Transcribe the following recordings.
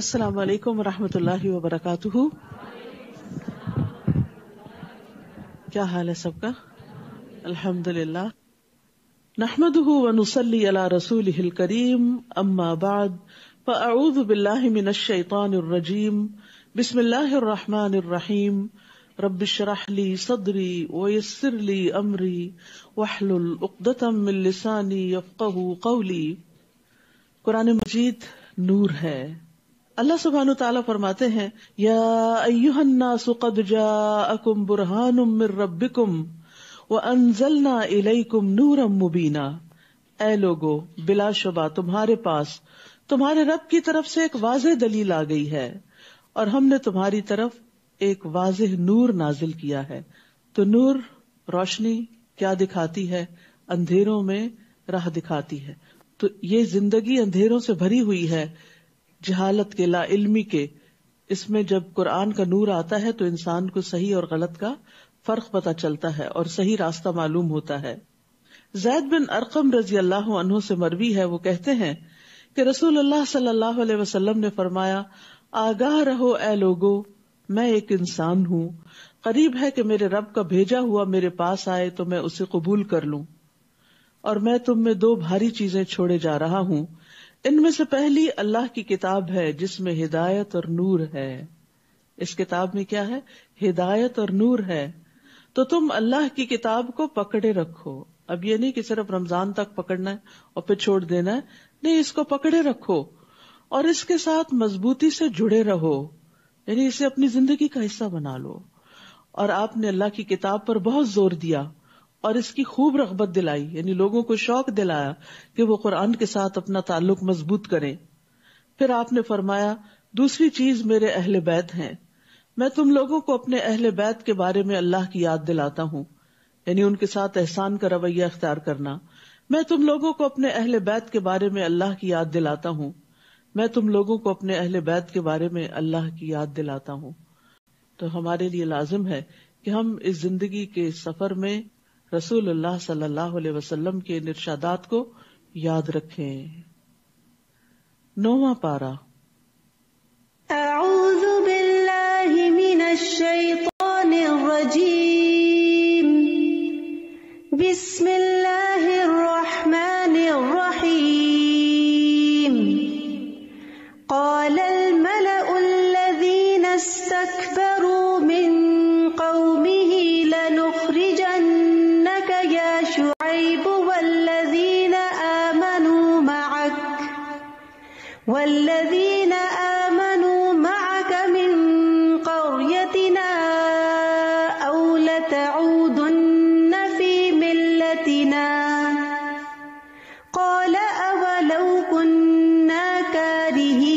अस्सलाम वालेकुम वरहमतुल्लाहि वबरकातुहू क्या हाल है सबका अल्हम्दुलिल्लाह नहमदुहु व नुसल्ली अला रसूलिहिल करीम अम्मा बाद फअऊदु बिल्लाहि मिनश शैतानिर रजीम बिस्मिल्लाहिर रहमानिर रहीम رب اشرح لي صدري ويسر لي امري واحلل عقدة من لساني يفقهوا قولي कुरान मजीद नूर है अल्लाह सुबहान तआला फरमाते हैं या अय्युहन्ना सुकद जाअकुम बुरहानुम मिर रब्बिकुम व अनजलना इलैकुम नूरम मुबीना ए लोगो बिलाशुबा तुम्हारे पास तुम्हारे रब की तरफ से एक वाज दलील आ गई है और हमने तुम्हारी तरफ एक वाज नूर नाजिल किया है तो नूर रोशनी क्या दिखाती है अंधेरों में राह दिखाती है तो ये जिंदगी अंधेरों से भरी हुई है जहालत के ला इल्मी के इसमें जब कुरान का नूर आता है तो इंसान को सही और गलत का फर्क पता चलता है और सही रास्ता मालूम होता है जैद बिन अरकम रजी अल्लाह से मरवी है वो कहते हैं कि रसूल अल्लाह सल्लल्लाहु अलैहि वसल्लम ने फरमाया आगाह रहो ए लोगो मैं एक इंसान हूँ करीब है कि मेरे रब का भेजा हुआ मेरे पास आए तो मैं उसे कबूल कर लू और मैं तुम में दो भारी चीजें छोड़े जा रहा हूँ इनमें से पहली अल्लाह की किताब है जिसमें हिदायत और नूर है इस किताब में क्या है हिदायत और नूर है तो तुम अल्लाह की किताब को पकड़े रखो अब ये नहीं कि सिर्फ रमजान तक पकड़ना है और फिर छोड़ देना है नहीं इसको पकड़े रखो और इसके साथ मजबूती से जुड़े रहो यानी इसे अपनी जिंदगी का हिस्सा बना लो और आपने अल्लाह की किताब पर बहुत जोर दिया और इसकी खूब रगबत दिलाई यानी लोगों को शौक दिलाया कि वो कुरान के साथ अपना ताल्लुक मजबूत करें फिर आपने फरमाया दूसरी चीज मेरे अहल बैत हैं मैं तुम लोगों को अपने अहल बैत के बारे में अल्लाह की याद दिलाता हूँ यानी उनके साथ एहसान का रवैया अख्तियार करना मैं तुम लोगों को अपने अहल बैत के बारे में अल्लाह की याद दिलाता हूँ मैं तुम लोगों को अपने अहल बैत के बारे में अल्लाह की याद दिलाता हूँ तो हमारे लिए लाजिम है कि हम इस जिंदगी के सफर में रसूलुल्लाह सल्लल्लाहु अलैहि वसल्लम के निर्शादात को याद रखें नौवा पारा बिस्मिल्लाहिर्रहमानिर्रहीम قال الملأ الذين استكبروا من قوم والذين آمنوا معك من قريتنا أو لتعودن في ملتنا قال أولو كنا كارهين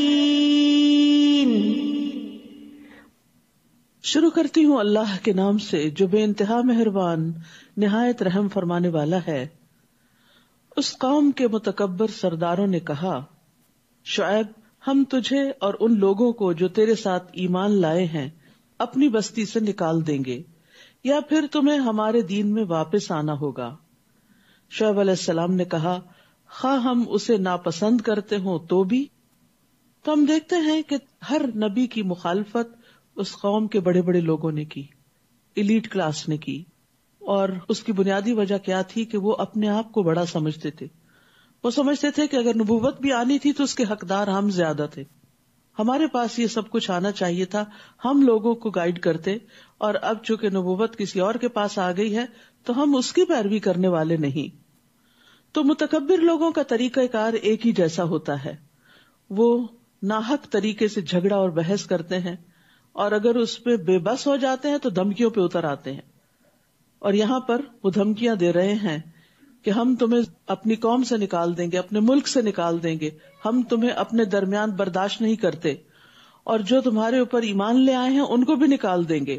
शुरू करती हूँ अल्लाह के नाम से जो बेइंतहा मेहरबान निहायत रहम फरमाने वाला है उस कौम के मुतकबर सरदारों ने कहा शुएब हम तुझे और उन लोगों को जो तेरे साथ ईमान लाए हैं अपनी बस्ती से निकाल देंगे या फिर तुम्हें हमारे दीन में वापस आना होगा शुएब सलाम ने कहा खा हाँ, हम उसे नापसंद करते हो तो भी तो हम देखते हैं कि हर नबी की मुखालफत उस कौम के बड़े बड़े लोगों ने की इलीट क्लास ने की और उसकी बुनियादी वजह क्या थी कि वो अपने आप को बड़ा समझते थे वो समझते थे कि अगर नबूवत भी आनी थी तो उसके हकदार हम ज्यादा थे हमारे पास ये सब कुछ आना चाहिए था हम लोगों को गाइड करते और अब चूंकि नबूवत किसी और के पास आ गई है तो हम उसकी पैरवी करने वाले नहीं तो मुतकबिर लोगों का तरीकाकार एक ही जैसा होता है वो नाहक तरीके से झगड़ा और बहस करते हैं और अगर उसमें बेबस हो जाते हैं तो धमकियों पे उतर आते हैं और यहां पर वो धमकियां दे रहे हैं कि हम तुम्हें अपनी कौम से निकाल देंगे अपने मुल्क से निकाल देंगे हम तुम्हें अपने दरमियान बर्दाश्त नहीं करते और जो तुम्हारे ऊपर ईमान ले आए हैं उनको भी निकाल देंगे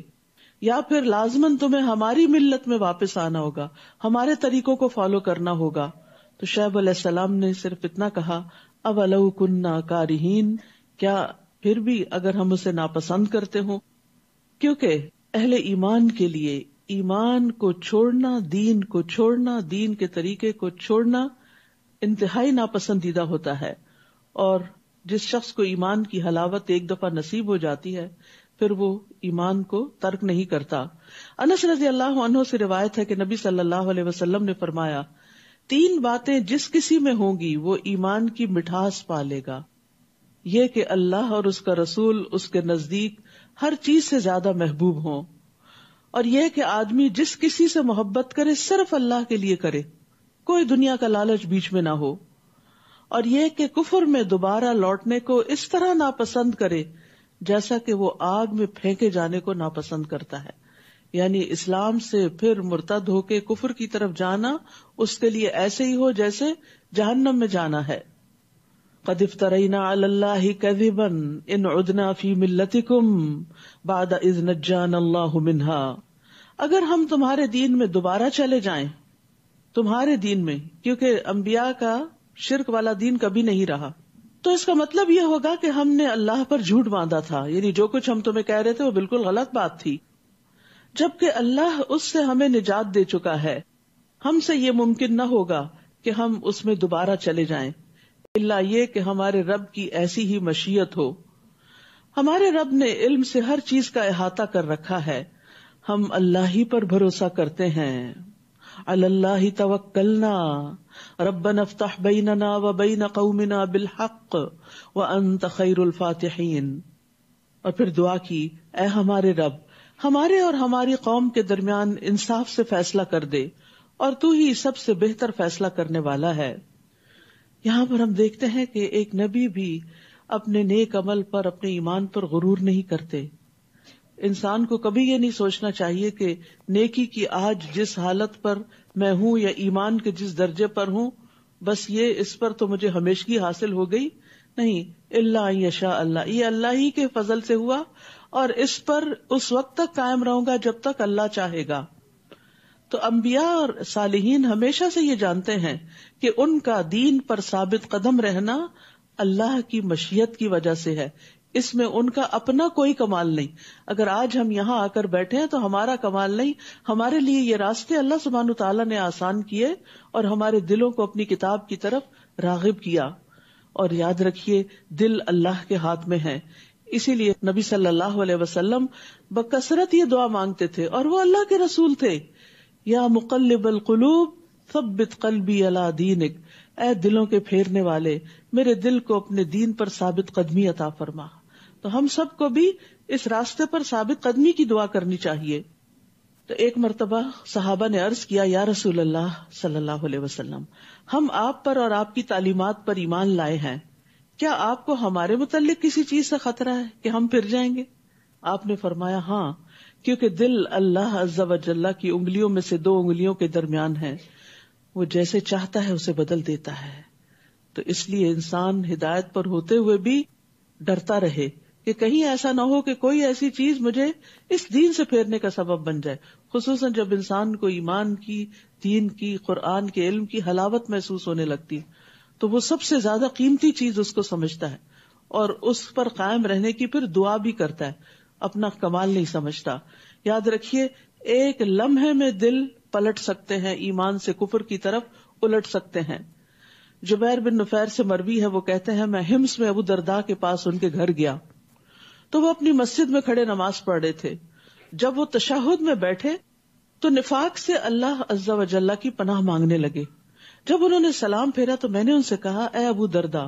या फिर लाजमन तुम्हें हमारी मिल्लत में वापस आना होगा हमारे तरीकों को फॉलो करना होगा तो शैब सलाम ने सिर्फ इतना कहा अब अलऊ कुन्ना कारिहीन क्या फिर भी अगर हम उसे नापसंद करते हो क्योंकि अहले ईमान के लिए ईमान को छोड़ना दीन को छोड़ना दीन के तरीके को छोड़ना इंतहाई नापसंदीदा होता है और जिस शख्स को ईमान की हलावत एक दफा नसीब हो जाती है फिर वो ईमान को तर्क नहीं करता अनस रजी अल्लाह से रिवायत है कि नबी सल्लल्लाहु अलैहि वसल्लम ने फरमाया तीन बातें जिस किसी में होंगी वो ईमान की मिठास पालेगा यह कि अल्लाह और उसका रसूल उसके नजदीक हर चीज से ज्यादा महबूब हों और यह कि आदमी जिस किसी से मोहब्बत करे सिर्फ अल्लाह के लिए करे कोई दुनिया का लालच बीच में ना हो और यह कि कुफर में दोबारा लौटने को इस तरह नापसंद करे जैसा कि वो आग में फेंके जाने को नापसंद करता है यानी इस्लाम से फिर मुर्तद होके कुफर की तरफ जाना उसके लिए ऐसे ही हो जैसे जहन्नम में जाना है कदिफ तरईना अल्लाह कदिबन इन उदना फी मिल्लतिकुम बाद इज नज्जान अल्लाह मिन्हा अगर हम तुम्हारे दीन में दोबारा चले जाए तुम्हारे दीन में क्योंकि अम्बिया का शिरक वाला दीन कभी नहीं रहा तो इसका मतलब ये होगा कि हमने अल्लाह पर झूठ बांधा था यानी जो कुछ हम तुम्हें कह रहे थे वो बिल्कुल गलत बात थी जबकि अल्लाह उससे हमें निजात दे चुका है हमसे ये मुमकिन न होगा कि हम उसमें दोबारा चले जाए अल्लाह ये कि हमारे रब की ऐसी ही मशीयत हो हमारे रब ने इल्म से हर चीज का अहाता कर रखा है हम अल्लाह ही पर भरोसा करते हैं अल्लाह ही तवक्कलना रब्बन अफ्ताह बैनना व बैन कौमिना बिल हक व अंत खैरुल फातिहीन और फिर दुआ की ए हमारे रब हमारे और हमारी कौम के दरमियान इंसाफ से फैसला कर दे और तू ही सबसे बेहतर फैसला करने वाला है यहाँ पर हम देखते हैं कि एक नबी भी अपने नेक अमल पर अपने ईमान पर गुरूर नहीं करते इंसान को कभी ये नहीं सोचना चाहिए कि नेकी की आज जिस हालत पर मैं हूं या ईमान के जिस दर्जे पर हूं बस ये इस पर तो मुझे हमेशगी हासिल हो गई नहीं अल्लाह यशा अल्लाह ये अल्लाह ही के फजल से हुआ और इस पर उस वक्त तक कायम रहूंगा जब तक अल्लाह चाहेगा तो अम्बिया और सालिहीन हमेशा से ये जानते हैं कि उनका दीन पर साबित कदम रहना अल्लाह की मशीहत की वजह से है इसमें उनका अपना कोई कमाल नहीं अगर आज हम यहाँ आकर बैठे हैं तो हमारा कमाल नहीं हमारे लिए ये रास्ते अल्लाह सुबहान तला ने आसान किए और हमारे दिलों को अपनी किताब की तरफ रागिब किया और याद रखिए दिल अल्लाह के हाथ में है इसीलिए नबी सल्लल्लाहु अलैहि वसल्लम बकसरत ये दुआ मांगते थे और वो अल्लाह के रसूल थे या मुकलब अलकलूब सब्बित कलबी अला दीनिक ए दिलों के फेरने वाले मेरे दिल को अपने दीन पर साबित कदमी अता फरमा तो हम सबको भी इस रास्ते पर साबित कदमी की दुआ करनी चाहिए तो एक मरतबा साहबा ने अर्ज किया या रसूल अल्लाह सल्लल्लाहु अलैहि वसल्लम हम आप पर और आपकी तालीमत पर ईमान लाए हैं क्या आपको हमारे मुतल किसी चीज से खतरा है कि हम फिर जाएंगे आपने फरमाया हाँ क्योंकि दिल अल्लाह अज्जा की उंगलियों में से दो उंगलियों के दरमियान है वो जैसे चाहता है उसे बदल देता है तो इसलिए इंसान हिदायत पर होते हुए भी डरता रहे कि कहीं ऐसा ना हो कि कोई ऐसी चीज मुझे इस दीन से फेरने का सबब बन जाए खसूस जब इंसान को ईमान की दीन की कुरान के इल्म की हलावत महसूस होने लगती है तो वो सबसे ज्यादा कीमती चीज उसको समझता है और उस पर कायम रहने की फिर दुआ भी करता है अपना कमाल नहीं समझता याद रखिए एक लम्हे में दिल पलट सकते हैं ईमान से कुफर की तरफ उलट सकते हैं जुबैर बिन नुफैर से मरवी है वो कहते हैं मैं हिम्स में अबू दरदा के पास उनके घर गया तो वो अपनी मस्जिद में खड़े नमाज पढ़ रहे थे जब वो तशाहुद में बैठे तो निफाक से अल्लाह अज्जा वजल्ला की पनाह मांगने लगे जब उन्होंने सलाम फेरा तो मैंने उनसे कहा ए अबू दरदा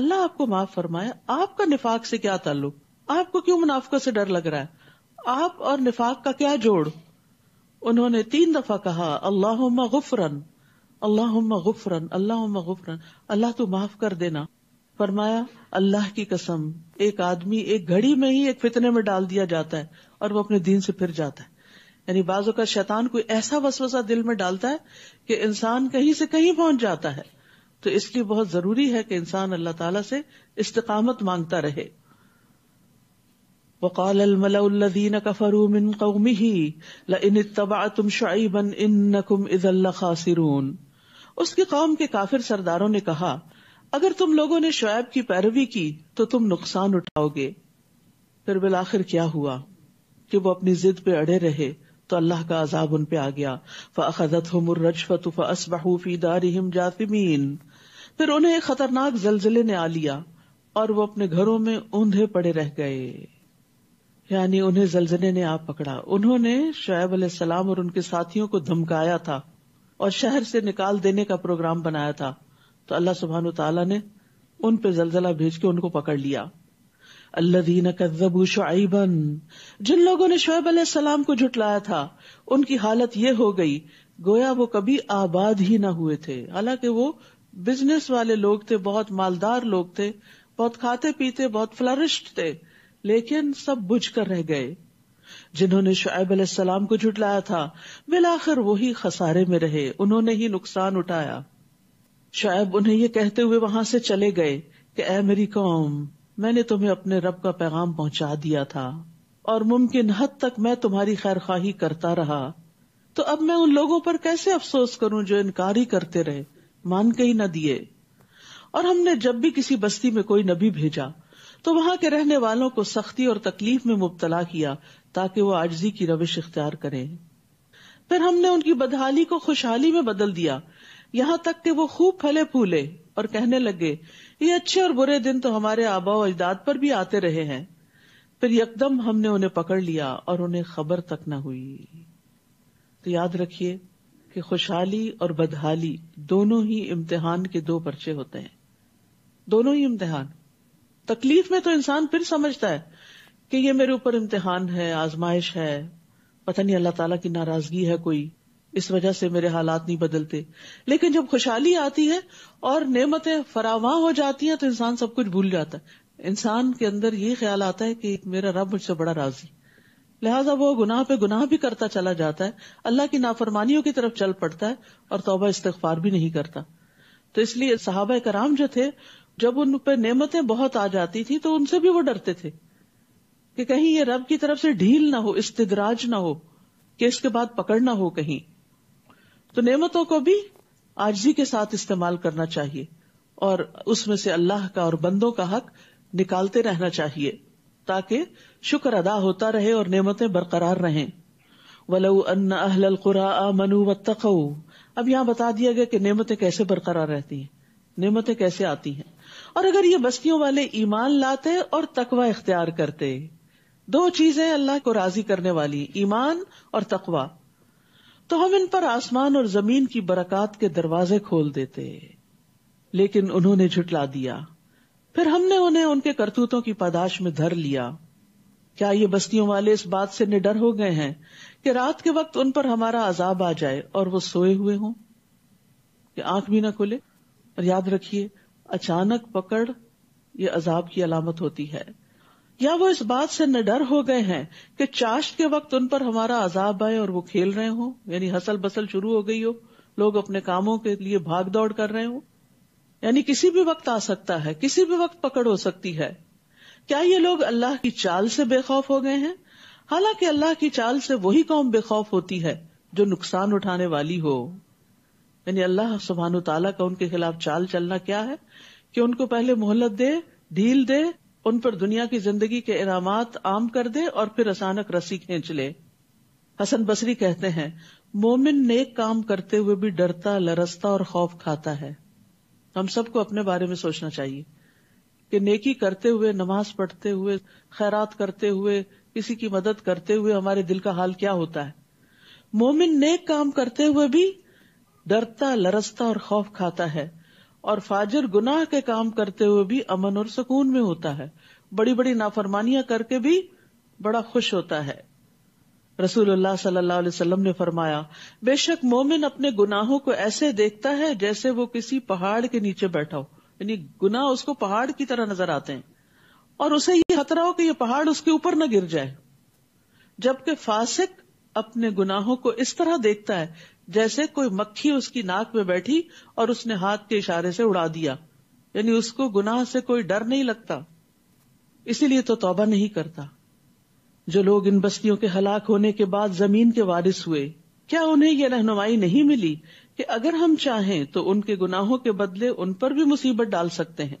अल्लाह आपको माफ फरमाए आपका निफाक से क्या ताल्लुक आपको क्यों मुनाफका से डर लग रहा है आप और निफाक का क्या जोड़ उन्होंने तीन दफा कहा अल्लाह गुफरन अल्लाह गुफरन अल्लाह गुफरन अल्लाह तू माफ कर देना फरमाया अल्लाह की कसम एक आदमी एक घड़ी में ही एक फितने में डाल दिया जाता है और वो अपने दीन से फिर जाता है यानी बाजू का शैतान कोई ऐसा वसवसा दिल में डालता है कि इंसान कहीं से कहीं पहुंच जाता है तो इसलिए बहुत जरूरी है कि इंसान अल्लाह ताला से इस्तकामत मांगता रहे وقال अलमलादीन कफरू मिन कौमी इन तबा तुम शाइबन इन नकुम इजल्ला उसकी कौम के काफिर सरदारों ने कहा अगर तुम लोगों ने शुएब की पैरवी की तो तुम नुकसान उठाओगे फिर बिल आखिर क्या हुआ कि वो अपनी जिद पे अड़े रहे तो अल्लाह का अजाब उन पे आ गया फ़ाखत हमर रजफत फसबहूफी दारिम जातिमीन फिर उन्हें एक खतरनाक जलजले ने आ लिया और वो अपने घरों में ऊंधे पड़े रह गए यानी उन्हें जलजले ने आ पकड़ा उन्होंने शुएब सलाम और उनके साथियों को धमकाया था और शहर से निकाल देने का प्रोग्राम बनाया था तो अल्लाह सुबहान तला ने उन पे जलजला भेज के उनको पकड़ लिया अल्लादीन कदबू शुआबन जिन लोगों ने शुएब सलाम को झुटलाया था उनकी हालत ये हो गई गोया वो कभी आबाद ही ना हुए थे हालांकि वो बिजनेस वाले लोग थे बहुत मालदार लोग थे बहुत खाते पीते बहुत फ्लरिश्ड थे लेकिन सब बुझ कर रह गए जिन्होंने शुएब सलाम को झुटलाया था बिलाखिर ही खसारे में रहे उन्होंने ही नुकसान उठाया शुएब उन्हें ये कहते हुए वहां से चले गए कि ए मेरी कौम मैंने तुम्हें अपने रब का पैगाम पहुंचा दिया था और मुमकिन हद तक मैं तुम्हारी खैर खाही करता रहा तो अब मैं उन लोगों पर कैसे अफसोस करूं जो इनकार ही करते रहे मान के ही न दिए और हमने जब भी किसी बस्ती में कोई नबी भेजा तो वहां के रहने वालों को सख्ती और तकलीफ में मुबतला किया ताकि वो आजजी की रविश इख्तियार करें फिर हमने उनकी बदहाली को खुशहाली में बदल दिया यहाँ तक कि वो खूब फले फूले और कहने लगे ये अच्छे और बुरे दिन तो हमारे आबा अजदाद पर भी आते रहे हैं फिर यकदम हमने उन्हें पकड़ लिया और उन्हें खबर तक न हुई तो याद रखिए कि खुशहाली और बदहाली दोनों ही इम्तिहान के दो पर्चे होते हैं दोनों ही इम्तिहान तकलीफ में तो इंसान फिर समझता है कि ये मेरे ऊपर इम्तिहान है आजमाइश है पता नहीं अल्लाह ताला की नाराजगी है कोई इस वजह से मेरे हालात नहीं बदलते लेकिन जब खुशहाली आती है और नेमतें फरावा हो जाती हैं तो इंसान सब कुछ भूल जाता है इंसान के अंदर ये ख्याल आता है कि मेरा रब मुझसे बड़ा राजी लिहाजा वो गुनाह पे गुनाह भी करता चला जाता है अल्लाह की नाफरमानियों की तरफ चल पड़ता है और तोबा इस्तफार भी नहीं करता तो इसलिए साहब कराम जो थे जब उन पर नियमतें बहुत आ जाती थी तो उनसे भी वो डरते थे कि कहीं ये रब की तरफ से ढील ना हो इस्तदराज ना हो कि इसके बाद पकड़ ना हो कहीं तो नेमतों को भी आजी के साथ इस्तेमाल करना चाहिए और उसमें से अल्लाह का और बंदों का हक निकालते रहना चाहिए ताकि शुक्र अदा होता रहे और नेमतें बरकरार रहें वलऊ अन्न अहल खुरा मनु व तक अब यहां बता दिया गया कि नेमतें कैसे बरकरार रहती हैं नेमतें कैसे आती हैं और अगर ये बस्तियों वाले ईमान लाते और तकवा इख्तियार करते दो चीजें अल्लाह को राजी करने वाली ईमान और तकवा तो हम इन पर आसमान और जमीन की बरकत के दरवाजे खोल देते लेकिन उन्होंने झुटला दिया फिर हमने उन्हें उनके करतूतों की पादाश में धर लिया क्या ये बस्तियों वाले इस बात से निडर हो गए हैं कि रात के वक्त उन पर हमारा अजाब आ जाए और वो सोए हुए हों कि आंख भी ना खुले और याद रखिए अचानक पकड़ ये अजाब की अलामत होती है या वो इस बात से निडर हो गए हैं कि चाश्त के वक्त उन पर हमारा अजाब आए और वो खेल रहे हो यानी हसल बसल शुरू हो गई हो लोग अपने कामों के लिए भाग दौड़ कर रहे हो यानी किसी भी वक्त आ सकता है किसी भी वक्त पकड़ हो सकती है क्या ये लोग अल्लाह की चाल से बेखौफ हो गए हैं हालांकि अल्लाह की चाल से वही कौम बेखौफ होती है जो नुकसान उठाने वाली हो यानी अल्लाह सुबहान तला का उनके खिलाफ चाल चलना क्या है कि उनको पहले मोहल्लत दे ढील दे उन पर दुनिया की जिंदगी के इनाम आम कर दे और फिर अचानक रस्सी खींच ले हसन बसरी कहते हैं मोमिन नेक काम करते हुए भी डरता लरसता और खौफ खाता है हम सबको अपने बारे में सोचना चाहिए कि नेकी करते हुए नमाज पढ़ते हुए खैरात करते हुए किसी की मदद करते हुए हमारे दिल का हाल क्या होता है मोमिन नेक काम करते हुए भी डरता लरसता और खौफ खाता है और फाजर गुनाह के काम करते हुए भी अमन और सुकून में होता है बड़ी बड़ी नाफरमानियां करके भी बड़ा खुश होता है रसूलुल्लाह सल्लल्लाहु अलैहि वसल्लम ने फरमाया बेशक मोमिन अपने गुनाहों को ऐसे देखता है जैसे वो किसी पहाड़ के नीचे बैठा हो यानी गुनाह उसको पहाड़ की तरह नजर आते हैं और उसे ये खतरा हो कि ये पहाड़ उसके ऊपर न गिर जाए जबकि फासिक अपने गुनाहों को इस तरह देखता है जैसे कोई मक्खी उसकी नाक में बैठी और उसने हाथ के इशारे से उड़ा दिया यानी उसको गुनाह से कोई डर नहीं लगता इसीलिए तो तौबा नहीं करता जो लोग इन बस्तियों के हलाक होने के बाद जमीन के वारिस हुए क्या उन्हें यह रहनुमाई नहीं मिली कि अगर हम चाहें तो उनके गुनाहों के बदले उन पर भी मुसीबत डाल सकते हैं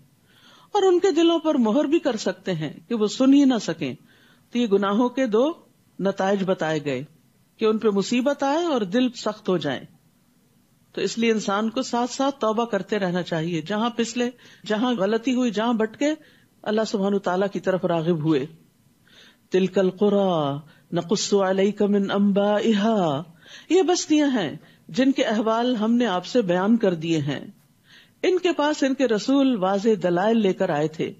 और उनके दिलों पर मोहर भी कर सकते हैं कि वो सुन ही ना सकें तो ये गुनाहों के दो नतज बताए गए कि उन पर मुसीबत आए और दिल सख्त हो जाए तो इसलिए इंसान को साथ साथ तौबा करते रहना चाहिए जहां पिछले जहां गलती हुई जहां भटके अल्लाह सुबहान तला की तरफ रागिब हुए तिलकल कुरा कमिन अम्बा इहा ये बस्तियां हैं जिनके अहवाल हमने आपसे बयान कर दिए हैं इनके पास इनके रसूल वाज दलाल लेकर आए थे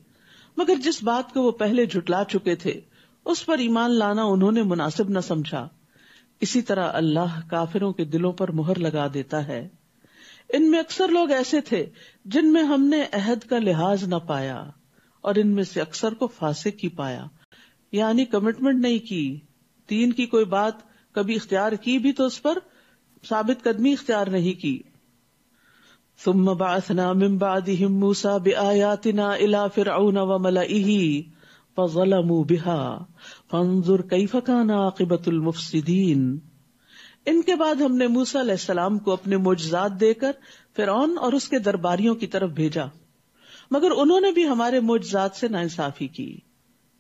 मगर जिस बात को वो पहले झुटला चुके थे उस पर ईमान लाना उन्होंने मुनासिब न समझा इसी तरह अल्लाह काफिरों के दिलों पर मुहर लगा देता है इनमें अक्सर लोग ऐसे थे जिनमें हमने अहद का लिहाज न पाया और इनमें से अक्सर को फांसे की पाया यानी कमिटमेंट नहीं की तीन की कोई बात कभी इख्तियार की भी तो उस पर साबित कदमी इख्तियार नहीं की सुम बासना मिम्बादिम मूसा बे आयातिना इला फिर व मलाही फजलमू इनके बाद हमने मूसा को अपने मुजजात देकर फिर और उसके दरबारियों की तरफ भेजा मगर उन्होंने भी हमारे मुजजात से नाइंसाफी की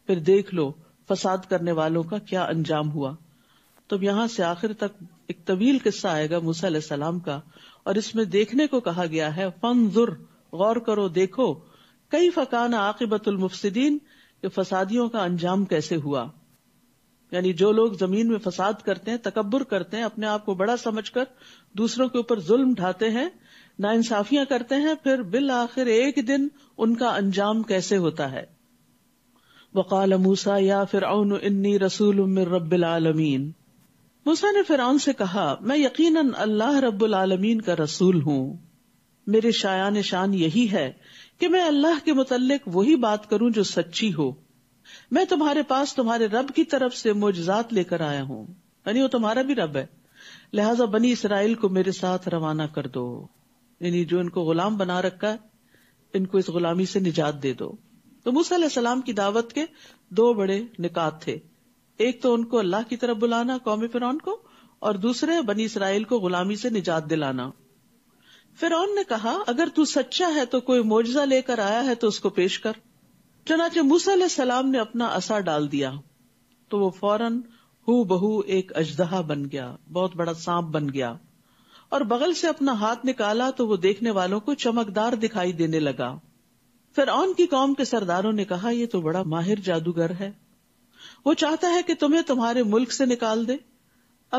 फिर देख लो फसाद करने वालों का क्या अंजाम हुआ तो यहां से आखिर तक एक तवील किस्सा आएगा मूसा सलाम का और इसमें देखने को कहा गया है फंजुर गौर करो देखो कई फकान आकिबतुल मुफसिदीन कि फसादियों का अंजाम कैसे हुआ यानी जो लोग जमीन में फसाद करते हैं तकबर करते हैं अपने आप को बड़ा समझकर दूसरों के ऊपर जुल्म ढाते हैं नाइंसाफियां करते हैं फिर बिल आखिर एक दिन उनका अंजाम कैसे होता है वकाल मूसा या फिर इन्नी रसूल रबुल आलमीन मूसा ने फिर से कहा मैं यकीनन अल्लाह रबुल आलमीन का रसूल हूँ मेरे शायान शान यही है कि मैं अल्लाह के मुतलक वही बात करूं जो सच्ची हो मैं तुम्हारे पास तुम्हारे रब की तरफ से मोजात लेकर आया हूं यानी वो तुम्हारा भी रब है लिहाजा बनी इसराइल को मेरे साथ रवाना कर दो यानी जो इनको गुलाम बना रखा है इनको इस गुलामी से निजात दे दो तो मूसा सलाम की दावत के दो बड़े निकात थे एक तो उनको अल्लाह की तरफ बुलाना कौमी फिर को और दूसरे बनी इसराइल को गुलामी से निजात दिलाना फिरौन ने कहा अगर तू सच्चा है तो कोई मोजा लेकर आया है तो उसको पेश कर चनाचे मूसा सलाम ने अपना असा डाल दिया तो वो फौरन हु बहू एक अजदहा बन गया बहुत बड़ा सांप बन गया और बगल से अपना हाथ निकाला तो वो देखने वालों को चमकदार दिखाई देने लगा फिर ऑन की कौम के सरदारों ने कहा यह तो बड़ा माहिर जादूगर है वो चाहता है कि तुम्हें तुम्हारे मुल्क से निकाल दे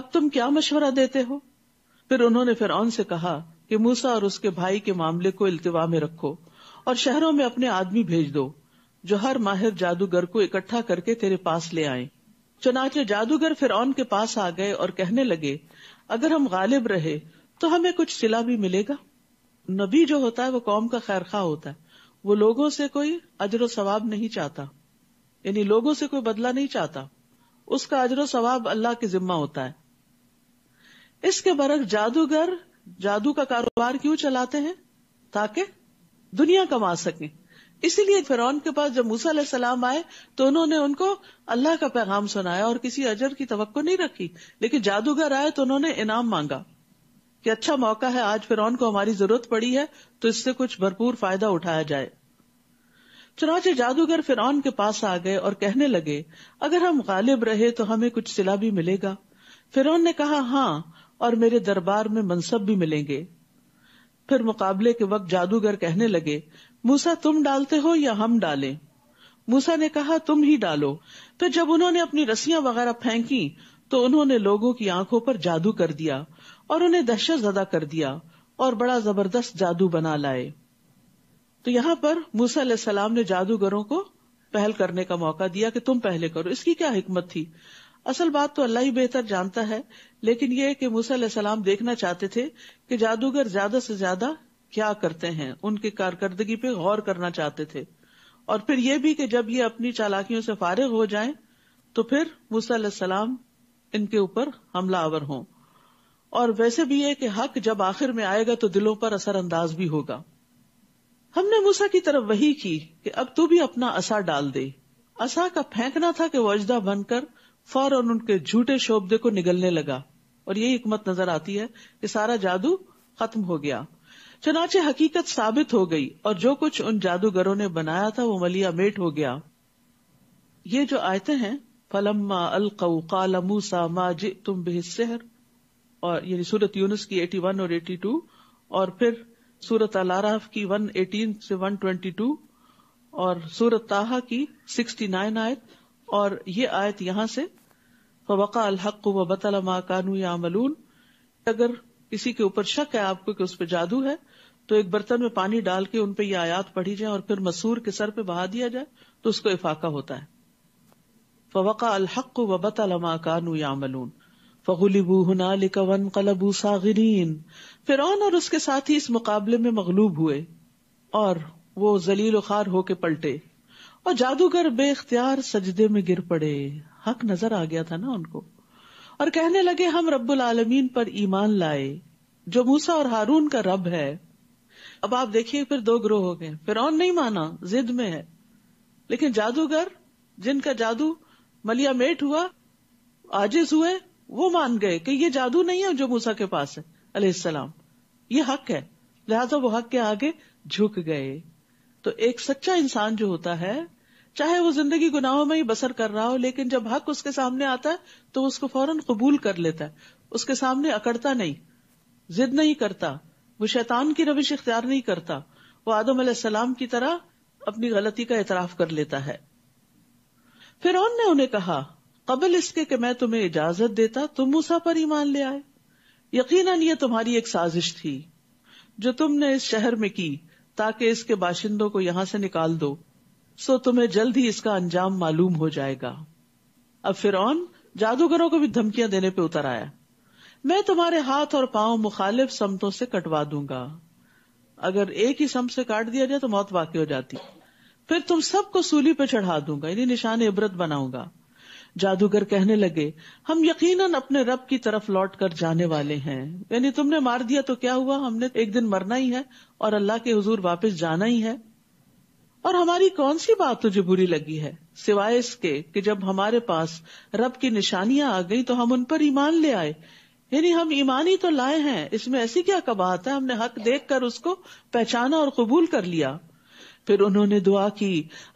अब तुम क्या मशवरा देते हो फिर उन्होंने फिर ऑन से कहा कि मूसा और उसके भाई के मामले को इल्तवा में रखो और शहरों में अपने आदमी भेज दो जो हर माहिर जादूगर को इकट्ठा करके तेरे पास ले आए चनाचे जादूगर फिर के पास आ गए और कहने लगे अगर हम गालिब रहे तो हमें कुछ सिला भी मिलेगा नबी जो होता है वो कौम का खैर खा होता है वो लोगों से कोई अजर सवाब नहीं चाहता यानी लोगों से कोई बदला नहीं चाहता उसका अजर सवाब अल्लाह के जिम्मा होता है इसके बरक जादूगर जादू का कारोबार क्यों चलाते हैं ताकि दुनिया कमा सके इसीलिए फिरौन के पास जब मूसा सलाम आए तो उन्होंने उनको अल्लाह का पैगाम सुनाया और किसी अजर की तो नहीं रखी लेकिन जादूगर आए तो उन्होंने इनाम मांगा कि अच्छा मौका है आज फिरौन को हमारी जरूरत पड़ी है तो इससे कुछ भरपूर फायदा उठाया जाए चुनाचे जादूगर फिरौन के पास आ गए और कहने लगे अगर हम गालिब रहे तो हमें कुछ सिला भी मिलेगा फिरौन ने कहा हाँ और मेरे दरबार में मनसब भी मिलेंगे फिर मुकाबले के वक्त जादूगर कहने लगे मूसा तुम डालते हो या हम डालें मूसा ने कहा तुम ही डालो फिर तो जब उन्होंने अपनी रस्सियां वगैरह फेंकी तो उन्होंने लोगों की आंखों पर जादू कर दिया और उन्हें दहशत जदा कर दिया और बड़ा जबरदस्त जादू बना लाए तो यहाँ पर मूसा सलाम ने जादूगरों को पहल करने का मौका दिया कि तुम पहले करो इसकी क्या हिकमत थी असल बात तो अल्लाह ही बेहतर जानता है लेकिन ये कि मूसा सलाम देखना चाहते थे कि जादूगर ज्यादा से ज्यादा क्या करते हैं उनकी कारकर्दगी पे गौर करना चाहते थे और फिर ये भी कि जब ये अपनी चालाकियों से फारिग हो जाएं तो फिर मूसा सलाम इनके ऊपर हमला आवर हों और वैसे भी है कि हक जब आखिर में आएगा तो दिलों पर असरअंदाज भी होगा हमने मूसा की तरफ वही की कि अब तू भी अपना असा डाल दे असा का फेंकना था कि वजदा बनकर फौरन उनके झूठे शोबदे को निगलने लगा और यही हिकमत नजर आती है कि सारा जादू खत्म हो गया चनाचे हकीकत साबित हो गई और जो कुछ उन जादूगरों ने बनाया था वो मलिया मेट हो गया ये जो आयते हैं फलम्मा अलकऊ काला मूसा माज तुम बेहर और यानी सूरत यूनुस की 81 और 82 और फिर सूरत अलाराफ की 118 से 122 और सूरत ताहा की 69 आयत और ये आयत यहां से फबका अलहक व बतल मा कानू या मलून अगर किसी के ऊपर शक है आपको कि उस पर जादू है तो एक बर्तन में पानी डाल के उनपे ये आयात पढ़ी जाए और फिर मसूर के सर पे बहा दिया जाए तो उसको इफाका होता है फवका अलहक व बतल मा कानू या मलून फगुलिबू हनालिका वन कलबू सागरीन फिर और उसके साथ ही इस मुकाबले में मगलूब हुए और वो जलील खार होके पलटे और जादूगर बेख्तियार सजदे में गिर पड़े हक नजर आ गया था ना उनको और कहने लगे हम रब्बुल आलमीन पर ईमान लाए जो मूसा और हारून का रब है अब आप देखिए फिर दो ग्रोह हो गए फिर और नहीं माना जिद में है लेकिन जादूगर जिनका जादू मलिया मेट हुआ आजिज हुए वो मान गए कि ये जादू नहीं है जो मूसा के पास है अलैहिस्सलाम ये हक है लिहाजा वो हक के आगे झुक गए तो एक सच्चा इंसान जो होता है चाहे वो जिंदगी गुनाहों में ही बसर कर रहा हो लेकिन जब हक उसके सामने आता है तो उसको फौरन कबूल कर लेता है उसके सामने अकड़ता नहीं जिद नहीं करता वो शैतान की रविश इख्तियार नहीं करता वो आदम सलाम की तरह अपनी गलती का एतराफ कर लेता है फिर ने उन्हें कहा कबल इसके कि मैं तुम्हें इजाजत देता तुम मूसा पर ही मान ले आए यकीनन ये तुम्हारी एक साजिश थी जो तुमने इस शहर में की ताकि इसके बाशिंदों को यहां से निकाल दो सो तुम्हें जल्द ही इसका अंजाम मालूम हो जाएगा अब फिर जादूगरों को भी धमकियां देने पर उतर आया मैं तुम्हारे हाथ और पाओ मुखालिफ समतों से कटवा दूंगा अगर एक ही सम से काट दिया जाए तो मौत वाकई हो जाती फिर तुम सबको सूली पे चढ़ा दूंगा यानी निशान इबरत बनाऊंगा जादूगर कहने लगे हम यकीनन अपने रब की तरफ लौट कर जाने वाले हैं यानी तुमने मार दिया तो क्या हुआ हमने एक दिन मरना ही है और अल्लाह के हुजूर वापस जाना ही है और हमारी कौन सी बात तुझे बुरी लगी है सिवाय इसके कि जब हमारे पास रब की निशानियां आ गई तो हम उन पर ईमान ले आए यानी हम ईमान ही तो लाए हैं इसमें ऐसी क्या कबाहत है हमने हक देख कर उसको पहचाना और कबूल कर लिया फिर उन्होंने दुआ की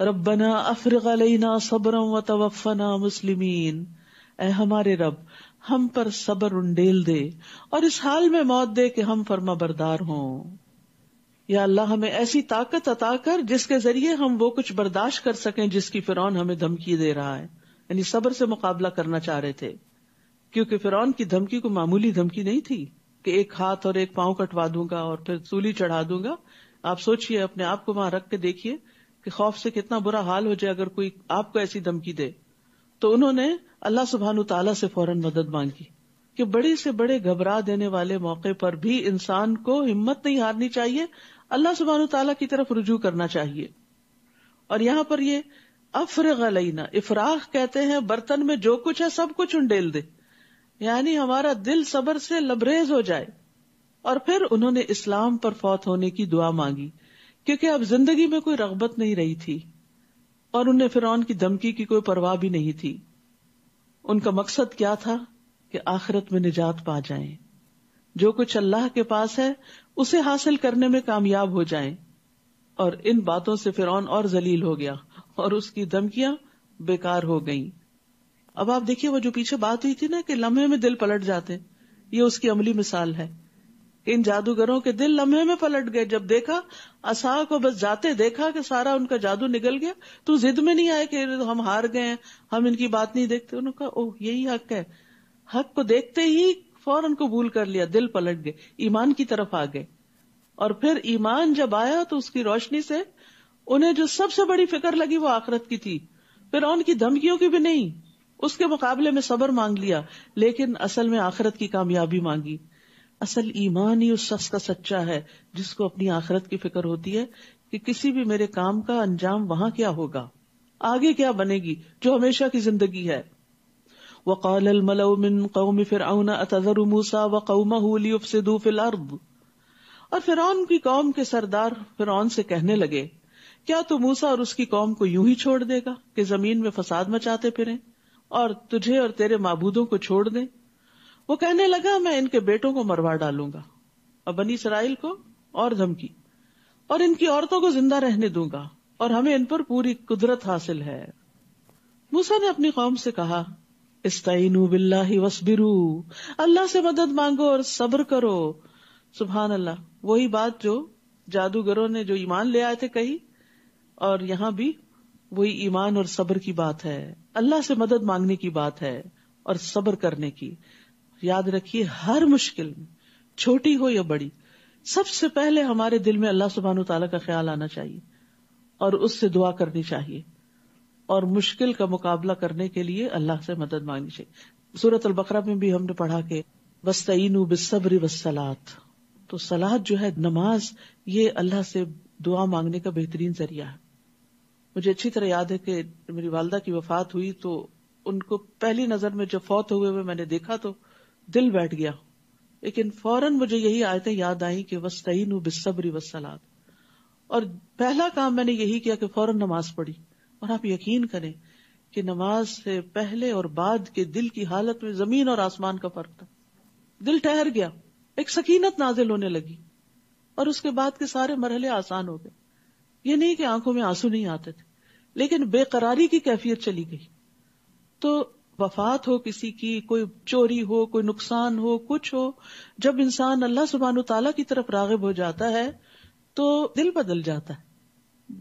रबना अफरगलना सबरम व तवफना मुस्लिमीन ए हमारे रब हम पर सबर उंडेल दे और इस हाल में मौत दे कि हम फर्मा बरदार हों या अल्लाह हमें ऐसी ताकत अता कर जिसके जरिए हम वो कुछ बर्दाश्त कर सके जिसकी फिर हमें धमकी दे रहा है यानी सबर से मुकाबला करना चाह रहे थे क्योंकि फिर की धमकी को मामूली धमकी नहीं थी कि एक हाथ और एक पांव कटवा दूंगा और फिर सूली चढ़ा दूंगा आप सोचिए अपने आप को वहां रख के देखिए कि खौफ से कितना बुरा हाल हो जाए अगर कोई आपको ऐसी धमकी दे तो उन्होंने अल्लाह सुबहान तला से फौरन मदद मांगी कि बड़े से बड़े घबरा देने वाले मौके पर भी इंसान को हिम्मत नहीं हारनी चाहिए अल्लाह सुबहान तला की तरफ रुजू करना चाहिए और यहां पर ये अफरग अलना इफराग कहते हैं बर्तन में जो कुछ है सब कुछ उंडेल दे यानी हमारा दिल सबर से लबरेज हो जाए और फिर उन्होंने इस्लाम पर फौत होने की दुआ मांगी क्योंकि अब जिंदगी में कोई रगबत नहीं रही थी और उन्हें फिर की धमकी की कोई परवाह भी नहीं थी उनका मकसद क्या था कि आखिरत में निजात पा जाए जो कुछ अल्लाह के पास है उसे हासिल करने में कामयाब हो जाएं और इन बातों से फिरौन और जलील हो गया और उसकी धमकियां बेकार हो गईं अब आप देखिए वो जो पीछे बात हुई थी ना कि लम्हे में दिल पलट जाते ये उसकी अमली मिसाल है इन जादूगरों के दिल लम्हे में पलट गए जब देखा असा को बस जाते देखा कि सारा उनका जादू निकल गया तो जिद में नहीं आया कि हम हार गए हम इनकी बात नहीं देखते उन्होंने कहा ओह यही हक है हक को देखते ही फौरन कबूल कर लिया दिल पलट गए ईमान की तरफ आ गए और फिर ईमान जब आया तो उसकी रोशनी से उन्हें जो सबसे बड़ी फिक्र लगी वो आखरत की थी फिर उनकी धमकियों की भी नहीं उसके मुकाबले में सबर मांग लिया लेकिन असल में आखरत की कामयाबी मांगी असल ईमान ही उस शख्स का सच्चा है जिसको अपनी आखरत की फिक्र होती है कि किसी भी मेरे काम का अंजाम वहां क्या होगा आगे क्या बनेगी जो हमेशा की जिंदगी है وقال الملو من कौम फिरआन अतजर मूसा व कौमहू लियुफसिदू फिल अर्द और फिरौन की कौम के सरदार फिरौन से कहने लगे क्या तू मूसा और उसकी कौम को यूं ही छोड़ देगा कि जमीन में फसाद मचाते फिरे और तुझे और तेरे माबूदों को छोड़ दे वो कहने लगा मैं इनके बेटों को मरवा डालूंगा और बनी इसराइल को और धमकी और इनकी औरतों को जिंदा रहने दूंगा और हमें इन पर पूरी कुदरत हासिल है मूसा ने अपनी कौम से कहा इस्तीनु बिल्लाही वसबिरू अल्लाह से मदद मांगो और सब्र करो सुबहान अल्लाह वही बात जो जादूगरों ने जो ईमान ले आए थे कही और यहाँ भी वही ईमान और सब्र की बात है अल्लाह से मदद मांगने की बात है और सब्र करने की याद रखिए हर मुश्किल में छोटी हो या बड़ी सबसे पहले हमारे दिल में अल्लाह सुबहान तला का ख्याल आना चाहिए और उससे दुआ करनी चाहिए और मुश्किल का मुकाबला करने के लिए अल्लाह से मदद मांगनी चाहिए सूरत अलबकरा में भी हमने पढ़ा के वस्तईन बिसब्री वसलात तो सलाद जो है नमाज ये अल्लाह से दुआ मांगने का बेहतरीन जरिया है मुझे अच्छी तरह याद है कि मेरी वालदा की वफात हुई तो उनको पहली नजर में जब फौत हुए हुए मैंने देखा तो दिल बैठ गया लेकिन फौरन मुझे यही आयतें याद आई कि वस्तईन बिसब्री वसलात और पहला काम मैंने यही किया कि फौरन नमाज पढ़ी और आप यकीन करें कि नमाज से पहले और बाद के दिल की हालत में जमीन और आसमान का फर्क था दिल ठहर गया एक सकीनत नाजिल होने लगी और उसके बाद के सारे मरहले आसान हो गए ये नहीं कि आंखों में आंसू नहीं आते थे लेकिन बेकरारी की कैफियत चली गई तो वफात हो किसी की कोई चोरी हो कोई नुकसान हो कुछ हो जब इंसान अल्लाह सुबहान तला की तरफ रागब हो जाता है तो दिल बदल जाता है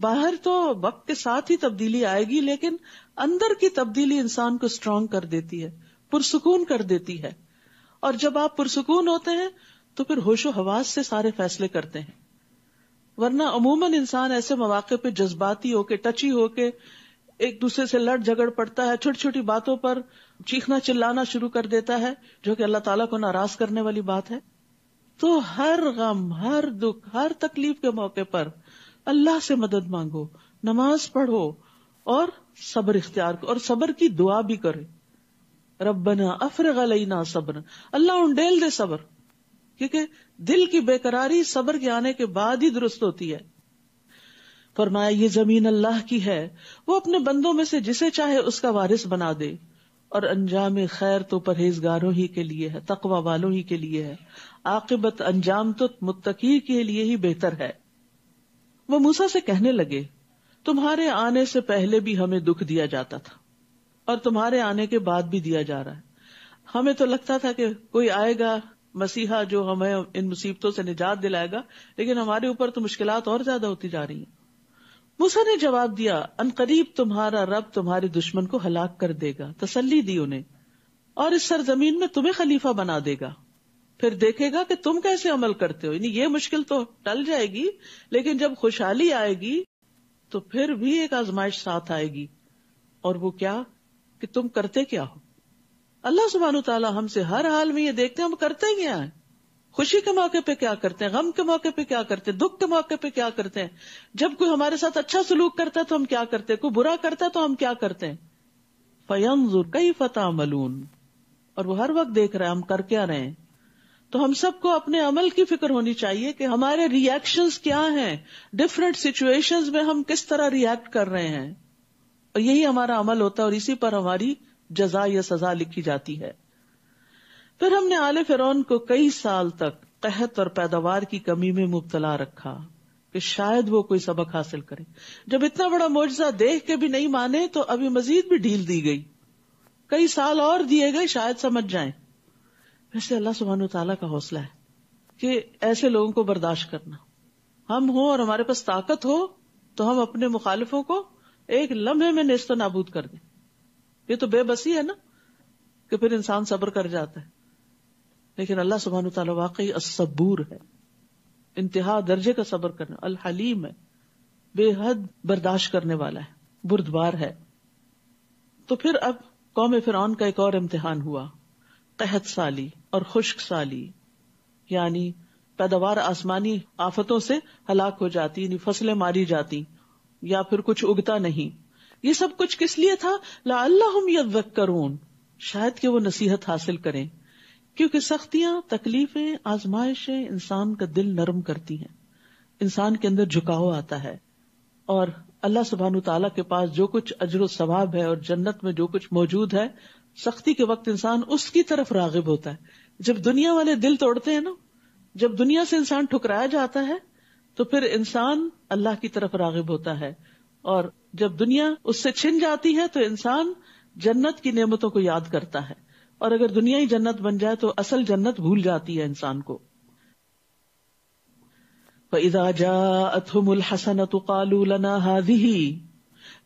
बाहर तो वक्त के साथ ही तब्दीली आएगी लेकिन अंदर की तब्दीली इंसान को स्ट्रांग कर देती है पुरसकून कर देती है और जब आप पुरसकून होते हैं तो फिर होशो हवास से सारे फैसले करते हैं वरना अमूमन इंसान ऐसे मौाक़े पे जज्बाती होके टची होके एक दूसरे से लड़ झगड़ पड़ता है छोटी छोटी बातों पर चीखना चिल्लाना शुरू कर देता है जो कि अल्लाह ताला को नाराज करने वाली बात है तो हर गम हर दुख हर तकलीफ के मौके पर अल्लाह से मदद मांगो नमाज पढ़ो और सबर इख्तियार और सबर की दुआ भी करे रबना अफरग अलना सब्र अल्लाह डेल दे सबर क्योंकि दिल की बेकरारी सबर के आने के बाद ही दुरुस्त होती है फरमाया ये जमीन अल्लाह की है वो अपने बंदों में से जिसे चाहे उसका वारिस बना दे और अंजाम खैर तो परहेजगारों ही के लिए है तकवा वालों ही के लिए है आकिबत अंजाम तो मुत्तकी के लिए ही बेहतर है वो मूसा से कहने लगे तुम्हारे आने से पहले भी हमें दुख दिया जाता था और तुम्हारे आने के बाद भी दिया जा रहा है हमें तो लगता था कि कोई आएगा मसीहा जो हमें इन मुसीबतों से निजात दिलाएगा लेकिन हमारे ऊपर तो मुश्किल और ज्यादा होती जा रही है मूसा ने जवाब दिया अनकरीब तुम्हारा रब तुम्हारे दुश्मन को हलाक कर देगा तसल्ली दी उन्हें और इस सरजमीन में तुम्हें खलीफा बना देगा फिर देखेगा कि तुम कैसे अमल करते हो यानी ये मुश्किल तो टल जाएगी लेकिन जब खुशहाली आएगी तो फिर भी एक आजमाइश साथ आएगी और वो क्या कि तुम करते क्या हो अल्लाह सुबहान तला हमसे हर हाल में ये देखते हैं हम करते हैं क्या है खुशी के मौके पे क्या करते हैं गम के मौके पे क्या करते हैं दुख के मौके पे क्या करते हैं जब कोई हमारे साथ अच्छा सलूक करता है तो हम क्या करते हैं कोई बुरा करता है तो हम क्या करते हैं फयम कई फतेह मलून और वो हर वक्त देख रहे हैं हम कर क्या रहे हैं तो हम सबको अपने अमल की फिक्र होनी चाहिए कि हमारे रिएक्शंस क्या हैं डिफरेंट सिचुएशंस में हम किस तरह रिएक्ट कर रहे हैं और यही हमारा अमल होता है और इसी पर हमारी जजा या सजा लिखी जाती है फिर हमने आले फिर को कई साल तक कहत और पैदावार की कमी में मुबतला रखा कि शायद वो कोई सबक हासिल करे जब इतना बड़ा मुआवजा देख के भी नहीं माने तो अभी मजीद भी ढील दी गई कई साल और दिए गए शायद समझ जाए वैसे अल्लाह सुबहान तला का हौसला है कि ऐसे लोगों को बर्दाश्त करना हम हो और हमारे पास ताकत हो तो हम अपने मुखालिफों को एक लम्हे में नेस्त नाबूद कर दें ये तो बेबसी है ना कि फिर इंसान सब्र कर जाता है लेकिन अल्लाह सुबहान तला वाकई असबूर है इंतहा दर्जे का सब्र करना अल हलीम है बेहद बर्दाश्त करने वाला है बुरदबार है तो फिर अब कौम फिर का एक और इम्तिहान हुआ कहत साली और खुश्क साली यानी पैदावार आसमानी आफतों से हलाक हो जाती यानी फसलें मारी जाती या फिर कुछ उगता नहीं ये सब कुछ किस लिए था ला अल्लाह शायद कि वो नसीहत हासिल करें क्योंकि सख्तियां तकलीफें आजमाइशें इंसान का दिल नरम करती हैं इंसान के अंदर झुकाव आता है और अल्लाह सुबहान तला के पास जो कुछ अजर सवाब है और जन्नत में जो कुछ मौजूद है सख्ती के वक्त इंसान उसकी तरफ रागिब होता है जब दुनिया वाले दिल तोड़ते हैं ना जब दुनिया से इंसान ठुकराया जाता है तो फिर इंसान अल्लाह की तरफ रागिब होता है और जब दुनिया उससे छिन जाती है तो इंसान जन्नत की नेमतों को याद करता है और अगर दुनिया ही जन्नत बन जाए तो असल जन्नत भूल जाती है इंसान को हसन तो कालू लना हादी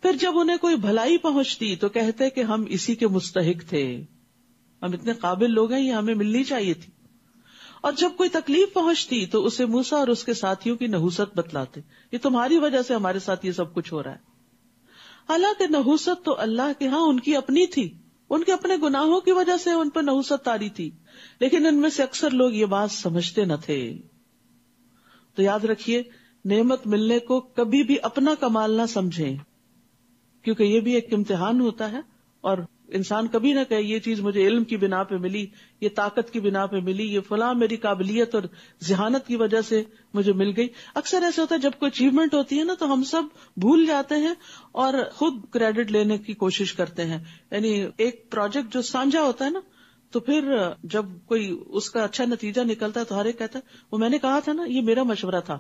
फिर जब उन्हें कोई भलाई पहुंचती तो कहते कि हम इसी के मुस्तहिक थे हम इतने काबिल लोग हैं ये हमें मिलनी चाहिए थी और जब कोई तकलीफ पहुंचती तो उसे मूसा और उसके साथियों की नहुसत बतलाते ये तुम्हारी वजह से हमारे साथ ये सब कुछ हो रहा है हालांकि नहुसत तो अल्लाह के हाँ उनकी अपनी थी उनके अपने गुनाहों की वजह से उन पर नहुसत तारी थी लेकिन इनमें से अक्सर लोग ये बात समझते न थे तो याद रखिए नेमत मिलने को कभी भी अपना कमाल ना समझें क्योंकि ये भी एक इम्तिहान होता है और इंसान कभी ना कहे ये चीज मुझे इल्म की बिना पे मिली ये ताकत की बिना पे मिली ये फला मेरी काबिलियत और जहानत की वजह से मुझे मिल गई अक्सर ऐसे होता है जब कोई अचीवमेंट होती है ना तो हम सब भूल जाते हैं और खुद क्रेडिट लेने की कोशिश करते हैं यानी एक प्रोजेक्ट जो साझा होता है ना तो फिर जब कोई उसका अच्छा नतीजा निकलता है तो हर एक कहता है वो मैंने कहा था ना ये मेरा मशवरा था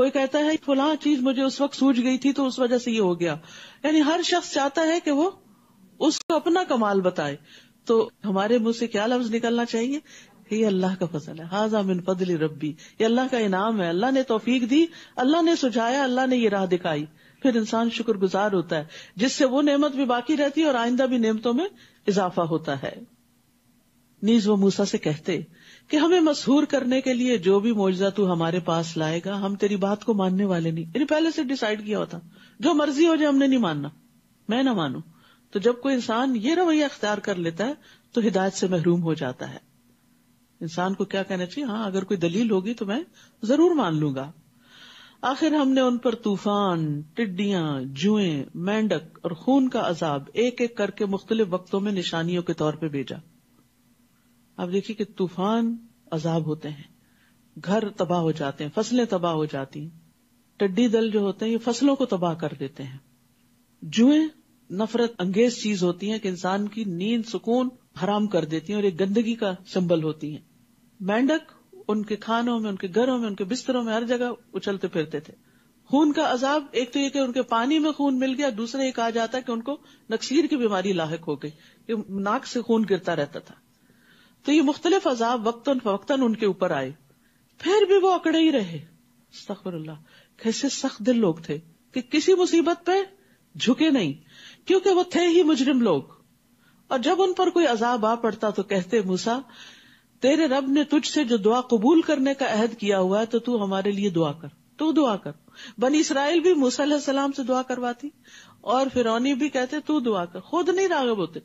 कोई कहता है फला चीज मुझे उस वक्त सूझ गई थी तो उस वजह से ये हो गया यानी हर शख्स चाहता है कि वो उसको अपना कमाल बताए तो हमारे मुंह से क्या लफ्ज निकलना चाहिए ये अल्लाह का फसल है हाजा मिन फदली रब्बी ये अल्लाह का इनाम है अल्लाह ने तोफीक दी अल्लाह ने सुझाया अल्लाह ने ये राह दिखाई फिर इंसान शुक्रगुजार होता है जिससे वो नेमत भी बाकी रहती है और आइंदा भी नेमतों में इजाफा होता है नीज वो मूसा से कहते कि हमें मशहूर करने के लिए जो भी मुआवजा तू हमारे पास लाएगा हम तेरी बात को मानने वाले नहीं पहले से डिसाइड किया होता जो मर्जी हो जाए हमने नहीं मानना मैं ना मानू तो जब कोई इंसान ये रवैया अख्तियार कर लेता है तो हिदायत से महरूम हो जाता है इंसान को क्या कहना चाहिए हाँ अगर कोई दलील होगी तो मैं जरूर मान लूंगा आखिर हमने उन पर तूफान टिड्डिया जुए मेंढक और खून का अजाब एक एक करके मुख्तलि वक्तों में निशानियों के तौर पर भेजा अब देखिए कि तूफान अजाब होते हैं घर तबाह हो जाते हैं फसलें तबाह हो जाती हैं टिड्डी दल जो होते हैं ये फसलों को तबाह कर देते हैं जुए नफरत अंगेज चीज होती है कि इंसान की नींद सुकून हराम कर देती है और एक गंदगी का संबल होती है मेंढक उनके खानों में उनके घरों में उनके बिस्तरों में हर जगह उछलते फिरते थे खून का अजाब एक तो ये कि उनके पानी में खून मिल गया दूसरा ये कहा जाता है कि उनको नक्सीर की बीमारी लाक हो गई कि नाक से खून गिरता रहता था तो ये मुख्तलिफ अजाब वक्तन फवक्तन उनके ऊपर आए फिर भी वो अकड़े ही रहे कैसे सख्त दिल लोग थे कि किसी मुसीबत पे झुके नहीं क्योंकि वो थे ही मुजरिम लोग और जब उन पर कोई अजाब आ पड़ता तो कहते मूसा तेरे रब ने तुझसे जो दुआ कबूल करने का अहद किया हुआ है तो तू हमारे लिए दुआ कर तू दुआ कर बनी इसराइल भी मूसा सलाम से दुआ करवाती और फिरौनी भी कहते तू दुआ कर खुद नहीं रागब होते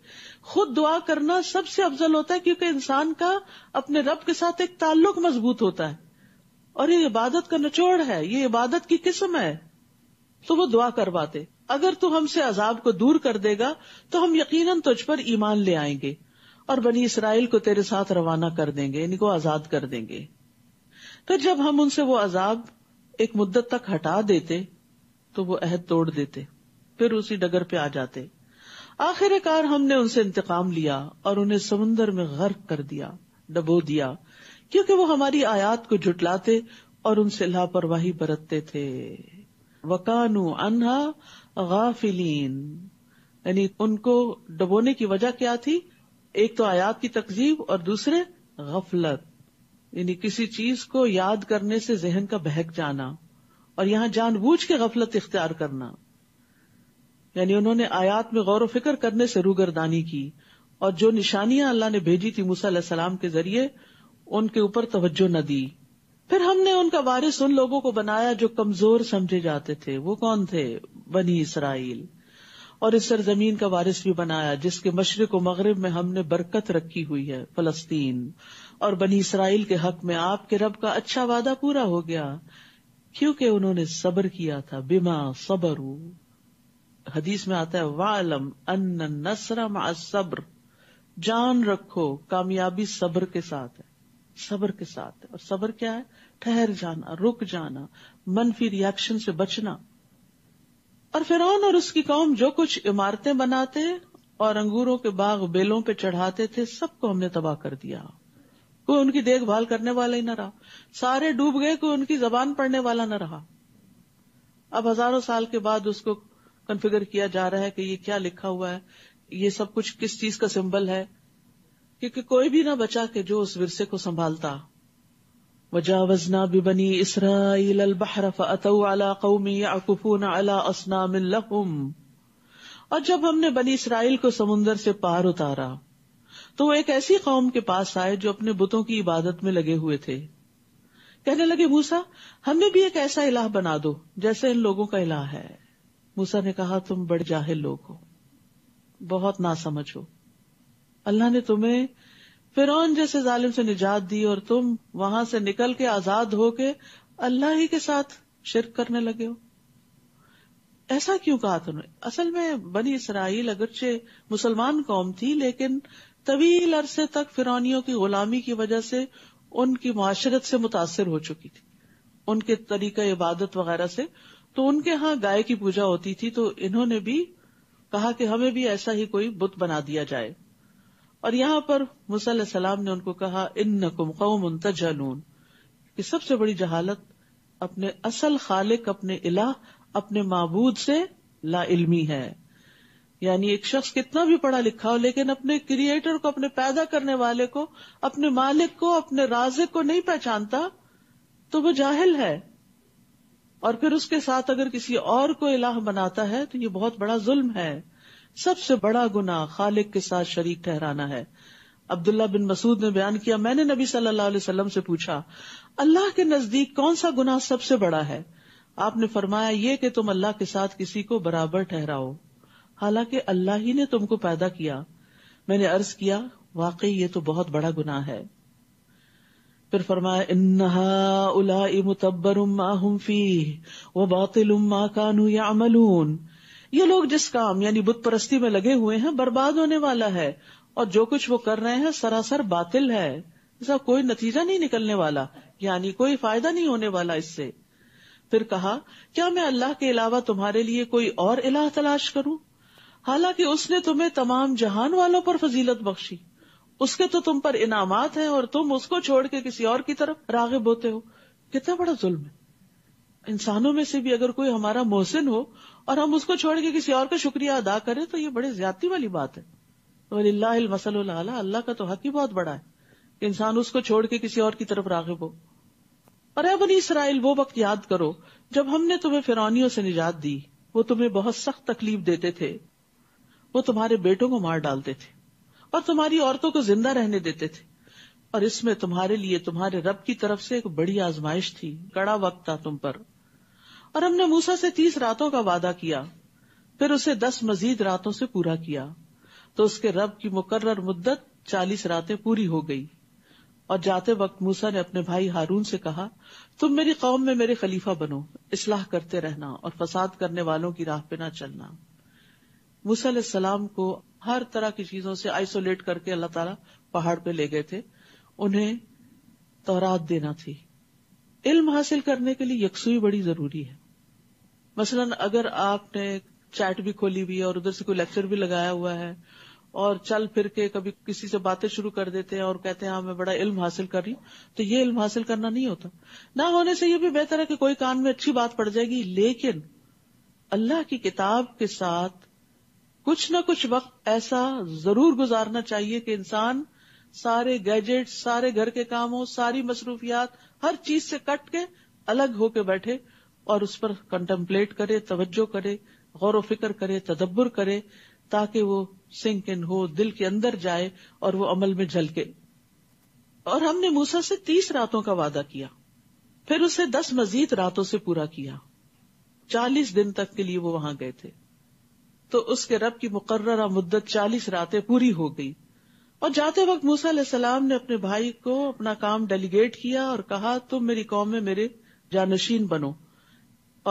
खुद दुआ करना सबसे अफजल होता है क्योंकि इंसान का अपने रब के साथ एक ताल्लुक मजबूत होता है और ये इबादत का निचोड़ है ये इबादत की किस्म है तो वो दुआ करवाते अगर तू हमसे अजाब को दूर कर देगा तो हम यकीन तुझ पर ईमान ले आएंगे और बनी इसराइल को तेरे साथ रवाना कर देंगे इनको आजाद कर देंगे फिर जब हम उनसे वो अजाब एक मुद्दत तक हटा देते तो वो अहद तोड़ देते फिर उसी डगर पे आ जाते आखिरकार हमने उनसे इंतकाम लिया और उन्हें समुन्दर में गर्क कर दिया डबो दिया क्योंकि वो हमारी आयात को जुटलाते और उनसे लापरवाही बरतते थे वकानु अनहा गाफिलीन यानी उनको डबोने की वजह क्या थी एक तो आयात की तकजीब और दूसरे गफलत यानी किसी चीज को याद करने से जहन का बहक जाना और यहां जानबूझ के गफलत इख्तियार करना यानी उन्होंने आयात में गौर फिक्र करने से रूगरदानी की और जो निशानियां अल्लाह ने भेजी थी मूसा सलाम के जरिए उनके ऊपर तवज्जो न दी फिर हमने उनका वारिस उन लोगों को बनाया जो कमजोर समझे जाते थे वो कौन थे बनी इसराइल और इस सरजमीन का वारिस भी बनाया जिसके मशरक व मगरब में हमने बरकत रखी हुई है फलस्तीन और बनी इसराइल के हक में आपके रब का अच्छा वादा पूरा हो गया क्योंकि उन्होंने सबर किया था बिमा सबरू हदीस में आता है वालम अन्न नसरा सब्र जान रखो कामयाबी सब्र के साथ है सबर के साथ है और सब्र क्या है ठहर जाना रुक जाना मन मनफी रिएक्शन से बचना और फिरौन और उसकी कौम जो कुछ इमारतें बनाते और अंगूरों के बाग बेलों पे चढ़ाते थे सबको हमने तबाह कर दिया कोई उनकी देखभाल करने वाला ही ना रहा सारे डूब गए कोई उनकी जबान पढ़ने वाला ना रहा अब हजारों साल के बाद उसको कन्फिगर किया जा रहा है कि ये क्या लिखा हुआ है ये सब कुछ किस चीज का सिंबल है क्योंकि कोई भी ना बचा के जो उस विरसे को संभालता وجاوزنا ببني إسرائيل البحر فأتوا على قوم يعكفون على أصنام لهم और जब हमने बनी इसराइल को समुन्दर से पार उतारा तो वो एक ऐसी कौम के पास आए जो अपने बुतों की इबादत में लगे हुए थे कहने लगे मूसा हमें भी एक ऐसा इलाह बना दो जैसे इन लोगों का इलाह है मूसा ने कहा तुम बड़े जाहिर लोग हो बहुत ना हो अल्लाह ने तुम्हें फिरौन जैसे जालिम से निजात दी और तुम वहां से निकल के आजाद होके अल्लाह ही के साथ शिरक करने लगे हो ऐसा क्यों कहा तुमने असल में बनी इसराइल अगरचे मुसलमान कौम थी लेकिन तवील अरसे तक फिरौनियों की गुलामी की वजह से उनकी माशरत से मुतासर हो चुकी थी उनके तरीका इबादत वगैरह से तो उनके यहाँ गाय की पूजा होती थी तो इन्होंने भी कहा कि हमें भी ऐसा ही कोई बुत बना दिया जाए और यहाँ पर मुसलम ने उनको कहा इन नकुम कौम तजलून कि सबसे बड़ी जहालत अपने असल खालिक अपने इलाह अपने मबूद से ला है यानी एक शख्स कितना भी पढ़ा लिखा हो लेकिन अपने क्रिएटर को अपने पैदा करने वाले को अपने मालिक को अपने राजे को नहीं पहचानता तो वो जाहिल है और फिर उसके साथ अगर किसी और को इलाह बनाता है तो ये बहुत बड़ा जुल्म है सबसे बड़ा गुना खालिक के साथ शरीक ठहराना है अब्दुल्ला बिन मसूद ने बयान किया मैंने नबी सल्लल्लाहु अलैहि वसल्लम से पूछा अल्लाह के नजदीक कौन सा गुना सबसे बड़ा है आपने फरमाया ये कि तुम अल्लाह के साथ किसी को बराबर ठहराओ हालांकि अल्लाह ही ने तुमको पैदा किया मैंने अर्ज किया वाकई ये तो बहुत बड़ा गुना है फिर फरमाया इन्हा उला मुतबर उम्मा हम फी व बातिल उम्मा कानू या अमलून ये लोग जिस काम यानी बुत परस्ती में लगे हुए हैं बर्बाद होने वाला है और जो कुछ वो कर रहे हैं सरासर बातिल है इसका कोई नतीजा नहीं निकलने वाला यानी कोई फायदा नहीं होने वाला इससे फिर कहा क्या मैं अल्लाह के अलावा तुम्हारे लिए कोई और इलाह तलाश करूं हालांकि उसने तुम्हें तमाम जहान वालों पर फजीलत बख्शी उसके तो तुम पर इनामात हैं और तुम उसको छोड़ के किसी और की तरफ रागिब होते हो कितना बड़ा जुल्म है इंसानों में से भी अगर कोई हमारा मोहसिन हो और हम उसको छोड़ के किसी और का शुक्रिया अदा करें तो ये बड़े ज्यादा वाली बात है मसल अल्लाह का तो हक ही बहुत बड़ा है कि इंसान उसको छोड़ के किसी और की तरफ रागिब हो और अब इसराइल वो वक्त याद करो जब हमने तुम्हें फिरौनियों से निजात दी वो तुम्हें बहुत सख्त तकलीफ देते थे वो तुम्हारे बेटों को मार डालते थे और तुम्हारी औरतों को जिंदा रहने देते थे और इसमें तुम्हारे लिए तुम्हारे रब की तरफ से एक बड़ी आजमाइश थी कड़ा वक्त था तुम पर और हमने मूसा से तीस रातों का वादा किया फिर उसे दस मजीद रातों से पूरा किया तो उसके रब की मुकर्र मुद्दत चालीस रातें पूरी हो गई और जाते वक्त मूसा ने अपने भाई हारून से कहा तुम मेरी कौम में मेरे खलीफा बनो इसलाह करते रहना और फसाद करने वालों की राह पे ना चलना मूसा सलाम को हर तरह की चीजों से आइसोलेट करके अल्लाह तला पहाड़ पे ले गए थे उन्हें तौरात देना थी इल्म हासिल करने के लिए यकसुई बड़ी जरूरी है मसलन अगर आपने चैट भी खोली हुई है और उधर से कोई लेक्चर भी लगाया हुआ है और चल फिर के कभी किसी से बातें शुरू कर देते हैं और कहते हैं हाँ मैं बड़ा इल्म हासिल कर रही हूँ तो ये इल्म हासिल करना नहीं होता ना होने से ये भी बेहतर है कि कोई कान में अच्छी बात पड़ जाएगी लेकिन अल्लाह की किताब के साथ कुछ ना कुछ वक्त ऐसा जरूर गुजारना चाहिए कि इंसान सारे गैजेट सारे घर के कामों सारी मसरूफियात हर चीज से कट के अलग होके बैठे और उस पर कंटेम्पलेट करे तवज्जो करे गौर फिक्र करे तदब्बर करे ताकि वो सिंक इन हो दिल के अंदर जाए और वो अमल में झलके और हमने मूसा से तीस रातों का वादा किया फिर उसे दस मजीद रातों से पूरा किया चालीस दिन तक के लिए वो वहां गए थे तो उसके रब की मुकर्र मुद्दत चालीस रातें पूरी हो गई और जाते वक्त मूसा सलाम ने अपने भाई को अपना काम डेलीगेट किया और कहा तुम मेरी कौम में मेरे जानशीन बनो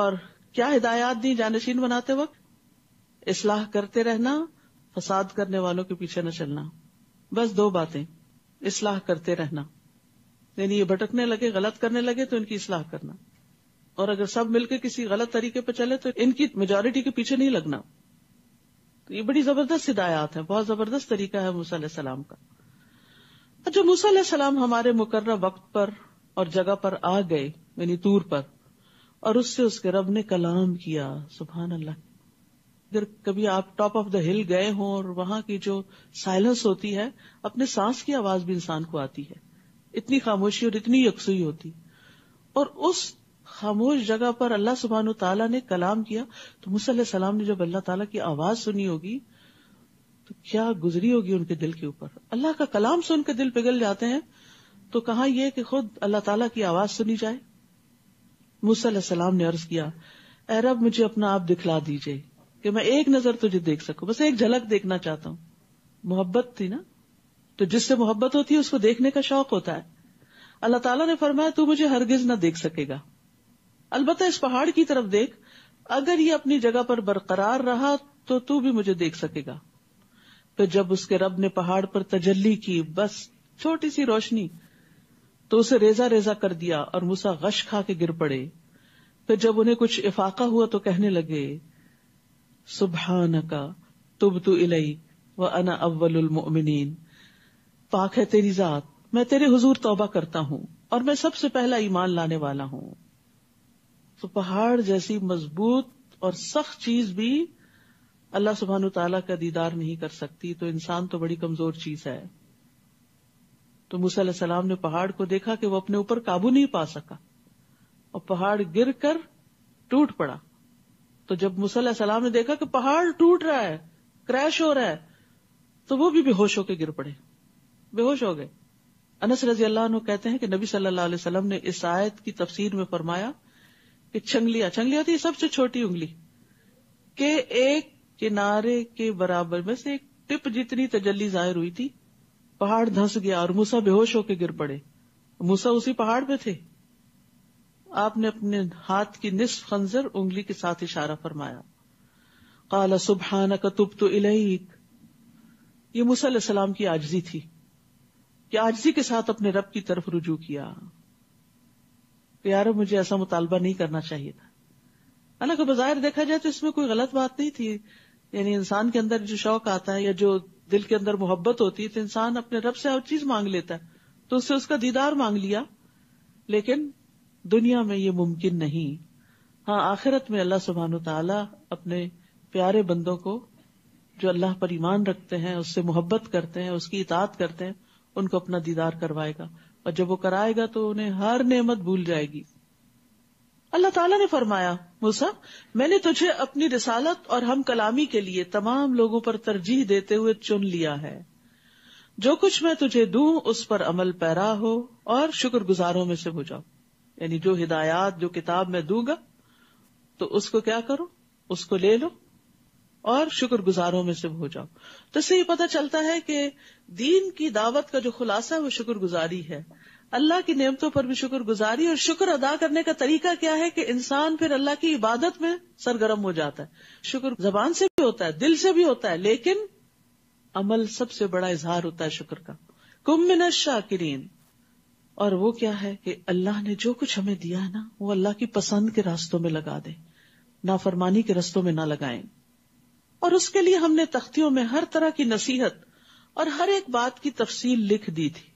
और क्या हिदायत दी जानशीन बनाते वक्त इसलाह करते रहना फसाद करने वालों के पीछे न चलना बस दो बातें इसलाह करते रहना यानी ये भटकने लगे गलत करने लगे तो इनकी इसलाह करना और अगर सब मिलकर किसी गलत तरीके पर चले तो इनकी मेजोरिटी के पीछे नहीं लगना तो ये बड़ी जबरदस्त हिदायत है बहुत जबरदस्त तरीका है मूसा सलाम का अच्छा मूसा सलाम हमारे मुकर्र वक्त पर और जगह पर आ गए यानी तूर पर और उससे उसके रब ने कलाम किया सुबहान अल्लाह अगर कभी आप टॉप ऑफ द हिल गए हों और वहां की जो साइलेंस होती है अपने सांस की आवाज भी इंसान को आती है इतनी खामोशी और इतनी यकसुई होती और उस खामोश जगह पर अल्लाह सुबहान तला ने कलाम किया तो मूसा सलाम ने जब अल्लाह तला की आवाज सुनी होगी तो क्या गुजरी होगी उनके दिल के ऊपर अल्लाह का कलाम सुन के दिल पिघल जाते हैं तो कहा यह कि खुद अल्लाह ताला की आवाज सुनी जाए मुसलम ने अर्ज किया अरब मुझे अपना आप दिखला दीजिए कि मैं एक नजर तुझे देख सकू बस एक झलक देखना चाहता हूँ मोहब्बत थी ना तो जिससे मोहब्बत होती है उसको देखने का शौक होता है अल्लाह ताला ने फरमाया तू मुझे हरगिज ना देख सकेगा अलबत् इस पहाड़ की तरफ देख अगर ये अपनी जगह पर बरकरार रहा तो तू भी मुझे देख सकेगा फिर जब उसके रब ने पहाड़ पर तजली की बस छोटी सी रोशनी तो उसे रेजा रेजा कर दिया और मूसा गश खा के गिर पड़े फिर जब उन्हें कुछ इफाका हुआ तो कहने लगे सुबहान का तुब तु इलई व अना अव्वल मोमिन पाक है तेरी जात मैं तेरे हुजूर तौबा करता हूँ और मैं सबसे पहला ईमान लाने वाला हूं तो पहाड़ जैसी मजबूत और सख्त चीज भी अल्लाह सुबहान तला का दीदार नहीं कर सकती तो इंसान तो बड़ी कमजोर चीज है तो मूसा सलाम ने पहाड़ को देखा कि वो अपने ऊपर काबू नहीं पा सका और पहाड़ गिर कर टूट पड़ा तो जब मूसा सलाम ने देखा कि पहाड़ टूट रहा है क्रैश हो रहा है तो वो भी बेहोश होकर गिर पड़े बेहोश हो गए अनस रजी अल्लाह कहते हैं कि नबी सल्लल्लाहु अलैहि वसल्लम ने इस आयत की तफसीर में फरमाया कि छंगलिया छंगलिया थी सबसे छोटी उंगली के एक किनारे के बराबर में से एक टिप जितनी तजल्ली जाहिर हुई थी पहाड़ धंस गया और मूसा बेहोश होकर गिर पड़े मूसा उसी पहाड़ पे थे आपने अपने हाथ की निस्फ खंजर उंगली के साथ इशारा फरमाया काला सुबहाना का तुब तो इलाइक ये मूसा सलाम की आजजी थी कि आजजी के साथ अपने रब की तरफ रुजू किया यार मुझे ऐसा मुतालबा नहीं करना चाहिए था हालांकि बाजार देखा जाए तो इसमें कोई गलत बात नहीं थी यानी इंसान के अंदर जो शौक आता है या जो दिल के अंदर मोहब्बत होती है तो इंसान अपने रब से हर चीज मांग लेता है तो उससे उसका दीदार मांग लिया लेकिन दुनिया में ये मुमकिन नहीं हाँ आखिरत में अल्लाह सुबहान तला अपने प्यारे बंदों को जो अल्लाह पर ईमान रखते हैं उससे मोहब्बत करते हैं उसकी इतात करते हैं उनको अपना दीदार करवाएगा और जब वो कराएगा तो उन्हें हर नेमत भूल जाएगी अल्लाह ताला ने फरमाया मूसा मैंने तुझे अपनी रिसालत और हम कलामी के लिए तमाम लोगों पर तरजीह देते हुए चुन लिया है जो कुछ मैं तुझे दू उस पर अमल पैरा हो और शुक्रगुजारों में से हो जाओ यानी जो हिदायत जो किताब मैं दूंगा तो उसको क्या करो उसको ले लो और शुक्र गुजारों में से हो जाओ तो इससे ये पता चलता है कि दीन की दावत का जो खुलासा है वो शुक्रगुजारी है अल्लाह की नियमतों पर भी शुक्र गुजारी और शुक्र अदा करने का तरीका क्या है कि इंसान फिर अल्लाह की इबादत में सरगर्म हो जाता है शुक्र जबान से भी होता है दिल से भी होता है लेकिन अमल सबसे बड़ा इजहार होता है शुक्र का कुमिन शाकिरीन और वो क्या है कि अल्लाह ने जो कुछ हमें दिया है ना वो अल्लाह की पसंद के रास्तों में लगा दे नाफरमानी के रास्तों में ना लगाए और उसके लिए हमने तख्तियों में हर तरह की नसीहत और हर एक बात की तफसील लिख दी थी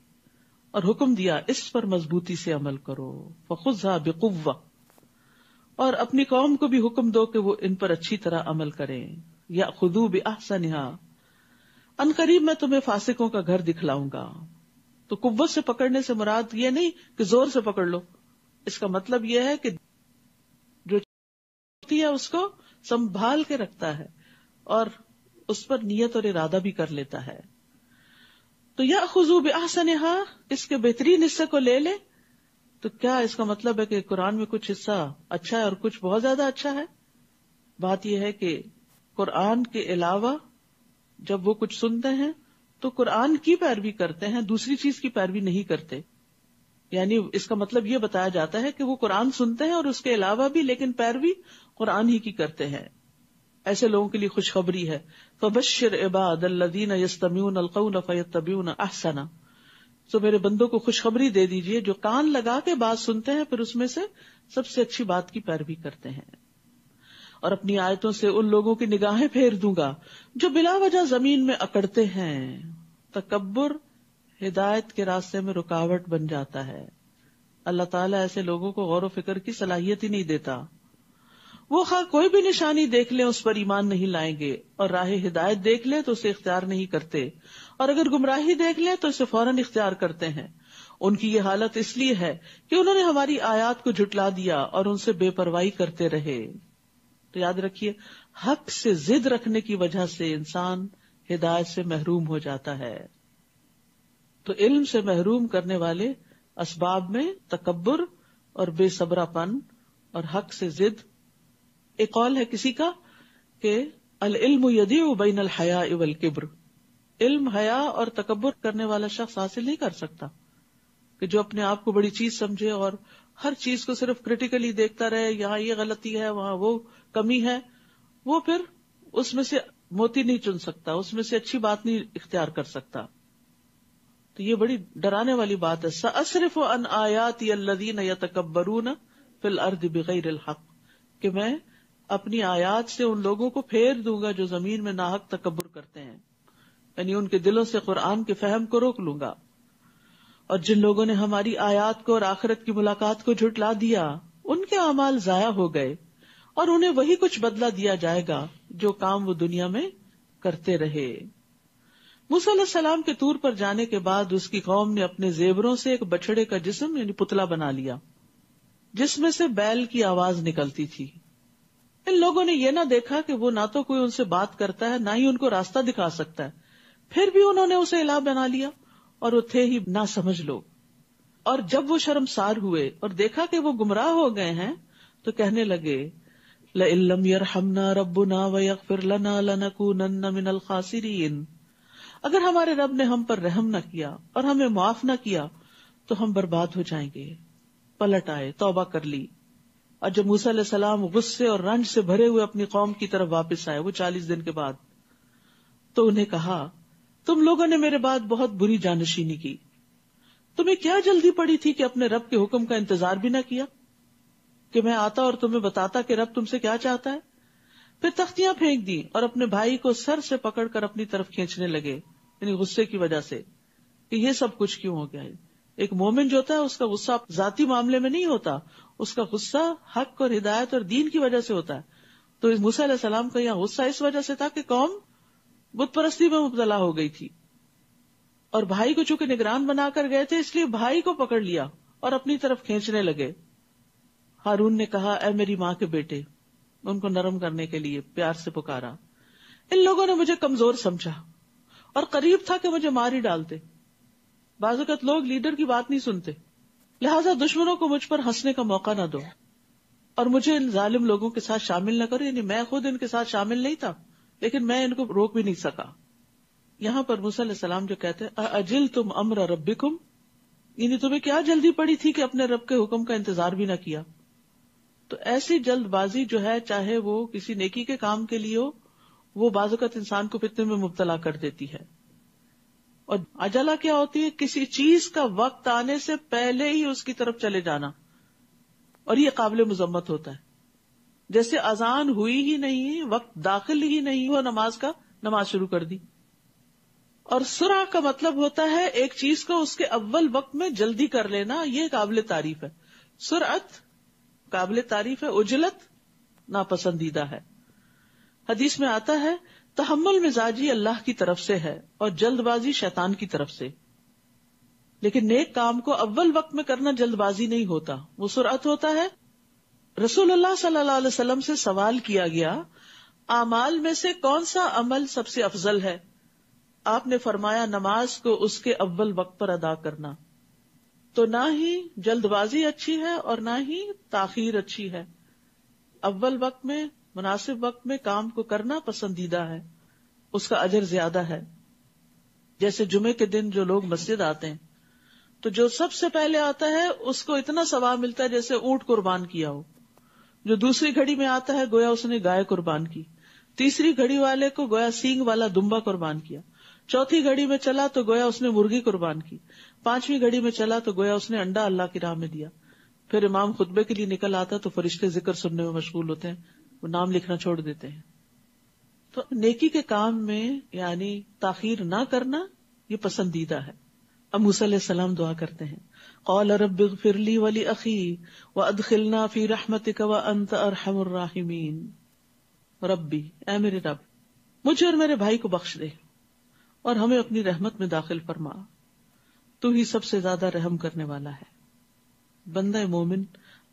और हुक्म दिया इस पर मजबूती से अमल करो फखुजा बेकुवा और अपनी कौम को भी हुक्म दो कि वो इन पर अच्छी तरह अमल करें या खुदू बे आसनहा अन करीब मैं तुम्हें फासिकों का घर दिखलाऊंगा तो कुव्वत से पकड़ने से मुराद ये नहीं कि जोर से पकड़ लो इसका मतलब यह है कि जो है उसको संभाल के रखता है और उस पर नियत और इरादा भी कर लेता है तो या खजूब आसनहा इसके बेहतरीन हिस्से को ले ले तो क्या इसका मतलब है कि कुरान में कुछ हिस्सा अच्छा है और कुछ बहुत ज्यादा अच्छा है बात यह है कि कुरान के अलावा जब वो कुछ सुनते हैं तो कुरान की पैरवी करते हैं दूसरी चीज की पैरवी नहीं करते यानी इसका मतलब ये बताया जाता है कि वो कुरान सुनते हैं और उसके अलावा भी लेकिन पैरवी कुरान ही की करते हैं ऐसे लोगों के लिए खुशखबरी है फबशर इबाद अल्लदीन यस्तम्यून अलकौन फयतब्यून अहसना तो मेरे बंदों को खुशखबरी दे दीजिए जो कान लगा के बात सुनते हैं फिर उसमें से सबसे अच्छी बात की पैरवी करते हैं और अपनी आयतों से उन लोगों की निगाहें फेर दूंगा जो बिला वजह जमीन में अकड़ते हैं तकबर हिदायत के रास्ते में रुकावट बन जाता है अल्लाह ताला ऐसे लोगों को गौर व फिक्र की सलाहियत ही नहीं देता वो खा हाँ, कोई भी निशानी देख ले उस पर ईमान नहीं लाएंगे और राह हिदायत देख ले तो उसे इख्तियार नहीं करते और अगर गुमराही देख ले तो उसे फौरन इख्तियार करते हैं उनकी ये हालत इसलिए है कि उन्होंने हमारी आयात को झुटला दिया और उनसे बेपरवाही करते रहे तो याद रखिये हक से जिद रखने की वजह से इंसान हिदायत से महरूम हो जाता है तो इल्म से महरूम करने वाले असबाब में तकबर और बेसबरापन और हक से जिद एक कौल है किसी का कि अल इल्म यदि बैन अल हया इवल किब्र इल्म हया और तकबर करने वाला शख्स हासिल नहीं कर सकता कि जो अपने आप को बड़ी चीज समझे और हर चीज को सिर्फ क्रिटिकली देखता रहे यहाँ ये गलती है वहां वो कमी है वो फिर उसमें से मोती नहीं चुन सकता उसमें से अच्छी बात नहीं इख्तियार कर सकता तो ये बड़ी डराने वाली बात है ससरफ अन आयात यदीन या तकबरून फिल अर्द बगैर हक कि मैं अपनी आयात से उन लोगों को फेर दूंगा जो जमीन में नाहक तकबर करते हैं यानी उनके दिलों से कुरान के फहम को रोक लूंगा और जिन लोगों ने हमारी आयात को और आखिरत की मुलाकात को झुटला दिया उनके अमाल जाया हो गए और उन्हें वही कुछ बदला दिया जाएगा जो काम वो दुनिया में करते रहे मूसलाम के तूर पर जाने के बाद उसकी कौम ने अपने जेबरों से एक बछड़े का जिसम यानी पुतला बना लिया जिसमें से बैल की आवाज निकलती थी इन लोगों ने यह ना देखा कि वो ना तो कोई उनसे बात करता है ना ही उनको रास्ता दिखा सकता है फिर भी उन्होंने उसे इला बना लिया और वो थे ही ना समझ लोग और जब वो शर्मसार हुए और देखा कि वो गुमराह हो गए हैं तो कहने लगे लम यरहमना ना वयफिर लना लनकूनन्ना मिनल खासिरीन अगर हमारे रब ने हम पर रहम न किया और हमें माफ न किया तो हम बर्बाद हो जाएंगे पलट आए तौबा कर ली और जब मूसा सलाम गुस्से और रंज से भरे हुए अपनी कौम की तरफ वापस आए वो चालीस दिन के बाद तो उन्हें कहा तुम लोगों ने मेरे बाद बहुत बुरी जानशीनी की तुम्हें क्या जल्दी पड़ी थी कि अपने रब के हुक्म का इंतजार भी ना किया कि मैं आता और तुम्हें बताता कि रब तुमसे क्या चाहता है फिर तख्तियां फेंक दी और अपने भाई को सर से पकड़कर अपनी तरफ खींचने लगे यानी गुस्से की वजह से कि ये सब कुछ क्यों हो गया है एक मोमेंट जो होता है उसका गुस्सा जाती मामले में नहीं होता उसका गुस्सा हक और हिदायत और दीन की वजह से होता है तो मूसा सलाम का यहाँ गुस्सा इस वजह से था कि कौम बुत परस्ती में मुबतला हो गई थी और भाई को चूंकि निगरान बनाकर गए थे इसलिए भाई को पकड़ लिया और अपनी तरफ खींचने लगे हारून ने कहा ए मेरी माँ के बेटे उनको नरम करने के लिए प्यार से पुकारा इन लोगों ने मुझे कमजोर समझा और करीब था कि मुझे मार ही डालते बाजुकत लोग लीडर की बात नहीं सुनते लिहाजा दुश्मनों को मुझ पर हंसने का मौका ना दो और मुझे इन जालिम लोगों के साथ शामिल न करो यानी मैं खुद इनके साथ शामिल नहीं था लेकिन मैं इनको रोक भी नहीं सका यहाँ पर मूसलाम जो कहते हैं अजिल तुम अमर रब्बिकुम यानी तुम्हें क्या जल्दी पड़ी थी कि अपने रब के हुक्म का इंतजार भी ना किया तो ऐसी जल्दबाजी जो है चाहे वो किसी नेकी के काम के लिए हो वो बाजुकत इंसान को फितने में मुबतला कर देती है और अजला क्या होती है किसी चीज का वक्त आने से पहले ही उसकी तरफ चले जाना और ये काबिल मजम्मत होता है जैसे अजान हुई ही नहीं वक्त दाखिल ही नहीं हुआ नमाज का नमाज शुरू कर दी और सुरा का मतलब होता है एक चीज को उसके अव्वल वक्त में जल्दी कर लेना यह काबिल तारीफ है सुरअत काबिल तारीफ है उजलत नापसंदीदा है हदीस में आता है तहमल मिजाजी अल्लाह की तरफ से है और जल्दबाजी शैतान की तरफ से लेकिन नेक काम को अव्वल वक्त में करना जल्दबाजी नहीं होता वो सुरत होता है रसूल सल्लाम से सवाल किया गया आमाल में से कौन सा अमल सबसे अफजल है आपने फरमाया नमाज को उसके अव्वल वक्त पर अदा करना तो ना ही जल्दबाजी अच्छी है और ना ही ताखिर अच्छी है अव्वल वक्त में मुनासिब वक्त में काम को करना पसंदीदा है उसका अजर ज्यादा है जैसे जुमे के दिन जो लोग मस्जिद आते हैं तो जो सबसे पहले आता है उसको इतना सवाब मिलता है जैसे ऊंट कुर्बान किया हो जो दूसरी घड़ी में आता है गोया उसने गाय कुर्बान की तीसरी घड़ी वाले को गोया सींग वाला दुम्बा कुर्बान किया चौथी घड़ी में चला तो गोया उसने मुर्गी कुर्बान की पांचवी घड़ी में चला तो गोया उसने अंडा अल्लाह की राह में दिया फिर इमाम खुतबे के लिए निकल आता तो फरिश्ते जिक्र सुनने में मशगूल होते हैं वो नाम लिखना छोड़ देते हैं तो नेकी के काम में यानी ताखीर ना करना ये पसंदीदा है अब मुसलम दुआ करते हैं कौल रब फिरली वली अखी व अदखिलना फी रहमत अंत अरहमीन रब्बी ए मेरे रब मुझे और मेरे भाई को बख्श दे और हमें अपनी रहमत में दाखिल फरमा तू ही सबसे ज्यादा रहम करने वाला है बंदा मोमिन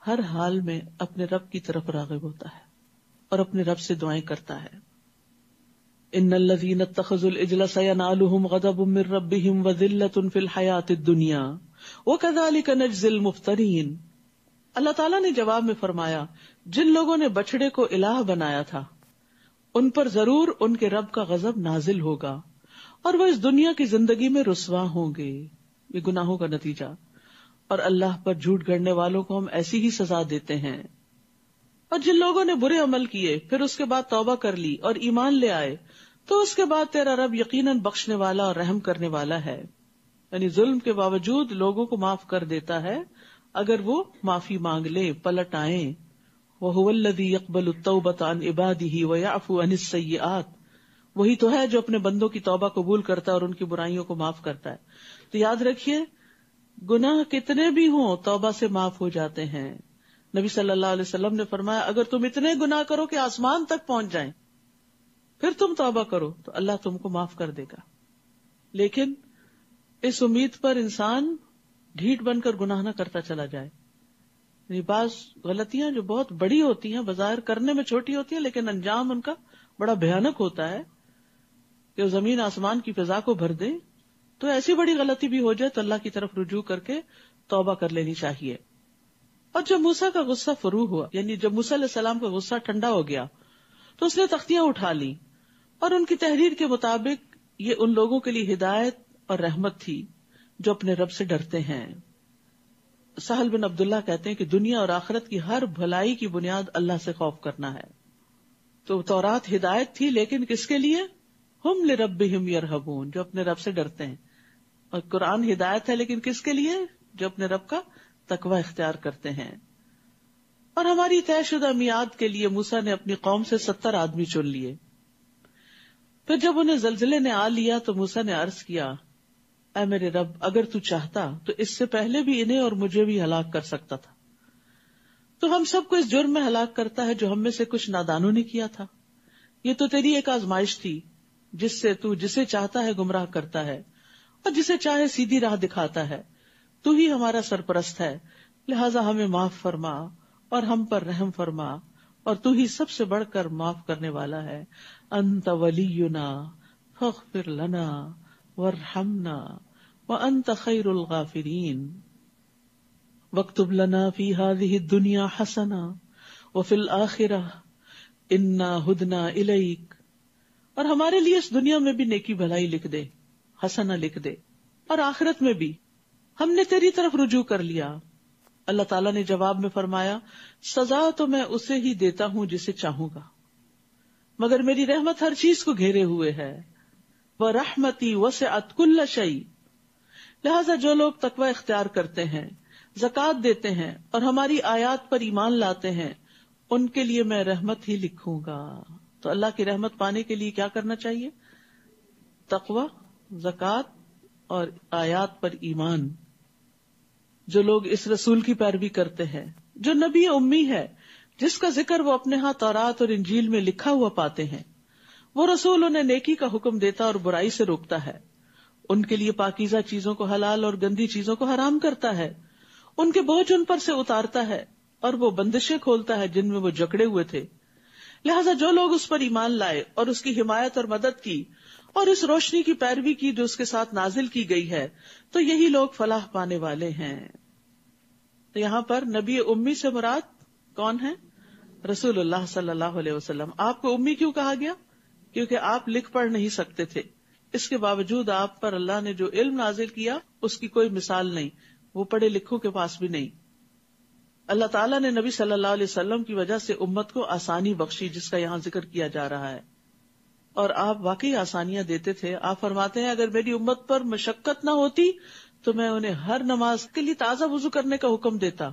हर हाल में अपने रब की तरफ रागिब होता है और अपने रब से दुआएं करता है इन नल्लजीन तखजुल इजलस दुनिया वो कजाली कनजिल मुफ्तरीन अल्लाह ताला ने जवाब में फरमाया जिन लोगों ने बछड़े को इलाह बनाया था उन पर जरूर उनके रब का गजब नाजिल होगा और वह इस दुनिया की जिंदगी में रुसवा होंगे गुनाहों का नतीजा और अल्लाह पर झूठ गढ़ने वालों को हम ऐसी ही सजा देते हैं और जिन लोगों ने बुरे अमल किए फिर उसके बाद तौबा कर ली और ईमान ले आए तो उसके बाद तेरा रब यकीनन बख्शने वाला और रहम करने वाला है यानी जुल्म के बावजूद लोगों को माफ कर देता है अगर वो माफी मांग ले पलट आए वह अकबल तौबतान इबादी ही अन सयात वही तो है जो अपने बंदों की तौबा कबूल करता है और उनकी बुराइयों को माफ करता है तो याद रखिये गुनाह कितने भी हों तोबा से माफ हो जाते हैं नबी सल्लल्लाहु अलैहि वसल्लम ने फरमाया अगर तुम इतने गुनाह करो कि आसमान तक पहुंच जाए फिर तुम तौबा करो तो अल्लाह तुमको माफ कर देगा लेकिन इस उम्मीद पर इंसान ढीठ बनकर गुनाह ना करता चला जाए बास गलतियां जो बहुत बड़ी होती हैं बाजार करने में छोटी होती हैं लेकिन अंजाम उनका बड़ा भयानक होता है कि जमीन आसमान की फिजा को भर दे तो ऐसी बड़ी गलती भी हो जाए तो अल्लाह की तरफ रुजू करके तौबा कर लेनी चाहिए और जब मूसा का गुस्सा फरू हुआ यानी जब मूसा सलाम का गुस्सा ठंडा हो गया तो उसने तख्तियां उठा ली और उनकी तहरीर के मुताबिक ये उन लोगों के लिए हिदायत और रहमत थी जो अपने रब से डरते हैं साहल बिन अब्दुल्ला कहते हैं कि दुनिया और आखरत की हर भलाई की बुनियाद अल्लाह से खौफ करना है तो तौरात हिदायत थी लेकिन किसके लिए हम ले रब हिम यरहबून जो अपने रब से डरते हैं और कुरान हिदायत है लेकिन किसके लिए जो अपने रब का तकवा इख्तियार करते हैं और हमारी तयशुदा मियाद के लिए मूसा ने अपनी कौम से सत्तर आदमी चुन लिए फिर जब उन्हें जलजिले ने आ लिया तो मूसा ने अर्ज किया अ मेरे रब अगर तू चाहता तो इससे पहले भी इन्हें और मुझे भी हलाक कर सकता था तो हम सबको इस जुर्म में हलाक करता है जो हम में से कुछ नादानों ने किया था ये तो तेरी एक आजमाइश थी जिससे तू जिसे चाहता है गुमराह करता है और जिसे चाहे सीधी राह दिखाता है तू ही हमारा सरपरस्त है लिहाजा हमें माफ फरमा और हम पर रहम फरमा और तू ही सबसे बढ़कर माफ करने वाला है अंत वलीयुना फखफिर लना वरहमना व अंत खैरुल गाफिरीन वक्तुब लना फी हादिही दुनिया हसना व फिल आखिरा इन्ना हदना इलाईक और हमारे लिए इस दुनिया में भी नेकी भलाई लिख दे हसना लिख दे और आखिरत में भी हमने तेरी तरफ रुजू कर लिया अल्लाह ताला ने जवाब में फरमाया सजा तो मैं उसे ही देता हूं जिसे चाहूंगा मगर मेरी रहमत हर चीज को घेरे हुए है वह रहमती वसे अतकुल्ल शई लिहाजा जो लोग तकवा इख्तियार करते हैं जक़ात देते हैं और हमारी आयात पर ईमान लाते हैं उनके लिए मैं रहमत ही लिखूंगा तो अल्लाह की रहमत पाने के लिए क्या करना चाहिए तकवा जक़ात और आयात पर ईमान जो लोग इस रसूल की पैरवी करते हैं जो नबी उम्मी है जिसका जिक्र वो अपने हाथ तौरात और इंजील में लिखा हुआ पाते हैं वो रसूल उन्हें नेकी का हुक्म देता और बुराई से रोकता है उनके लिए पाकिजा चीजों को हलाल और गंदी चीजों को हराम करता है उनके बोझ उन पर से उतारता है और वो बंदिशें खोलता है जिनमें वो जकड़े हुए थे लिहाजा जो लोग उस पर ईमान लाए और उसकी हिमायत और मदद की और इस रोशनी की पैरवी की जो उसके साथ नाजिल की गई है तो यही लोग फलाह पाने वाले हैं तो यहाँ पर नबी उम्मी से मुराद कौन है रसूलुल्लाह सल्लल्लाहु अलैहि वसल्लम आपको उम्मी क्यों कहा गया क्योंकि आप लिख पढ़ नहीं सकते थे इसके बावजूद आप पर अल्लाह ने जो इल्म नाजिल किया उसकी कोई मिसाल नहीं वो पढ़े लिखों के पास भी नहीं अल्लाह ताला ने नबी सल्लल्लाहु अलैहि वसल्लम की वजह से उम्मत को आसानी बख्शी जिसका यहाँ जिक्र किया जा रहा है और आप वाकई आसानियां देते थे आप फरमाते हैं अगर मेरी उम्मत पर मशक्कत ना होती तो मैं उन्हें हर नमाज के लिए ताजा वजू करने का हुक्म देता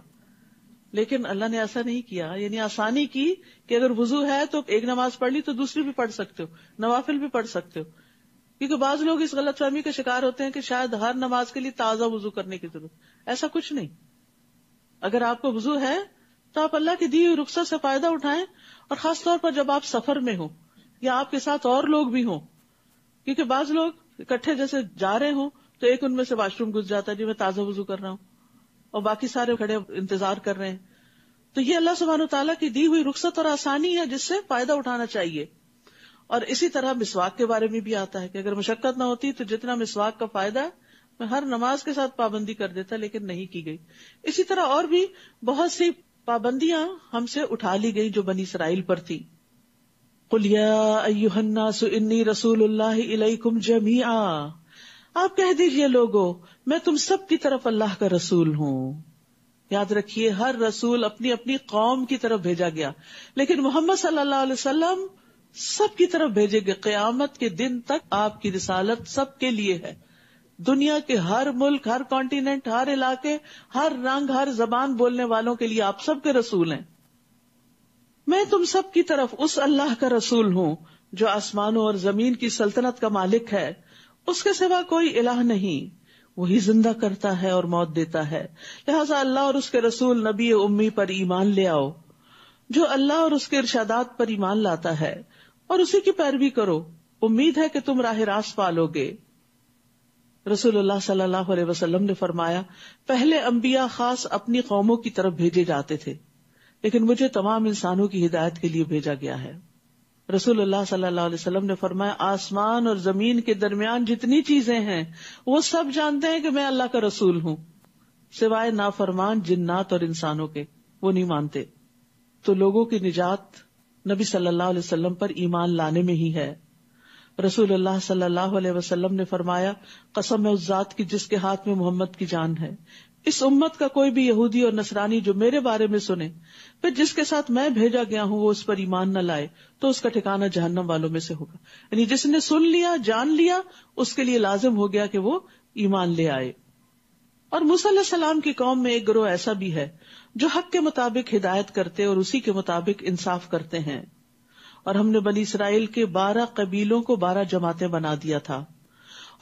लेकिन अल्लाह ने ऐसा नहीं किया यानी आसानी की कि अगर वजू है तो एक नमाज पढ़ ली तो दूसरी भी पढ़ सकते हो नवाफिल भी पढ़ सकते हो क्योंकि बाज लोग इस गलत फहमी के शिकार होते हैं कि शायद हर नमाज के लिए ताजा वजू करने की जरूरत ऐसा कुछ नहीं अगर आपको वजू है तो आप अल्लाह की दी रुख्सत से फायदा उठाएं और खासतौर पर जब आप सफर में हो या आपके साथ और लोग भी हों क्योंकि बाज लोग इकट्ठे जैसे जा रहे हों तो एक उनमें से वाशरूम घुस जाता है जी मैं ताजा वजू कर रहा हूं और बाकी सारे खड़े इंतजार कर रहे हैं तो ये अल्लाह सुबहान तला की दी हुई रुख्सत और आसानी है जिससे फायदा उठाना चाहिए और इसी तरह मिसवाक के बारे में भी आता है कि अगर मुशक्कत ना होती तो जितना मिसवाक का फायदा मैं हर नमाज के साथ पाबंदी कर देता लेकिन नहीं की गई इसी तरह और भी बहुत सी पाबंदियां हमसे उठा ली गई जो बनी इसराइल पर थी कुल या अयुहन्नासु इन्नी रसूलुल्लाह इलैकुम जमीआ आप कह दीजिए लोगो मैं तुम सब की तरफ अल्लाह का रसूल हूँ याद रखिए हर रसूल अपनी अपनी कौम की तरफ भेजा गया लेकिन मोहम्मद सल्लल्लाहु अलैहि वसल्लम सब की तरफ भेजे गए क्यामत के दिन तक आपकी रिसालत सबके लिए है दुनिया के हर मुल्क हर कॉन्टिनेंट हर इलाके हर रंग हर जबान बोलने वालों के लिए आप सबके रसूल हैं मैं तुम सब की तरफ उस अल्लाह का रसूल हूँ जो आसमानों और जमीन की सल्तनत का मालिक है उसके सिवा कोई इलाह नहीं वही जिंदा करता है और मौत देता है लिहाजा अल्लाह और उसके रसूल नबी उम्मी पर ईमान ले आओ जो अल्लाह और उसके इर्शादात पर ईमान लाता है और उसी की पैरवी करो उम्मीद है कि तुम राह रास पालोगे रसूलुल्लाह सल्लल्लाहु अलैहि वसल्लम ने फरमाया पहले अंबिया खास अपनी कौमों की तरफ भेजे जाते थे लेकिन मुझे तमाम इंसानों की हिदायत के लिए भेजा गया है अल्लाह सल्लल्लाहु अलैहि वसल्लम ने फरमाया आसमान और जमीन के दरमियान जितनी चीजें हैं वो सब जानते हैं कि मैं अल्लाह का रसूल हूं सिवाय नाफरमान जिन्नात और इंसानों के वो नहीं मानते तो लोगों की निजात नबी सल्लल्लाहु अलैहि वसल्लम पर ईमान लाने में ही है रसूल सल्लल्लाहु अलैहि वसल्लम ने फरमाया कसम है उस जात की जिसके हाथ में मोहम्मद की जान है इस उम्मत का कोई भी यहूदी और नसरानी जो मेरे बारे में सुने फिर जिसके साथ मैं भेजा गया हूँ वो उस पर ईमान न लाए तो उसका ठिकाना जहन्नम वालों में से होगा यानी जिसने सुन लिया जान लिया उसके लिए लाजिम हो गया कि वो ईमान ले आए और मुसलम सलाम की कौम में एक ग्रोह ऐसा भी है जो हक के मुताबिक हिदायत करते और उसी के मुताबिक इंसाफ करते हैं और हमने बनी इसराइल के बारह कबीलों को बारह जमाते बना दिया था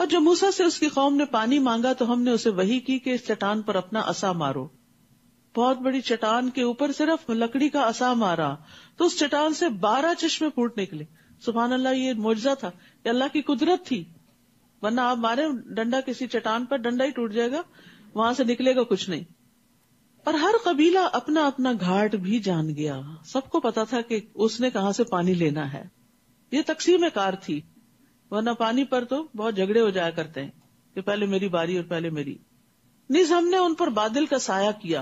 और जब मूसा से उसकी कौम ने पानी मांगा तो हमने उसे वही की कि इस चटान पर अपना असा मारो बहुत बड़ी चट्टान के ऊपर सिर्फ लकड़ी का असा मारा तो उस चट्टान से बारह चश्मे फूट निकले सुबहान अल्लाह ये मुआवजा था ये अल्लाह की कुदरत थी वरना आप मारे डंडा किसी चटान पर डंडा ही टूट जाएगा वहां से निकलेगा कुछ नहीं और हर कबीला अपना अपना घाट भी जान गया सबको पता था कि उसने कहा से पानी लेना है ये तकसीम कार थी वरना पानी पर तो बहुत झगड़े हो जाया करते हैं कि पहले मेरी बारी और पहले मेरी निज हमने उन पर बादल का साया किया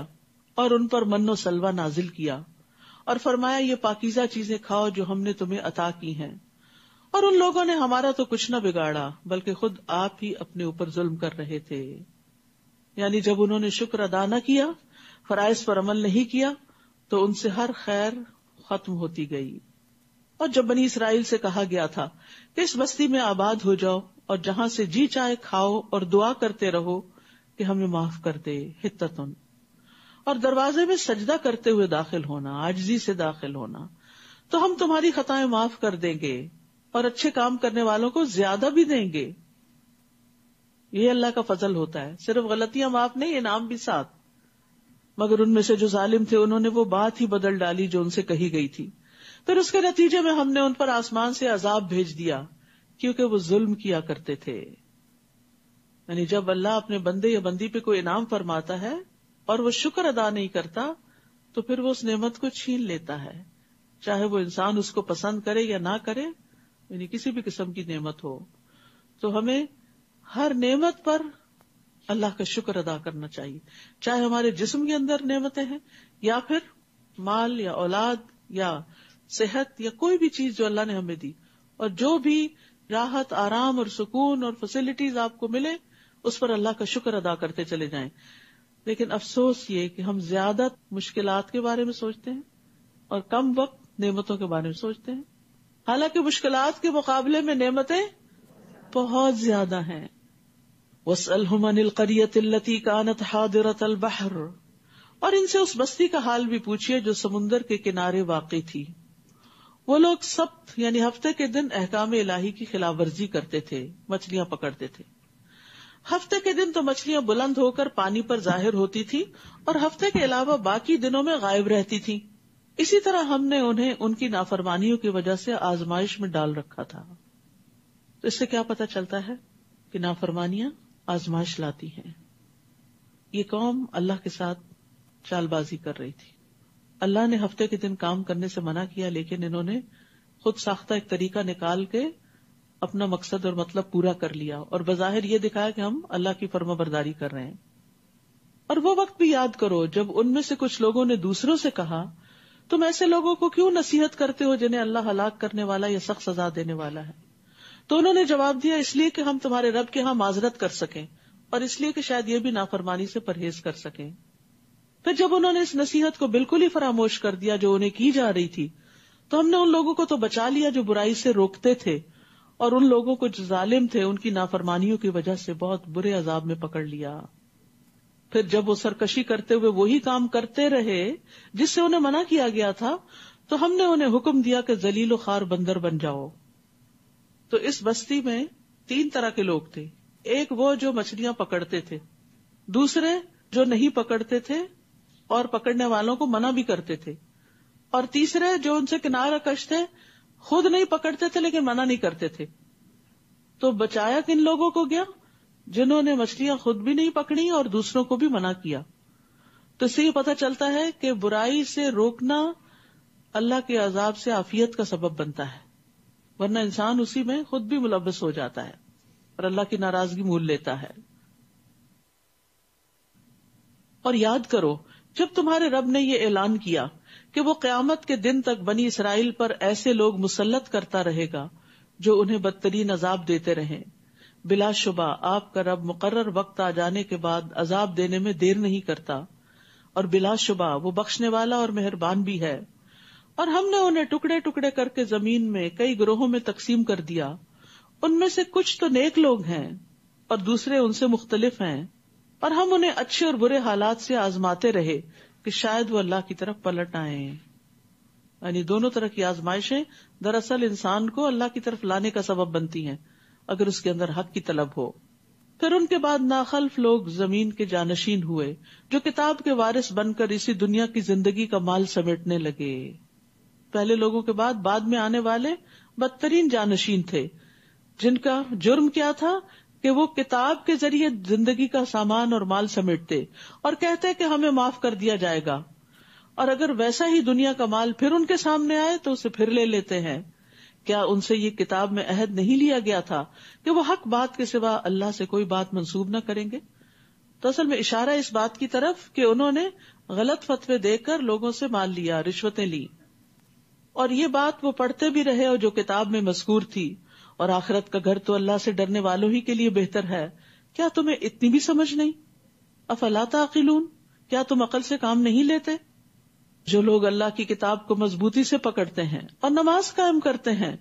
और उन पर मन्नो सलवा नाजिल किया और फरमाया ये पाकिजा चीजें खाओ जो हमने तुम्हें अता की हैं और उन लोगों ने हमारा तो कुछ न बिगाड़ा बल्कि खुद आप ही अपने ऊपर जुल्म कर रहे थे यानी जब उन्होंने शुक्र अदा न किया फराइज पर अमल नहीं किया तो उनसे हर खैर खत्म होती गई और जब बनी इसराइल से कहा गया था कि इस बस्ती में आबाद हो जाओ और जहां से जी चाहे खाओ और दुआ करते रहो कि हमें माफ कर दे हित और दरवाजे में सजदा करते हुए दाखिल होना आजजी से दाखिल होना तो हम तुम्हारी खताएं माफ कर देंगे और अच्छे काम करने वालों को ज्यादा भी देंगे ये अल्लाह का फजल होता है सिर्फ गलतियां माफ नहीं इनाम भी साथ मगर उनमें से जो जालिम थे उन्होंने वो बात ही बदल डाली जो उनसे कही गई थी फिर उसके नतीजे में हमने उन पर आसमान से अजाब भेज दिया क्योंकि वो जुल्म किया करते थे यानी जब अल्लाह अपने बंदे या बंदी पे कोई इनाम फरमाता है और वो शुक्र अदा नहीं करता तो फिर वो उस नेमत को छीन लेता है चाहे वो इंसान उसको पसंद करे या ना करे यानी किसी भी किस्म की नेमत हो तो हमें हर नेमत पर अल्लाह का शुक्र अदा करना चाहिए चाहे हमारे जिस्म के अंदर नेमतें हैं या फिर माल या औलाद या सेहत या कोई भी चीज जो अल्लाह ने हमें दी और जो भी राहत आराम और सुकून और फैसिलिटीज आपको मिले उस पर अल्लाह का शुक्र अदा करते चले जाएं लेकिन अफसोस ये कि हम ज्यादा मुश्किल के बारे में सोचते हैं और कम वक्त नेमतों के बारे में सोचते हैं हालांकि मुश्किल के मुकाबले में नेमतें बहुत ज्यादा हैं वसलती कानत हादिरत अलबहर और इनसे उस बस्ती का हाल भी पूछिए जो समुन्दर के किनारे वाकई थी वो लोग सप्त यानी हफ्ते के दिन अहकाम इलाही की खिलाफ वर्जी करते थे मछलियां पकड़ते थे हफ्ते के दिन तो मछलियां बुलंद होकर पानी पर जाहिर होती थी और हफ्ते के अलावा बाकी दिनों में गायब रहती थी इसी तरह हमने उन्हें उनकी नाफरमानियों की वजह से आजमाइश में डाल रखा था तो इससे क्या पता चलता है कि नाफरमानियां आजमाइश लाती हैं ये कौम अल्लाह के साथ चालबाजी कर रही थी अल्लाह ने हफ्ते के दिन काम करने से मना किया लेकिन इन्होंने खुद साख्ता एक तरीका निकाल के अपना मकसद और मतलब पूरा कर लिया और बजाहिर ये दिखाया कि हम अल्लाह की फर्मा बरदारी कर रहे हैं और वो वक्त भी याद करो जब उनमें से कुछ लोगों ने दूसरों से कहा तुम ऐसे लोगों को क्यों नसीहत करते हो जिन्हें अल्लाह हलाक करने वाला या सख्त सजा देने वाला है तो उन्होंने जवाब दिया इसलिए कि हम तुम्हारे रब के यहाँ माजरत कर सकें और इसलिए कि शायद ये भी नाफरमानी से परहेज कर सकें फिर जब उन्होंने इस नसीहत को बिल्कुल ही फरामोश कर दिया जो उन्हें की जा रही थी तो हमने उन लोगों को तो बचा लिया जो बुराई से रोकते थे और उन लोगों को जो जालिम थे उनकी नाफरमानियों की वजह से बहुत बुरे अजाब में पकड़ लिया फिर जब वो सरकशी करते हुए वही काम करते रहे जिससे उन्हें मना किया गया था तो हमने उन्हें हुक्म दिया कि जलीलो खार बंदर बन जाओ तो इस बस्ती में तीन तरह के लोग थे एक वो जो मछलियां पकड़ते थे दूसरे जो नहीं पकड़ते थे और पकड़ने वालों को मना भी करते थे और तीसरे जो उनसे किनारा कश थे खुद नहीं पकड़ते थे लेकिन मना नहीं करते थे तो बचाया किन लोगों को गया जिन्होंने मछलियां खुद भी नहीं पकड़ी और दूसरों को भी मना किया तो इससे ये पता चलता है कि बुराई से रोकना अल्लाह के अजाब से आफियत का सबब बनता है वरना इंसान उसी में खुद भी मुलबस हो जाता है और अल्लाह की नाराजगी मोल लेता है और याद करो जब तुम्हारे रब ने यह ऐलान किया कि वो क्यामत के दिन तक बनी इसराइल पर ऐसे लोग मुसलत करता रहेगा जो उन्हें बदतरीन अजाब देते रहे बिलाशुबा आपका रब मुकर वक्त आ जाने के बाद अजाब देने में देर नहीं करता और बिलाशुबा वो बख्शने वाला और मेहरबान भी है और हमने उन्हें टुकड़े टुकड़े करके जमीन में कई ग्रोहों में तकसीम कर दिया उनमें से कुछ तो नेक लोग हैं और दूसरे उनसे मुख्तलिफ हैं और हम उन्हें अच्छे और बुरे हालात से आजमाते रहे कि शायद वो अल्लाह की तरफ पलट आए यानी दोनों तरह की आजमाइशें दरअसल इंसान को अल्लाह की तरफ लाने का सबब बनती हैं अगर उसके अंदर हक की तलब हो फिर उनके बाद नाखल्फ लोग जमीन के जानशीन हुए जो किताब के वारिस बनकर इसी दुनिया की जिंदगी का माल समेटने लगे पहले लोगों के बाद बाद में आने वाले बदतरीन जानशीन थे जिनका जुर्म क्या था कि वो किताब के जरिए जिंदगी का सामान और माल समेटते और कहते कि हमें माफ कर दिया जाएगा और अगर वैसा ही दुनिया का माल फिर उनके सामने आए तो उसे फिर ले लेते हैं क्या उनसे ये किताब में अहद नहीं लिया गया था कि वो हक बात के सिवा अल्लाह से कोई बात मंसूब न करेंगे तो असल में इशारा इस बात की तरफ कि उन्होंने गलत फतवे देकर लोगों से माल लिया रिश्वतें ली और ये बात वो पढ़ते भी रहे और जो किताब में मजकूर थी और आखिरत का घर तो अल्लाह से डरने वालों ही के लिए बेहतर है क्या तुम्हें इतनी भी समझ नहीं अफलाता अकिलून क्या तुम अकल से काम नहीं लेते जो लोग अल्लाह की किताब को मजबूती से पकड़ते हैं और नमाज कायम करते हैं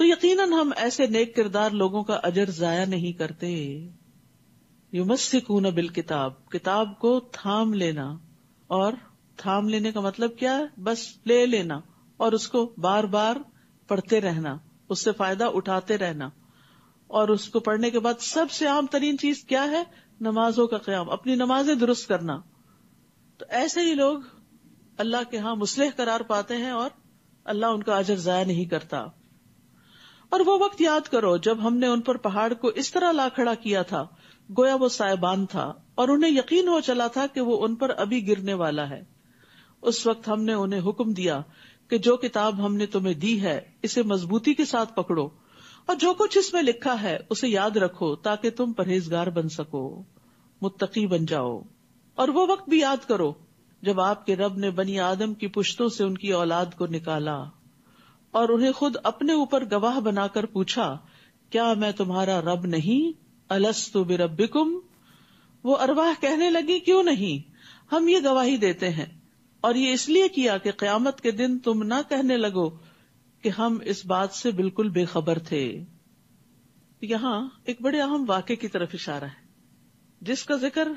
तो यकीनन हम ऐसे नेक किरदार लोगों का अजर जाया नहीं करते युमस्सिकून बिल किताब किताब को थाम लेना और थाम लेने का मतलब क्या है बस ले लेना और उसको बार बार पढ़ते रहना उससे फायदा उठाते रहना और उसको पढ़ने के बाद सबसे आम तरीन चीज क्या है नमाजों का क्याम अपनी नमाजें दुरुस्त करना तो ऐसे ही लोग अल्लाह के यहाँ मुस्लिह करार पाते हैं और अल्लाह उनका अजर जया नहीं करता और वो वक्त याद करो जब हमने उन पर पहाड़ को इस तरह ला खड़ा किया था गोया वो साहेबान था और उन्हें यकीन हो चला था कि वो उन पर अभी गिरने वाला है उस वक्त हमने उन्हें हुक्म दिया कि जो किताब हमने तुम्हें दी है इसे मजबूती के साथ पकड़ो और जो कुछ इसमें लिखा है उसे याद रखो ताकि तुम परहेजगार बन सको मुत्तकी बन जाओ और वो वक्त भी याद करो जब आपके रब ने बनी आदम की पुश्तों से उनकी औलाद को निकाला और उन्हें खुद अपने ऊपर गवाह बनाकर पूछा क्या मैं तुम्हारा रब नहीं अलस तो वो अरवाह कहने लगी क्यों नहीं हम ये गवाही देते हैं और ये इसलिए किया कि क्यामत के दिन तुम ना कहने लगो कि हम इस बात से बिल्कुल बेखबर थे यहाँ एक बड़े अहम वाक्य की तरफ इशारा है जिसका जिक्र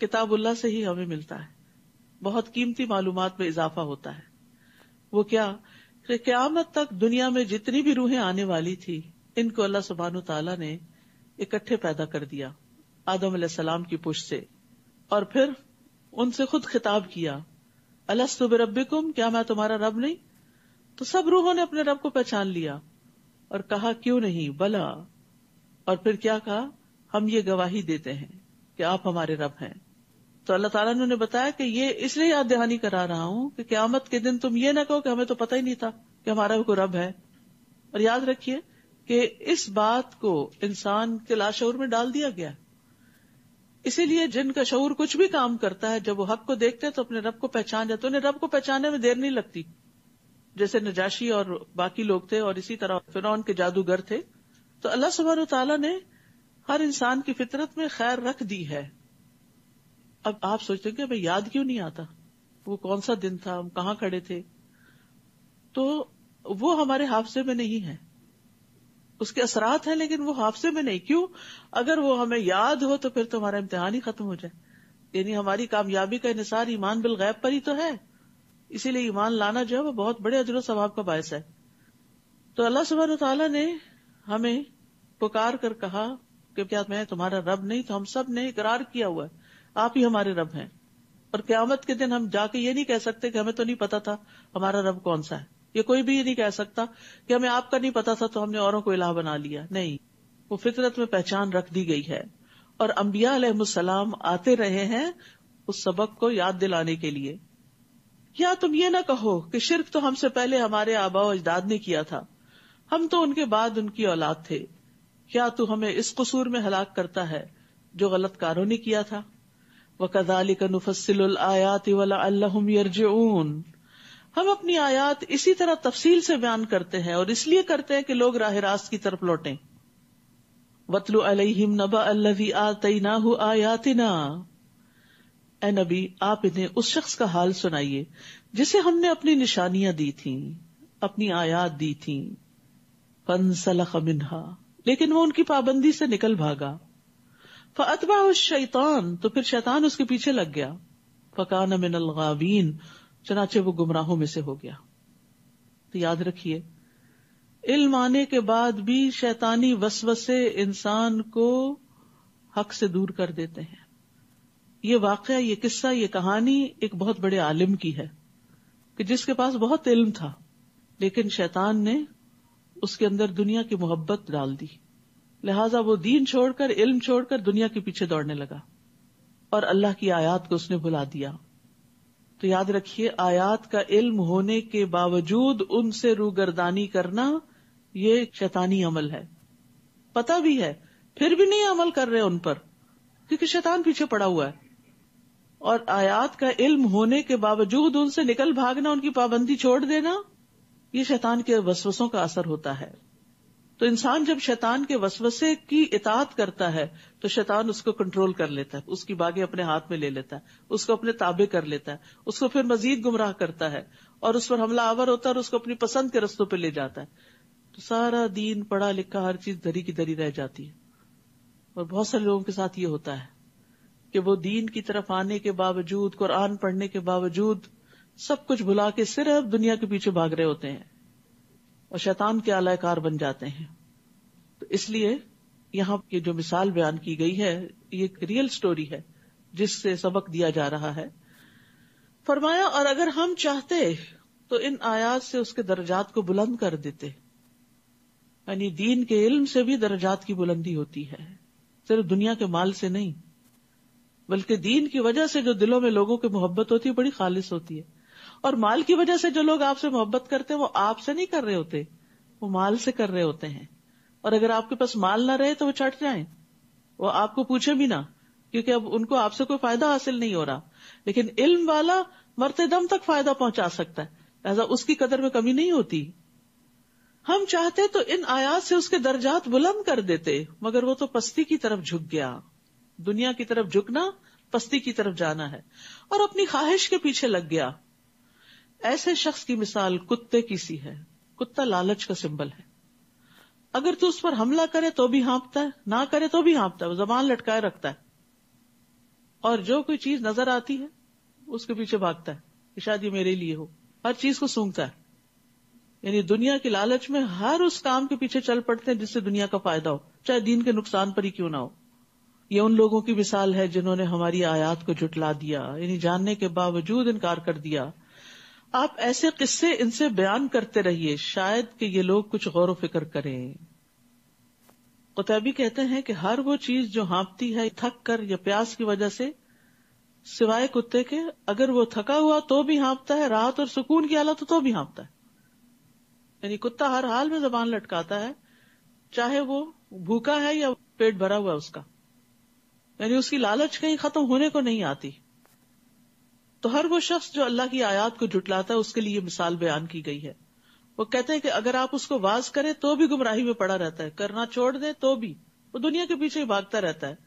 किताबुल्ला से ही हमें मिलता है बहुत कीमती मालूम में इजाफा होता है वो क्या कि क्यामत तक दुनिया में जितनी भी रूहें आने वाली थी इनको अल्लाह सुबहान तला ने इकट्ठे पैदा कर दिया आदम सलाम की पुष्ट से और फिर उनसे खुद खिताब किया रबी कुम क्या मैं तुम्हारा रब नहीं तो सब रूहों ने अपने रब को पहचान लिया और कहा क्यों नहीं बला और फिर क्या कहा हम ये गवाही देते हैं कि आप हमारे रब हैं तो अल्लाह ताला ने उन्हें बताया कि ये इसलिए याद दहानी करा रहा हूं कि क्यामत के दिन तुम ये ना कहो कि हमें तो पता ही नहीं था कि हमारा कोई रब है और याद रखिए कि इस बात को इंसान के लाशौर में डाल दिया गया है इसीलिए जिन का शऊर कुछ भी काम करता है जब वो हक को देखते हैं तो अपने रब को पहचान जाते उन्हें रब को पहचानने में देर नहीं लगती जैसे नजाशी और बाकी लोग थे और इसी तरह फिर के जादूगर थे तो अल्लाह सुबह तला ने हर इंसान की फितरत में खैर रख दी है अब आप सोचते कि हमें याद क्यों नहीं आता वो कौन सा दिन था हम कहाँ खड़े थे तो वो हमारे हाफसे में नहीं है उसके असरात हैं लेकिन वो हाफसे में नहीं क्यों अगर वो हमें याद हो तो फिर तुम्हारा इम्तिहान ही खत्म हो जाए यानी हमारी कामयाबी का इसार ईमान बिल गैब पर ही तो है इसीलिए ईमान लाना जो है वो बहुत बड़े अजर स्वभाव का बायस है तो अल्लाह सुबह तला ने हमें पुकार कर कहा कि क्या मैं तुम्हारा रब नहीं तो हम सब ने इकरार किया हुआ आप ही हमारे रब हैं और क्यामत के दिन हम जाके ये नहीं कह सकते कि हमें तो नहीं पता था हमारा रब कौन सा है ये कोई भी नहीं कह सकता कि हमें आपका नहीं पता था तो हमने औरों को इलाह बना लिया नहीं वो फितरत में पहचान रख दी गई है और अम्बिया सलाम आते रहे हैं उस सबक को याद दिलाने के लिए या तुम ये ना कहो कि शिरक तो हमसे पहले हमारे आबाओ अजदाद ने किया था हम तो उनके बाद उनकी औलाद थे क्या तू हमें इस कसूर में हलाक करता है जो गलत कारों ने किया था वकदाली का नुफसिल आयात वाला अल्लाह हम अपनी आयात इसी तरह तफसील से बयान करते हैं और इसलिए करते हैं कि लोग राह रास्त की तरफ लौटे वतलु अलहिम नबा अल्लवी आतई ना हो आयातना ए नबी आप इन्हें उस शख्स का हाल सुनाइए जिसे हमने अपनी निशानियां दी थी अपनी आयात दी थी फनसलख मिनहा लेकिन वो उनकी पाबंदी से निकल भागा फतबा उस शैतान तो फिर शैतान उसके पीछे लग गया फकान मिन अलगावीन चनाचे वो गुमराहों में से हो गया तो याद रखिए इल्म आने के बाद भी शैतानी वसवसे इंसान को हक से दूर कर देते हैं ये वाक़ ये किस्सा ये कहानी एक बहुत बड़े आलिम की है कि जिसके पास बहुत इल्म था लेकिन शैतान ने उसके अंदर दुनिया की मोहब्बत डाल दी लिहाजा वो दीन छोड़कर इल्म छोड़कर दुनिया के पीछे दौड़ने लगा और अल्लाह की आयात को उसने भुला दिया तो याद रखिए आयात का इल्म होने के बावजूद उनसे रूगरदानी करना ये शैतानी अमल है पता भी है फिर भी नहीं अमल कर रहे उन पर क्योंकि शैतान पीछे पड़ा हुआ है और आयात का इल्म होने के बावजूद उनसे निकल भागना उनकी पाबंदी छोड़ देना ये शैतान के वसवसों का असर होता है तो इंसान जब शैतान के वसवसे की इतात करता है तो शैतान उसको कंट्रोल कर लेता है उसकी बागे अपने हाथ में ले लेता है उसको अपने ताबे कर लेता है उसको फिर मजीद गुमराह करता है और उस पर हमला आवर होता है और उसको अपनी पसंद के रस्तों पर ले जाता है तो सारा दीन पढ़ा लिखा हर चीज धरी की धरी रह जाती है और बहुत सारे लोगों के साथ ये होता है कि वो दीन की तरफ आने के बावजूद कुरान पढ़ने के बावजूद सब कुछ भुला के सिर्फ दुनिया के पीछे भाग रहे होते हैं और शैतान के आलायकार बन जाते हैं तो इसलिए यहाँ ये जो मिसाल बयान की गई है ये रियल स्टोरी है जिससे सबक दिया जा रहा है फरमाया और अगर हम चाहते तो इन आयात से उसके दर्जात को बुलंद कर देते यानी दीन के इल्म से भी दर्जात की बुलंदी होती है सिर्फ दुनिया के माल से नहीं बल्कि दीन की वजह से जो दिलों में लोगों की मोहब्बत होती है बड़ी खालिश होती है और माल की वजह से जो लोग आपसे मोहब्बत करते हैं वो आपसे नहीं कर रहे होते वो माल से कर रहे होते हैं और अगर आपके पास माल ना रहे तो वो चढ़ जाए वो आपको पूछे भी ना क्योंकि अब उनको आपसे कोई फायदा हासिल नहीं हो रहा लेकिन इल्म वाला मरते दम तक फायदा पहुंचा सकता है ऐसा उसकी कदर में कमी नहीं होती हम चाहते तो इन आयात से उसके दर्जात बुलंद कर देते मगर वो तो पस्ती की तरफ झुक गया दुनिया की तरफ झुकना पस्ती की तरफ जाना है और अपनी ख्वाहिश के पीछे लग गया ऐसे शख्स की मिसाल कुत्ते की सी है कुत्ता लालच का सिंबल है अगर तू उस पर हमला करे तो भी हाँपता है ना करे तो भी हाँपता है वो जबान लटकाए रखता है और जो कोई चीज नजर आती है उसके पीछे भागता है कि शायद ये मेरे लिए हो हर चीज को सूंघता है यानी दुनिया के लालच में हर उस काम के पीछे चल पड़ते हैं जिससे दुनिया का फायदा हो चाहे दीन के नुकसान पर ही क्यों ना हो ये उन लोगों की मिसाल है जिन्होंने हमारी आयात को जुटला दिया यानी जानने के बावजूद इनकार कर दिया आप ऐसे किस्से इनसे बयान करते रहिए शायद कि ये लोग कुछ गौर फिक्र करें कुतैबी कहते हैं कि हर वो चीज जो हांपती है थक कर या प्यास की वजह से सिवाय कुत्ते के अगर वो थका हुआ तो भी हाँपता है राहत और सुकून की हालत तो, तो भी हांपता है यानी कुत्ता हर हाल में जबान लटकाता है चाहे वो भूखा है या पेट भरा हुआ है उसका यानी उसकी लालच कहीं खत्म होने को नहीं आती तो हर वो शख्स जो अल्लाह की आयात को जुटलाता है उसके लिए मिसाल बयान की गई है वो कहते हैं कि अगर आप उसको वाज करें तो भी गुमराही में पड़ा रहता है करना छोड़ दे तो भी वो दुनिया के पीछे भागता रहता है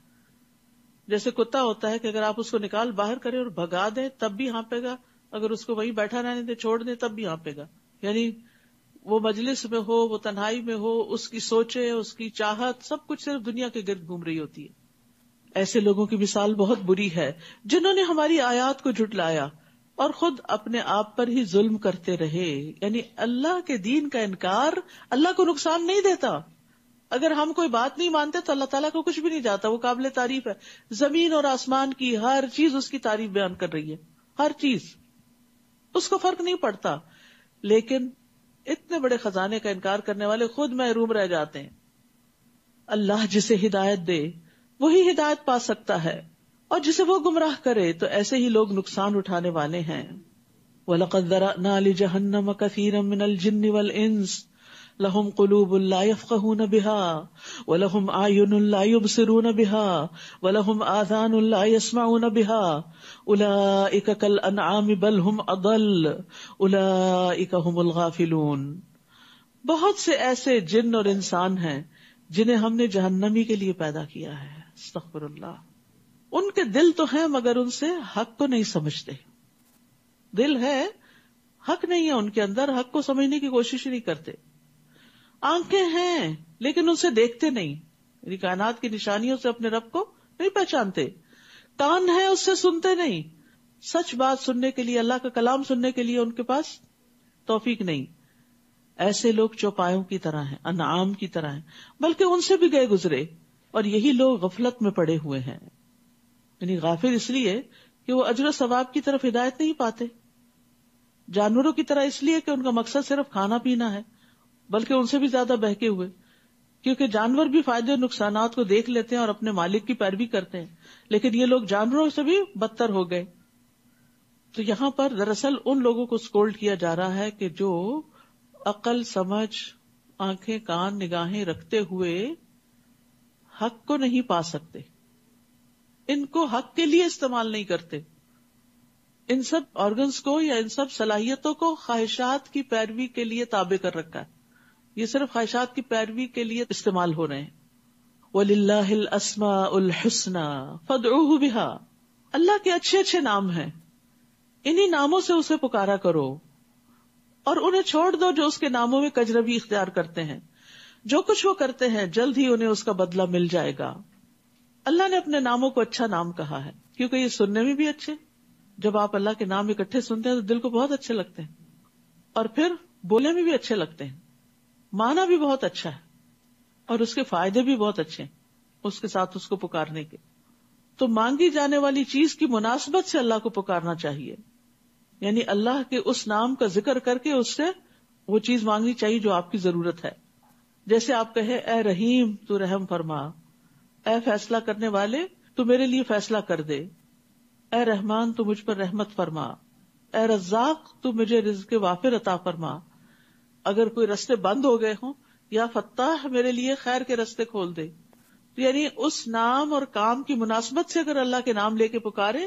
जैसे कुत्ता होता है कि अगर आप उसको निकाल बाहर करें और भगा दें तब भी हाँपेगा अगर उसको वहीं बैठा रहने दे छोड़ दें तब भी हाँपेगा यानी वो मजलिस में हो वो तन्हाई में हो उसकी सोचे उसकी चाहत सब कुछ सिर्फ दुनिया के गिर्द घूम रही होती है ऐसे लोगों की मिसाल बहुत बुरी है जिन्होंने हमारी आयात को जुटलाया और खुद अपने आप पर ही जुल्म करते रहे यानी अल्लाह के दीन का इनकार अल्लाह को नुकसान नहीं देता अगर हम कोई बात नहीं मानते तो अल्लाह तला को कुछ भी नहीं जाता वो काबिल तारीफ है जमीन और आसमान की हर चीज उसकी तारीफ बयान कर रही है हर चीज उसको फर्क नहीं पड़ता लेकिन इतने बड़े खजाने का इनकार करने वाले खुद महरूम रह जाते हैं अल्लाह जिसे हिदायत दे वही हिदायत पा सकता है और जिसे वो गुमराह करे तो ऐसे ही लोग नुकसान उठाने वाले हैं वलकदराली जहन्नम कथीरम जिन्न इंस लहुम कलूबुल्लाफून बिहा वलहुम आयुनबसरून बिहा वलहुम आजानस्माउन बिहा उला इक कल अनाम बल हम अदल उला इक हमगाफिलून बहुत से ऐसे जिन और इंसान हैं जिन्हें हमने जहन्नमी के लिए पैदा किया है अस्तफरल्लाह उनके दिल तो है मगर उनसे हक को नहीं समझते दिल है हक नहीं है उनके अंदर हक को समझने की कोशिश नहीं करते आंखें हैं लेकिन उनसे देखते नहीं यानी कायनात की निशानियों से अपने रब को नहीं पहचानते कान है उससे सुनते नहीं सच बात सुनने के लिए अल्लाह का कलाम सुनने के लिए उनके पास तोफीक नहीं ऐसे लोग चौपायों की तरह हैं अनाम की तरह है बल्कि उनसे भी गए गुजरे और यही लोग गफलत में पड़े हुए हैं यानी गाफिल इसलिए कि वो अजर सवाब की तरफ हिदायत नहीं पाते जानवरों की तरह इसलिए कि उनका मकसद सिर्फ खाना पीना है बल्कि उनसे भी ज्यादा बहके हुए क्योंकि जानवर भी फायदे और नुकसान को देख लेते हैं और अपने मालिक की पैरवी करते हैं लेकिन ये लोग जानवरों से भी बदतर हो गए तो यहाँ पर दरअसल उन लोगों को स्कोल्ड किया जा रहा है कि जो अकल समझ आंखें कान निगाहें रखते हुए हक को नहीं पा सकते इनको हक के लिए इस्तेमाल नहीं करते इन सब ऑर्गन को या इन सब सलाहियतों को ख्वाहिशात की पैरवी के लिए ताबे कर रखा है ये सिर्फ ख्वाहिशात की पैरवी के लिए इस्तेमाल हो रहे हैं वलिल्लाहिल असमा उल हसना फदरूह बिहा अल्लाह के अच्छे अच्छे नाम हैं इन्हीं नामों से उसे पुकारा करो और उन्हें छोड़ दो जो उसके नामों में कजरबी इख्तियार करते हैं जो कुछ वो करते हैं जल्द ही उन्हें उसका बदला मिल जाएगा अल्लाह ने अपने नामों को अच्छा नाम कहा है क्योंकि ये सुनने में भी अच्छे जब आप अल्लाह के नाम इकट्ठे सुनते हैं तो दिल को बहुत अच्छे लगते हैं और फिर बोलने में भी अच्छे लगते हैं माना भी बहुत अच्छा है और उसके फायदे भी बहुत अच्छे हैं उसके साथ उसको पुकारने के तो मांगी जाने वाली चीज की मुनासबत से अल्लाह को पुकारना चाहिए यानी अल्लाह के उस नाम का जिक्र करके उससे वो चीज मांगनी चाहिए जो आपकी जरूरत है जैसे आप कहे ए रहीम तू रहम फरमा ए फैसला करने वाले तू मेरे लिए फैसला कर दे ए रहमान तू मुझ पर रहमत फरमा ए रजाक तू मुझे रिज के वाफिर अता फरमा अगर कोई रस्ते बंद हो गए हों या फता मेरे लिए खैर के रस्ते खोल दे तो यानी उस नाम और काम की मुनासबत से अगर अल्लाह के नाम लेके पुकारे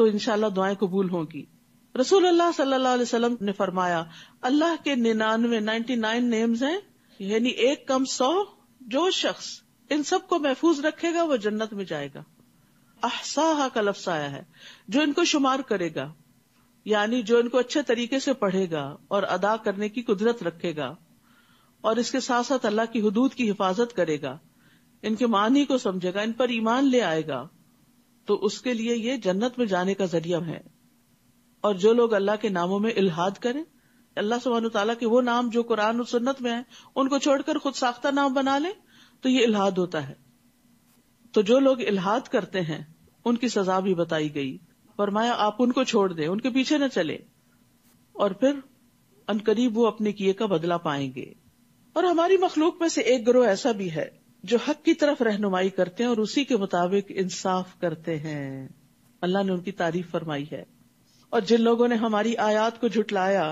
तो इनशाला दुआएं कबूल होंगी रसूल अल्लाह सल्लल्लाहु ने फरमाया अल्लाह के निन्यानवे नाइन्टी नाइन नेम्स हैं यानी एक कम सौ जो शख्स इन सब को महफूज रखेगा वो जन्नत में जाएगा अहसाहा का लफ्स आया है जो इनको शुमार करेगा यानी जो इनको अच्छे तरीके से पढ़ेगा और अदा करने की कुदरत रखेगा और इसके साथ साथ अल्लाह की हदूद की हिफाजत करेगा इनके मानी को समझेगा इन पर ईमान ले आएगा तो उसके लिए ये जन्नत में जाने का जरिया है और जो लोग अल्लाह के नामों में इल्हाद करें अल्लाह सुबहान तला के वो नाम जो कुरान और सुन्नत में है उनको छोड़कर खुद साख्ता नाम बना ले तो ये इलाहाद होता है तो जो लोग इलाहाद करते हैं उनकी सजा भी बताई गई फरमाया आप उनको छोड़ दें उनके पीछे न चले और फिर अनकरीब वो अपने किए का बदला पाएंगे और हमारी मखलूक में से एक ग्रोह ऐसा भी है जो हक की तरफ रहनुमाई करते हैं और उसी के मुताबिक इंसाफ करते हैं अल्लाह ने उनकी तारीफ फरमाई है और जिन लोगों ने हमारी आयात को झुटलाया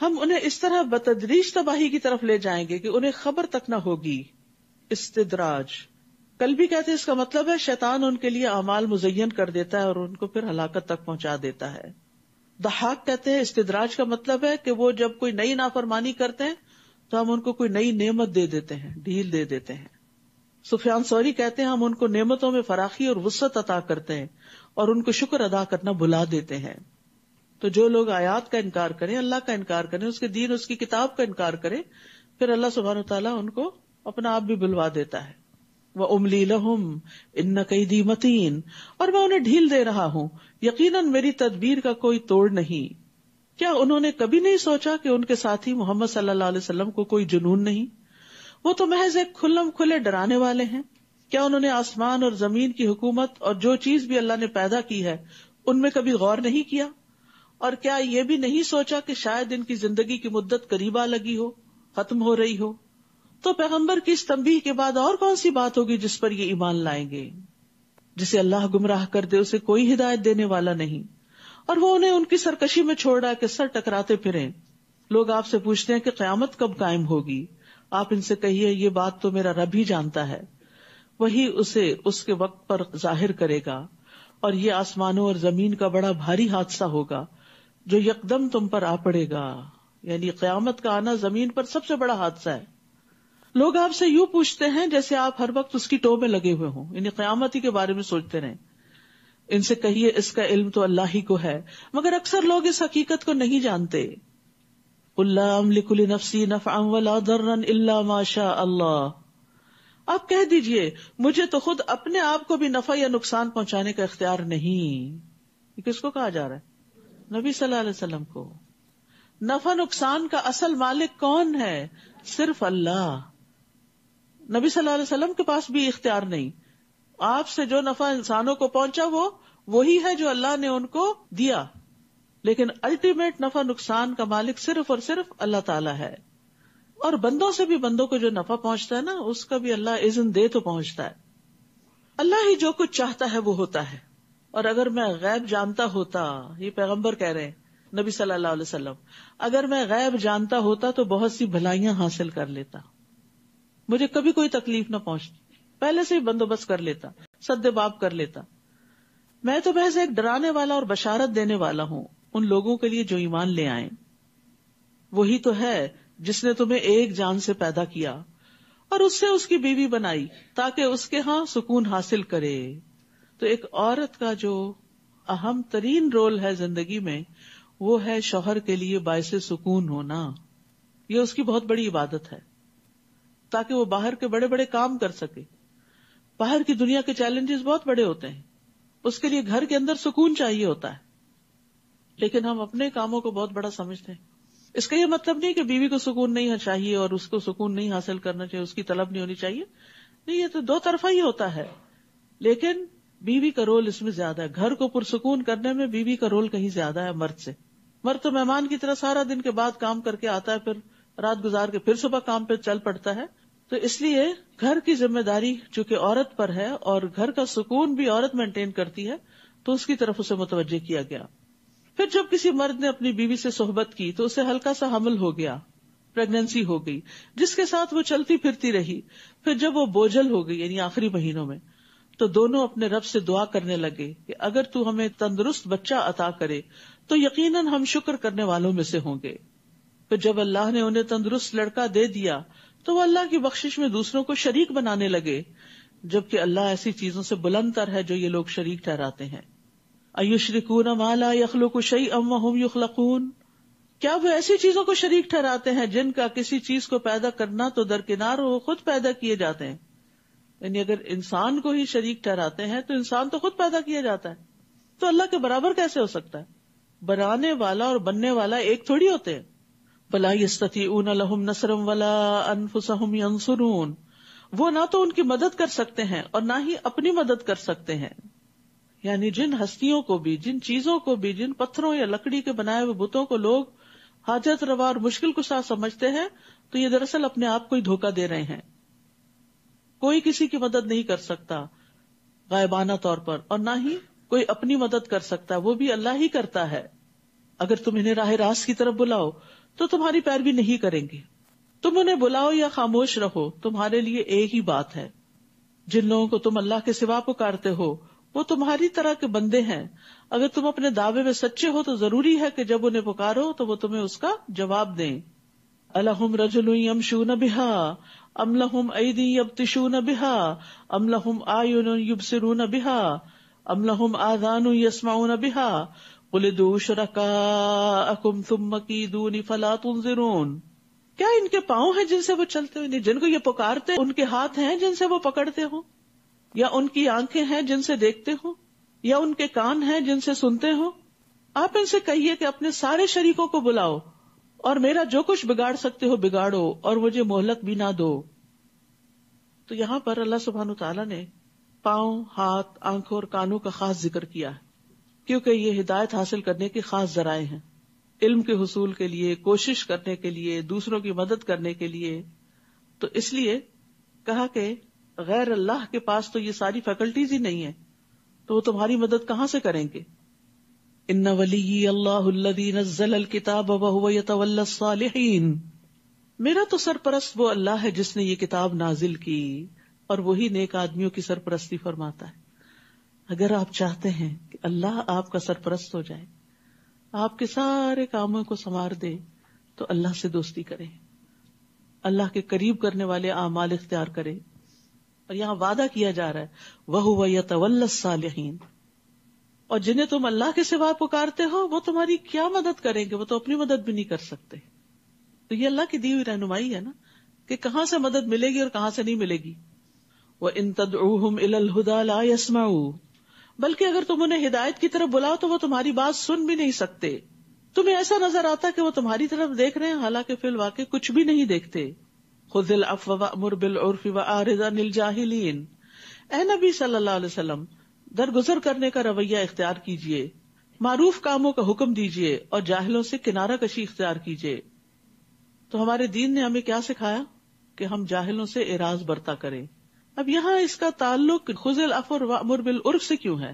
हम उन्हें इस तरह बतदरीज तबाही की तरफ ले जाएंगे कि उन्हें खबर तक न होगी इस्तदराज कल भी कहते इसका मतलब है शैतान उनके लिए अमाल मुजयन कर देता है और उनको फिर हलाकत तक पहुंचा देता है दहाक कहते हैं इस्तदराज का मतलब है कि वो जब कोई नई नाफरमानी करते हैं तो हम उनको कोई नई नेमत दे देते हैं ढील दे देते हैं सुफियान सौरी कहते हैं हम उनको नेमतों में फराखी और वसत अता करते हैं और उनको शुक्र अदा करना भुला देते हैं तो जो लोग आयात का इनकार करें अल्लाह का इनकार करें उसके दीन उसकी किताब का इनकार करें फिर अल्लाह सुबहान तला उनको अपना आप भी बुलवा देता है वह उमली लहुम इन कई दी मतीन और मैं उन्हें ढील दे रहा हूं यकीन मेरी तदबीर का कोई तोड़ नहीं क्या उन्होंने कभी नहीं सोचा कि उनके साथी मोहम्मद सल्लाम को कोई जुनून नहीं वो तो महज एक खुल्लम खुले डराने वाले हैं क्या उन्होंने आसमान और जमीन की हुकूमत और जो चीज भी अल्लाह ने पैदा की है उनमें कभी गौर नहीं किया और क्या ये भी नहीं सोचा कि शायद इनकी जिंदगी की मुद्दत करीबा लगी हो खत्म हो रही हो तो पैगम्बर की इस तंबी के बाद और कौन सी बात होगी जिस पर ये ईमान लाएंगे जिसे अल्लाह गुमराह कर दे उसे कोई हिदायत देने वाला नहीं और वो उन्हें उनकी सरकशी में छोड़ रहा के सर टकराते फिरे लोग आपसे पूछते हैं कि क्यामत कब कायम होगी आप इनसे कहिए ये बात तो मेरा रब ही जानता है वही उसे उसके वक्त पर जाहिर करेगा और ये आसमानों और जमीन का बड़ा भारी हादसा होगा जो यकदम तुम पर आ पड़ेगा यानी क्यामत का आना जमीन पर सबसे बड़ा हादसा है लोग आपसे यू पूछते हैं जैसे आप हर वक्त उसकी टो में लगे हुए हों यानी क्यामत ही के बारे में सोचते रहे इनसे कहिए इसका इल्म तो अल्लाह ही को है मगर अक्सर लोग इस हकीकत को नहीं जानते नफसी माशा आप कह दीजिए मुझे तो खुद अपने आप को भी नफा या नुकसान पहुंचाने का इख्तियार नहीं किसको कहा जा रहा है नबी सल्लल्लाहु अलैहि वसल्लम को नफा नुकसान का असल मालिक कौन है सिर्फ अल्लाह नबी सल्लल्लाहु अलैहि वसल्लम के पास भी इख्तियार नहीं आपसे जो नफा इंसानों को पहुंचा वो वही है जो अल्लाह ने उनको दिया लेकिन अल्टीमेट नफा नुकसान का मालिक सिर्फ और सिर्फ अल्लाह ताला है और बंदों से भी बंदों को जो नफा पहुंचता है ना उसका भी अल्लाह इज्न दे तो पहुंचता है अल्लाह ही जो कुछ चाहता है वो होता है और अगर मैं गैब जानता होता ये पैगम्बर कह रहे हैं नबी सल्लल्लाहु अलैहि वसल्लम अगर मैं गैब जानता होता तो बहुत सी भलाइयां हासिल कर लेता मुझे कभी कोई तकलीफ ना पहुंचती पहले से ही बंदोबस्त कर लेता सद्यबाब कर लेता मैं तो बहस एक डराने वाला और बशारत देने वाला हूं उन लोगों के लिए जो ईमान ले आए वही तो है जिसने तुम्हें एक जान से पैदा किया और उससे उसकी बीवी बनाई ताकि उसके हाँ सुकून हासिल करे तो एक औरत का जो अहम तरीन रोल है जिंदगी में वो है शोहर के लिए बायस सुकून होना ये उसकी बहुत बड़ी इबादत है ताकि वो बाहर के बड़े बड़े काम कर सके बाहर की दुनिया के चैलेंजेस बहुत बड़े होते हैं उसके लिए घर के अंदर सुकून चाहिए होता है लेकिन हम अपने कामों को बहुत बड़ा समझते हैं इसका यह मतलब नहीं कि बीवी को सुकून नहीं चाहिए और उसको सुकून नहीं हासिल करना चाहिए उसकी तलब नहीं होनी चाहिए नहीं ये तो दो तरफा ही होता है लेकिन बीवी का रोल इसमें ज्यादा है घर को पुरसकून करने में बीवी का रोल कहीं ज्यादा है मर्द से मर्द तो मेहमान की तरह सारा दिन के बाद काम करके आता है फिर रात गुजार के फिर सुबह काम पे चल पड़ता है तो इसलिए घर की जिम्मेदारी चूंकि औरत पर है और घर का सुकून भी औरत मेंटेन करती है तो उसकी तरफ उसे मुतवजह किया गया फिर जब किसी मर्द ने अपनी बीवी से सोहबत की तो उसे हल्का सा हमल हो गया प्रेगनेंसी हो गई जिसके साथ वो चलती फिरती रही फिर जब वो बोझल हो गई यानी आखिरी महीनों में तो दोनों अपने रब से दुआ करने लगे कि अगर तू हमें तंदुरुस्त बच्चा अता करे तो यकीनन हम शुक्र करने वालों में से होंगे तो जब अल्लाह ने उन्हें तंदुरुस्त लड़का दे दिया तो वो अल्लाह की बख्शिश में दूसरों को शरीक बनाने लगे जबकि अल्लाह ऐसी चीजों से बुलंदतर है जो ये लोग शरीक ठहराते हैं अयुश्रिकून माला यखलुक शई अम वहम युखलकून क्या वो ऐसी चीजों को शरीक ठहराते हैं जिनका किसी चीज को पैदा करना तो दरकिनार हो खुद पैदा किए जाते हैं यानी अगर इंसान को ही शरीक ठहराते हैं तो इंसान तो खुद पैदा किया जाता है तो अल्लाह के बराबर कैसे हो सकता है बनाने वाला और बनने वाला एक थोड़ी होते हैं भला यस्ती अलहम नसरम वाला अनफुसहम यंसरून वो ना तो उनकी मदद कर सकते हैं और ना ही अपनी मदद कर सकते हैं यानी जिन हस्तियों को भी जिन चीजों को भी जिन पत्थरों या लकड़ी के बनाए हुए बुतों को लोग हाजत रवा और मुश्किल को साथ समझते हैं तो ये दरअसल अपने आप को ही धोखा दे रहे हैं कोई किसी की मदद नहीं कर सकता गायबाना तौर पर और ना ही कोई अपनी मदद कर सकता वो भी अल्लाह ही करता है अगर तुम इन्हें राह रास की तरफ बुलाओ तो तुम्हारी पैरवी नहीं करेंगे तुम उन्हें बुलाओ या खामोश रहो तुम्हारे लिए एक ही बात है जिन लोगों को तुम अल्लाह के सिवा पुकारते हो वो तुम्हारी तरह के बंदे हैं अगर तुम अपने दावे में सच्चे हो तो जरूरी है कि जब उन्हें पुकारो तो वो तुम्हें उसका जवाब दें अलहुम रजुलम शू नबिहा अमलहुम ऐदी यबतिशून बिहा अमलहुम आयुन युबसिरून बिहा अमलहुम आदान यसमाउन बिहा कुलदूश रकाकुम थुम्म की दूनी फला तुंजिरून क्या इनके पाँव हैं जिनसे वो चलते हुए जिनको ये पुकारते उनके हाथ हैं जिनसे वो पकड़ते हो या उनकी आंखें हैं जिनसे देखते हो या उनके कान हैं जिनसे सुनते हो आप इनसे कहिए कि अपने सारे शरीकों को बुलाओ और मेरा जो कुछ बिगाड़ सकते हो बिगाड़ो और मुझे मोहलत भी ना दो तो यहां पर अल्लाह सुबहान तला ने पाओ हाथ आंखों और कानों का खास जिक्र किया है क्योंकि ये हिदायत हासिल करने के खास जराए हैं इल्म के हसूल के लिए कोशिश करने के लिए दूसरों की मदद करने के लिए तो इसलिए कहा कि गैर अल्लाह के पास तो ये सारी फैकल्टीज ही नहीं है तो वो तुम्हारी मदद कहां से करेंगे मेरा तो सरपरस्त वो अल्लाह है जिसने ये किताब नाजिल की और वही नेक आदमियों की सरपरस्ती फरमाता है अगर आप चाहते हैं कि अल्लाह आपका सरपरस्त हो जाए आपके सारे कामों को संवार दे तो अल्लाह से दोस्ती करें अल्लाह के करीब करने वाले अमाल इख्तियार करें और यहाँ वादा किया जा रहा है वह वह तवल्लसालहीन और जिन्हें तुम अल्लाह के सिवा पुकारते हो वो तुम्हारी क्या मदद करेंगे वो तो अपनी मदद भी नहीं कर सकते तो ये अल्लाह की दी हुई रहनुमाई है ना कि कहाँ से मदद मिलेगी और कहाँ से नहीं मिलेगी वो इन तदम इलहुदा ला बल्कि अगर तुम उन्हें हिदायत की तरफ बुलाओ तो वो तुम्हारी बात सुन भी नहीं सकते तुम्हें ऐसा नजर आता कि वो तुम्हारी तरफ देख रहे हैं हालांकि फिल वाकई कुछ भी नहीं देखते खुदिल अफवा मुरबिल उर्फी व आरिजा नील जाहिलीन ए नबी दरगुजर करने का रवैया इख्तियार कीजिए मारूफ कामों का हुक्म दीजिए और जाहिलों से किनारा कशी इख्तियार कीजिए तो हमारे दीन ने हमें क्या सिखाया कि हम जाहिलों से एराज बरता करें अब यहाँ इसका ताल्लुक खुजल अफर वामुर बिल उर्फ से क्यों है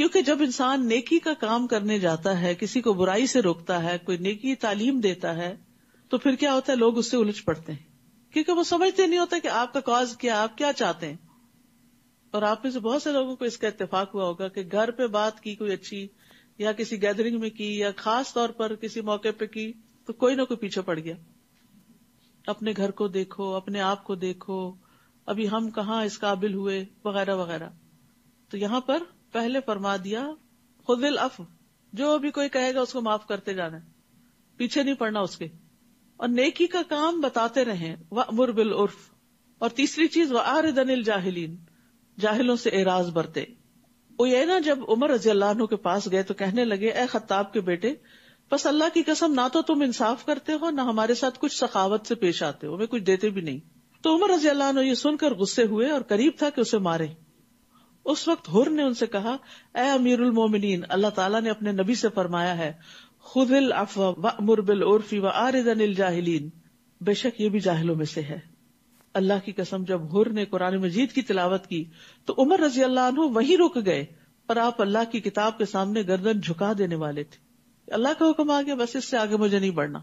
क्योंकि जब इंसान नेकी का काम करने जाता है किसी को बुराई से रोकता है कोई नेकी तालीम देता है तो फिर क्या होता है लोग उससे उलझ पड़ते हैं क्योंकि वो समझते नहीं होता कि आपका कॉज क्या आप क्या चाहते हैं और आप में से बहुत से लोगों को इसका इतफाक हुआ होगा कि घर पे बात की कोई अच्छी या किसी गैदरिंग में की या खास तौर पर किसी मौके पे की तो कोई ना कोई पीछे पड़ गया अपने घर को देखो अपने आप को देखो अभी हम कहा इस काबिल हुए वगैरह वगैरह तो यहाँ पर पहले फरमा दिया खुदिल अफ जो अभी कोई कहेगा उसको माफ करते जाना है पीछे नहीं पड़ना उसके और नेकी का काम बताते रहे व उर्फ और तीसरी चीज व आर दनिल जाहिलीन जाहिलों से एराज बरते उयैना जब उमर रजी अल्लाह के पास गए तो कहने लगे ए खताब के बेटे बस अल्लाह की कसम ना तो तुम इंसाफ करते हो ना हमारे साथ कुछ सखावत से पेश आते हो हमें कुछ देते भी नहीं तो उमर रजी अल्लाह ये सुनकर गुस्से हुए और करीब था कि उसे मारे उस वक्त हुर ने उनसे कहा ए अमीरुल मोमिनीन अल्लाह तला ने अपने नबी से फरमाया है खुदिल अफवा व उर्फी व आरिदनिल जाहिलीन बेशक ये भी जाहिलों में से है अल्लाह की कसम जब हुर ने कुरान मजीद की तिलावत की तो उमर रजी अल्लाह वहीं रुक गए और आप अल्लाह की किताब के सामने गर्दन झुका देने वाले थे अल्लाह का हुक्म आ गया बस इससे आगे मुझे नहीं बढ़ना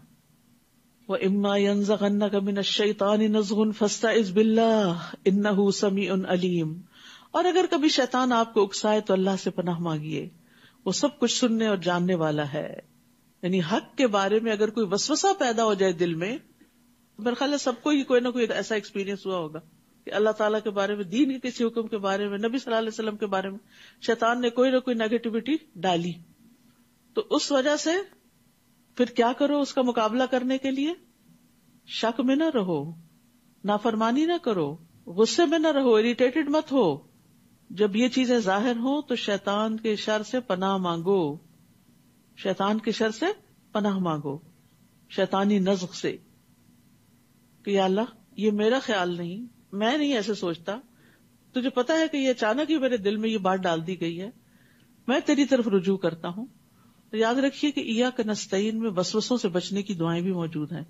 वह इम्मा कमिन शैतान नजगुन फस्ता इज बिल्ला समी उन अलीम और अगर कभी शैतान आपको उकसाए तो अल्लाह से पनाह मांगिए वो सब कुछ सुनने और जानने वाला है यानी हक के बारे में अगर कोई वसवसा पैदा हो जाए दिल में मेरा ख्याल सबको ही कोई ना कोई ऐसा एक्सपीरियंस हुआ होगा कि अल्लाह ताला के बारे में दीन के किसी हुक्म के बारे में नबी सल्लल्लाहु अलैहि वसल्लम के बारे में शैतान ने कोई ना कोई नेगेटिविटी डाली तो उस वजह से फिर क्या करो उसका मुकाबला करने के लिए शक में ना रहो नाफरमानी ना करो गुस्से में ना रहो इरिटेटेड मत हो जब ये चीजें जाहिर हो तो शैतान के शर से पनाह मांगो शैतान के शर से पनाह मांगो शैतानी नज्क से कि अल्लाह ये मेरा ख्याल नहीं मैं नहीं ऐसे सोचता तुझे पता है कि ये अचानक ही मेरे दिल में ये बात डाल दी गई है मैं तेरी तरफ रुजू करता हूँ तो याद रखिए कि ईया के नस्तईन में वसवसों से बचने की दुआएं भी मौजूद हैं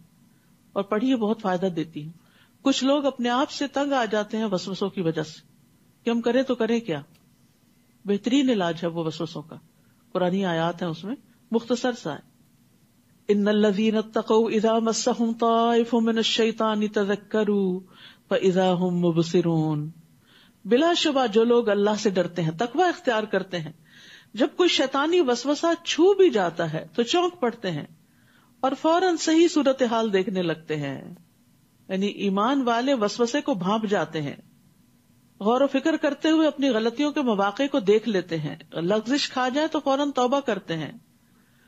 और पढ़िए बहुत फायदा देती हैं कुछ लोग अपने आप से तंग आ जाते हैं वसवसों की वजह से कि हम करें तो करें क्या बेहतरीन इलाज है वो वसवसों का पुरानी आयात है उसमें मुख्तसर सा है इन लजीन तको इदा मसहुम ताइफ मिन शैतानी तजक्करू व इजा हम मुबसिरून बिलाशुबा जो लोग अल्लाह से डरते हैं तकवा इख्तियार करते हैं जब कोई शैतानी वसवसा छू भी जाता है तो चौंक पड़ते हैं और फौरन सही सूरत हाल देखने लगते हैं यानी ईमान वाले वसवसे को भाप जाते हैं गौर फिक्र करते हुए अपनी गलतियों के मौाक़े को देख लेते हैं लफ्जिश खा जाए तो फौरन तौबा करते हैं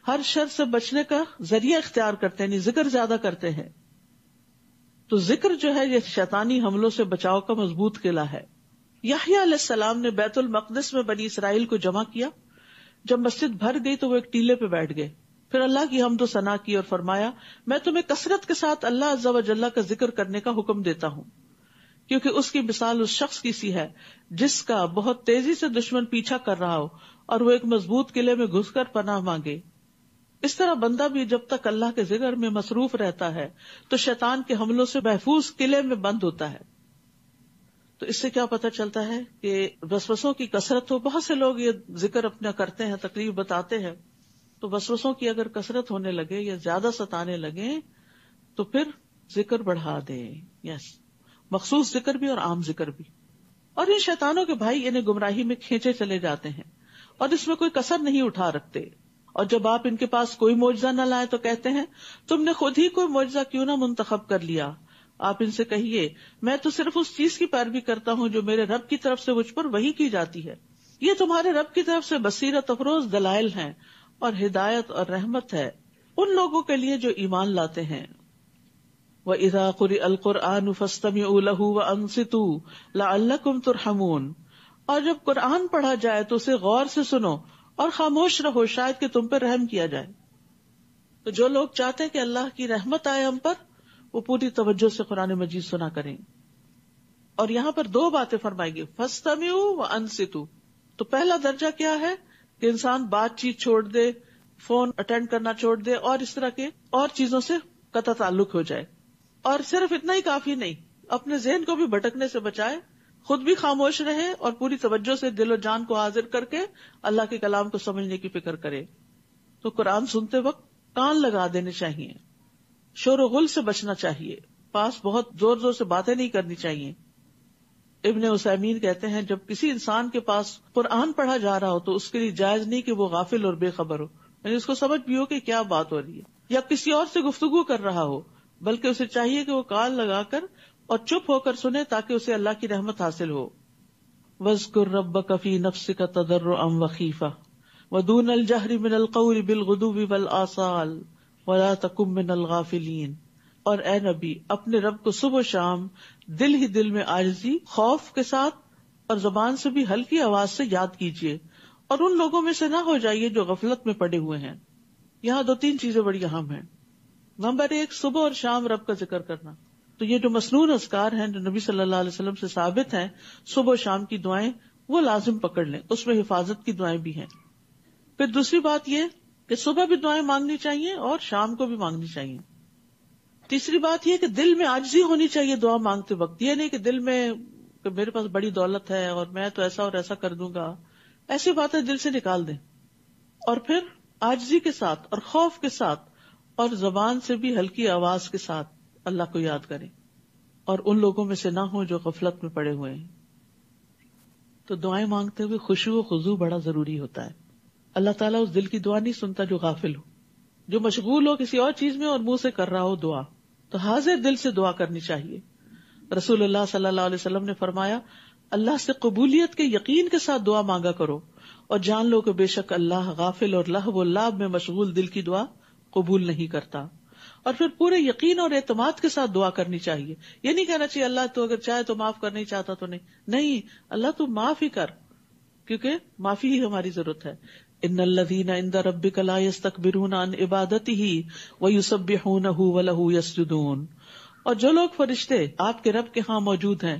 हर शर से बचने का जरिया इख्तियार करते हैं जिक्र ज्यादा करते हैं तो जिक्र जो है ये शैतानी हमलों से बचाव का मजबूत किला है याहिया सलाम ने बैतुल मकदस में बनी इसराइल को जमा किया जब मस्जिद भर गई तो वो एक टीले पे बैठ गए फिर अल्लाह की हम तो सना की और फरमाया मैं तुम्हें कसरत के साथ अल्लाह अज्जा का जिक्र करने का हुक्म देता हूँ क्योंकि उसकी मिसाल उस शख्स की सी है जिसका बहुत तेजी से दुश्मन पीछा कर रहा हो और वो एक मजबूत किले में घुसकर पनाह मांगे इस तरह बंदा भी जब तक अल्लाह के जिक्र में मसरूफ रहता है तो शैतान के हमलों से महफूज किले में बंद होता है तो इससे क्या पता चलता है कि वसवसों की कसरत हो बहुत से लोग ये जिक्र अपना करते हैं तकलीफ बताते हैं तो बसवसों की अगर कसरत होने लगे या ज्यादा सताने लगे तो फिर जिक्र बढ़ा दें यस मखसूस जिक्र भी और आम जिक्र भी और इन शैतानों के भाई इन्हें गुमराही में खींचे चले जाते हैं और इसमें कोई कसर नहीं उठा रखते और जब आप इनके पास कोई मुआवजा न लाए तो कहते हैं तुमने खुद ही कोई मुआवजा क्यों ना मुंतखब कर लिया आप इनसे कहिए मैं तो सिर्फ उस चीज की पैरवी करता हूँ जो मेरे रब की तरफ से मुझ पर वही की जाती है ये तुम्हारे रब की तरफ से बसीरत अफरोज दलाइल है और हिदायत और रहमत है उन लोगों के लिए जो ईमान लाते हैं वह इराकुरी अलकुर अलकुरआन फस्तमी उलहू व अनसितु ला तुरहमून और जब कुरान पढ़ा जाए तो उसे गौर से सुनो और खामोश रहो शायद कि तुम पर रहम किया जाए तो जो लोग चाहते हैं कि अल्लाह की रहमत आए हम पर वो पूरी तवज्जो से कुरान मजीद सुना करें और यहां पर दो बातें फरमाएगी फस्तमी व अनसितु तो पहला दर्जा क्या है कि इंसान बातचीत छोड़ दे फोन अटेंड करना छोड़ दे और इस तरह के और चीजों से कता ताल्लुक हो जाए और सिर्फ इतना ही काफी नहीं अपने जहन को भी भटकने से बचाए खुद भी खामोश रहे और पूरी तवज्जो से दिलो जान को हाजिर करके अल्लाह के कलाम को समझने की फिक्र करे तो कुरान सुनते वक्त कान लगा देने चाहिए शोर गुल से बचना चाहिए पास बहुत जोर जोर से बातें नहीं करनी चाहिए इबन उसैमीन कहते हैं जब किसी इंसान के पास कुरान पढ़ा जा रहा हो तो उसके लिए जायज नहीं कि वो गाफिल और बेखबर हो यानी उसको समझ भी हो कि क्या बात हो रही है या किसी और से गुफ्तगु कर रहा हो बल्कि उसे चाहिए कि वो कान लगाकर और चुप होकर सुने ताकि उसे अल्लाह की रहमत हासिल हो वजकुर रब कफी नफ्स का तदर अम वकीफा वदून अल जहरी मिन अलकौर बिलगुदूबी वल आसाल वला तकुम मिन अलगाफिलीन और ए नबी अपने रब को सुबह शाम दिल ही दिल में आजजी खौफ के साथ और जुबान से भी हल्की आवाज से याद कीजिए और उन लोगों में से ना हो जाइए जो गफलत में पड़े हुए हैं यहाँ दो तीन चीजें बड़ी अहम है नंबर एक सुबह और शाम रब का जिक्र करना तो ये जो मसनून असकार हैं जो नबी सल्लल्लाहु अलैहि वसल्लम से साबित हैं सुबह शाम की दुआएं वो लाजिम पकड़ लें उसमें हिफाजत की दुआएं भी हैं फिर दूसरी बात यह कि सुबह भी दुआएं मांगनी चाहिए और शाम को भी मांगनी चाहिए तीसरी बात यह कि दिल में आजजी होनी चाहिए दुआ मांगते वक्त ये नहीं कि दिल में कि मेरे पास बड़ी दौलत है और मैं तो ऐसा और ऐसा कर दूंगा ऐसी बातें दिल से निकाल दें और फिर आजजी के साथ और खौफ के साथ और जबान से भी हल्की आवाज के साथ अल्लाह को याद करें और उन लोगों में से ना हो जो गफलत में पड़े हुए हैं तो दुआएं मांगते हुए खुशबू खुजू बड़ा जरूरी होता है अल्लाह ताला उस दिल की दुआ नहीं सुनता जो गाफिल हो जो मशगूल हो किसी और चीज में और मुंह से कर रहा हो दुआ तो हाजिर दिल से दुआ करनी चाहिए रसूल सल्लल्लाहु अलैहि वसल्लम ने फरमाया अल्लाह से कबूलियत के यकीन के साथ दुआ मांगा करो और जान लो कि बेशक अल्लाह गाफिल और लहब लाभ में मशगूल दिल की दुआ कबूल नहीं करता और फिर पूरे यकीन और एतमाद के साथ दुआ करनी चाहिए ये नहीं कहना चाहिए अल्लाह तो अगर चाहे तो माफ करना ही चाहता तो नहीं नहीं अल्लाह तो माफ ही कर क्योंकि माफी ही हमारी जरूरत है इन लदीना इंदा रबी कलायस तकबिरून इबादती ही वही सब वलहू यसजुदून और जो लोग फरिश्ते आपके रब के यहाँ मौजूद हैं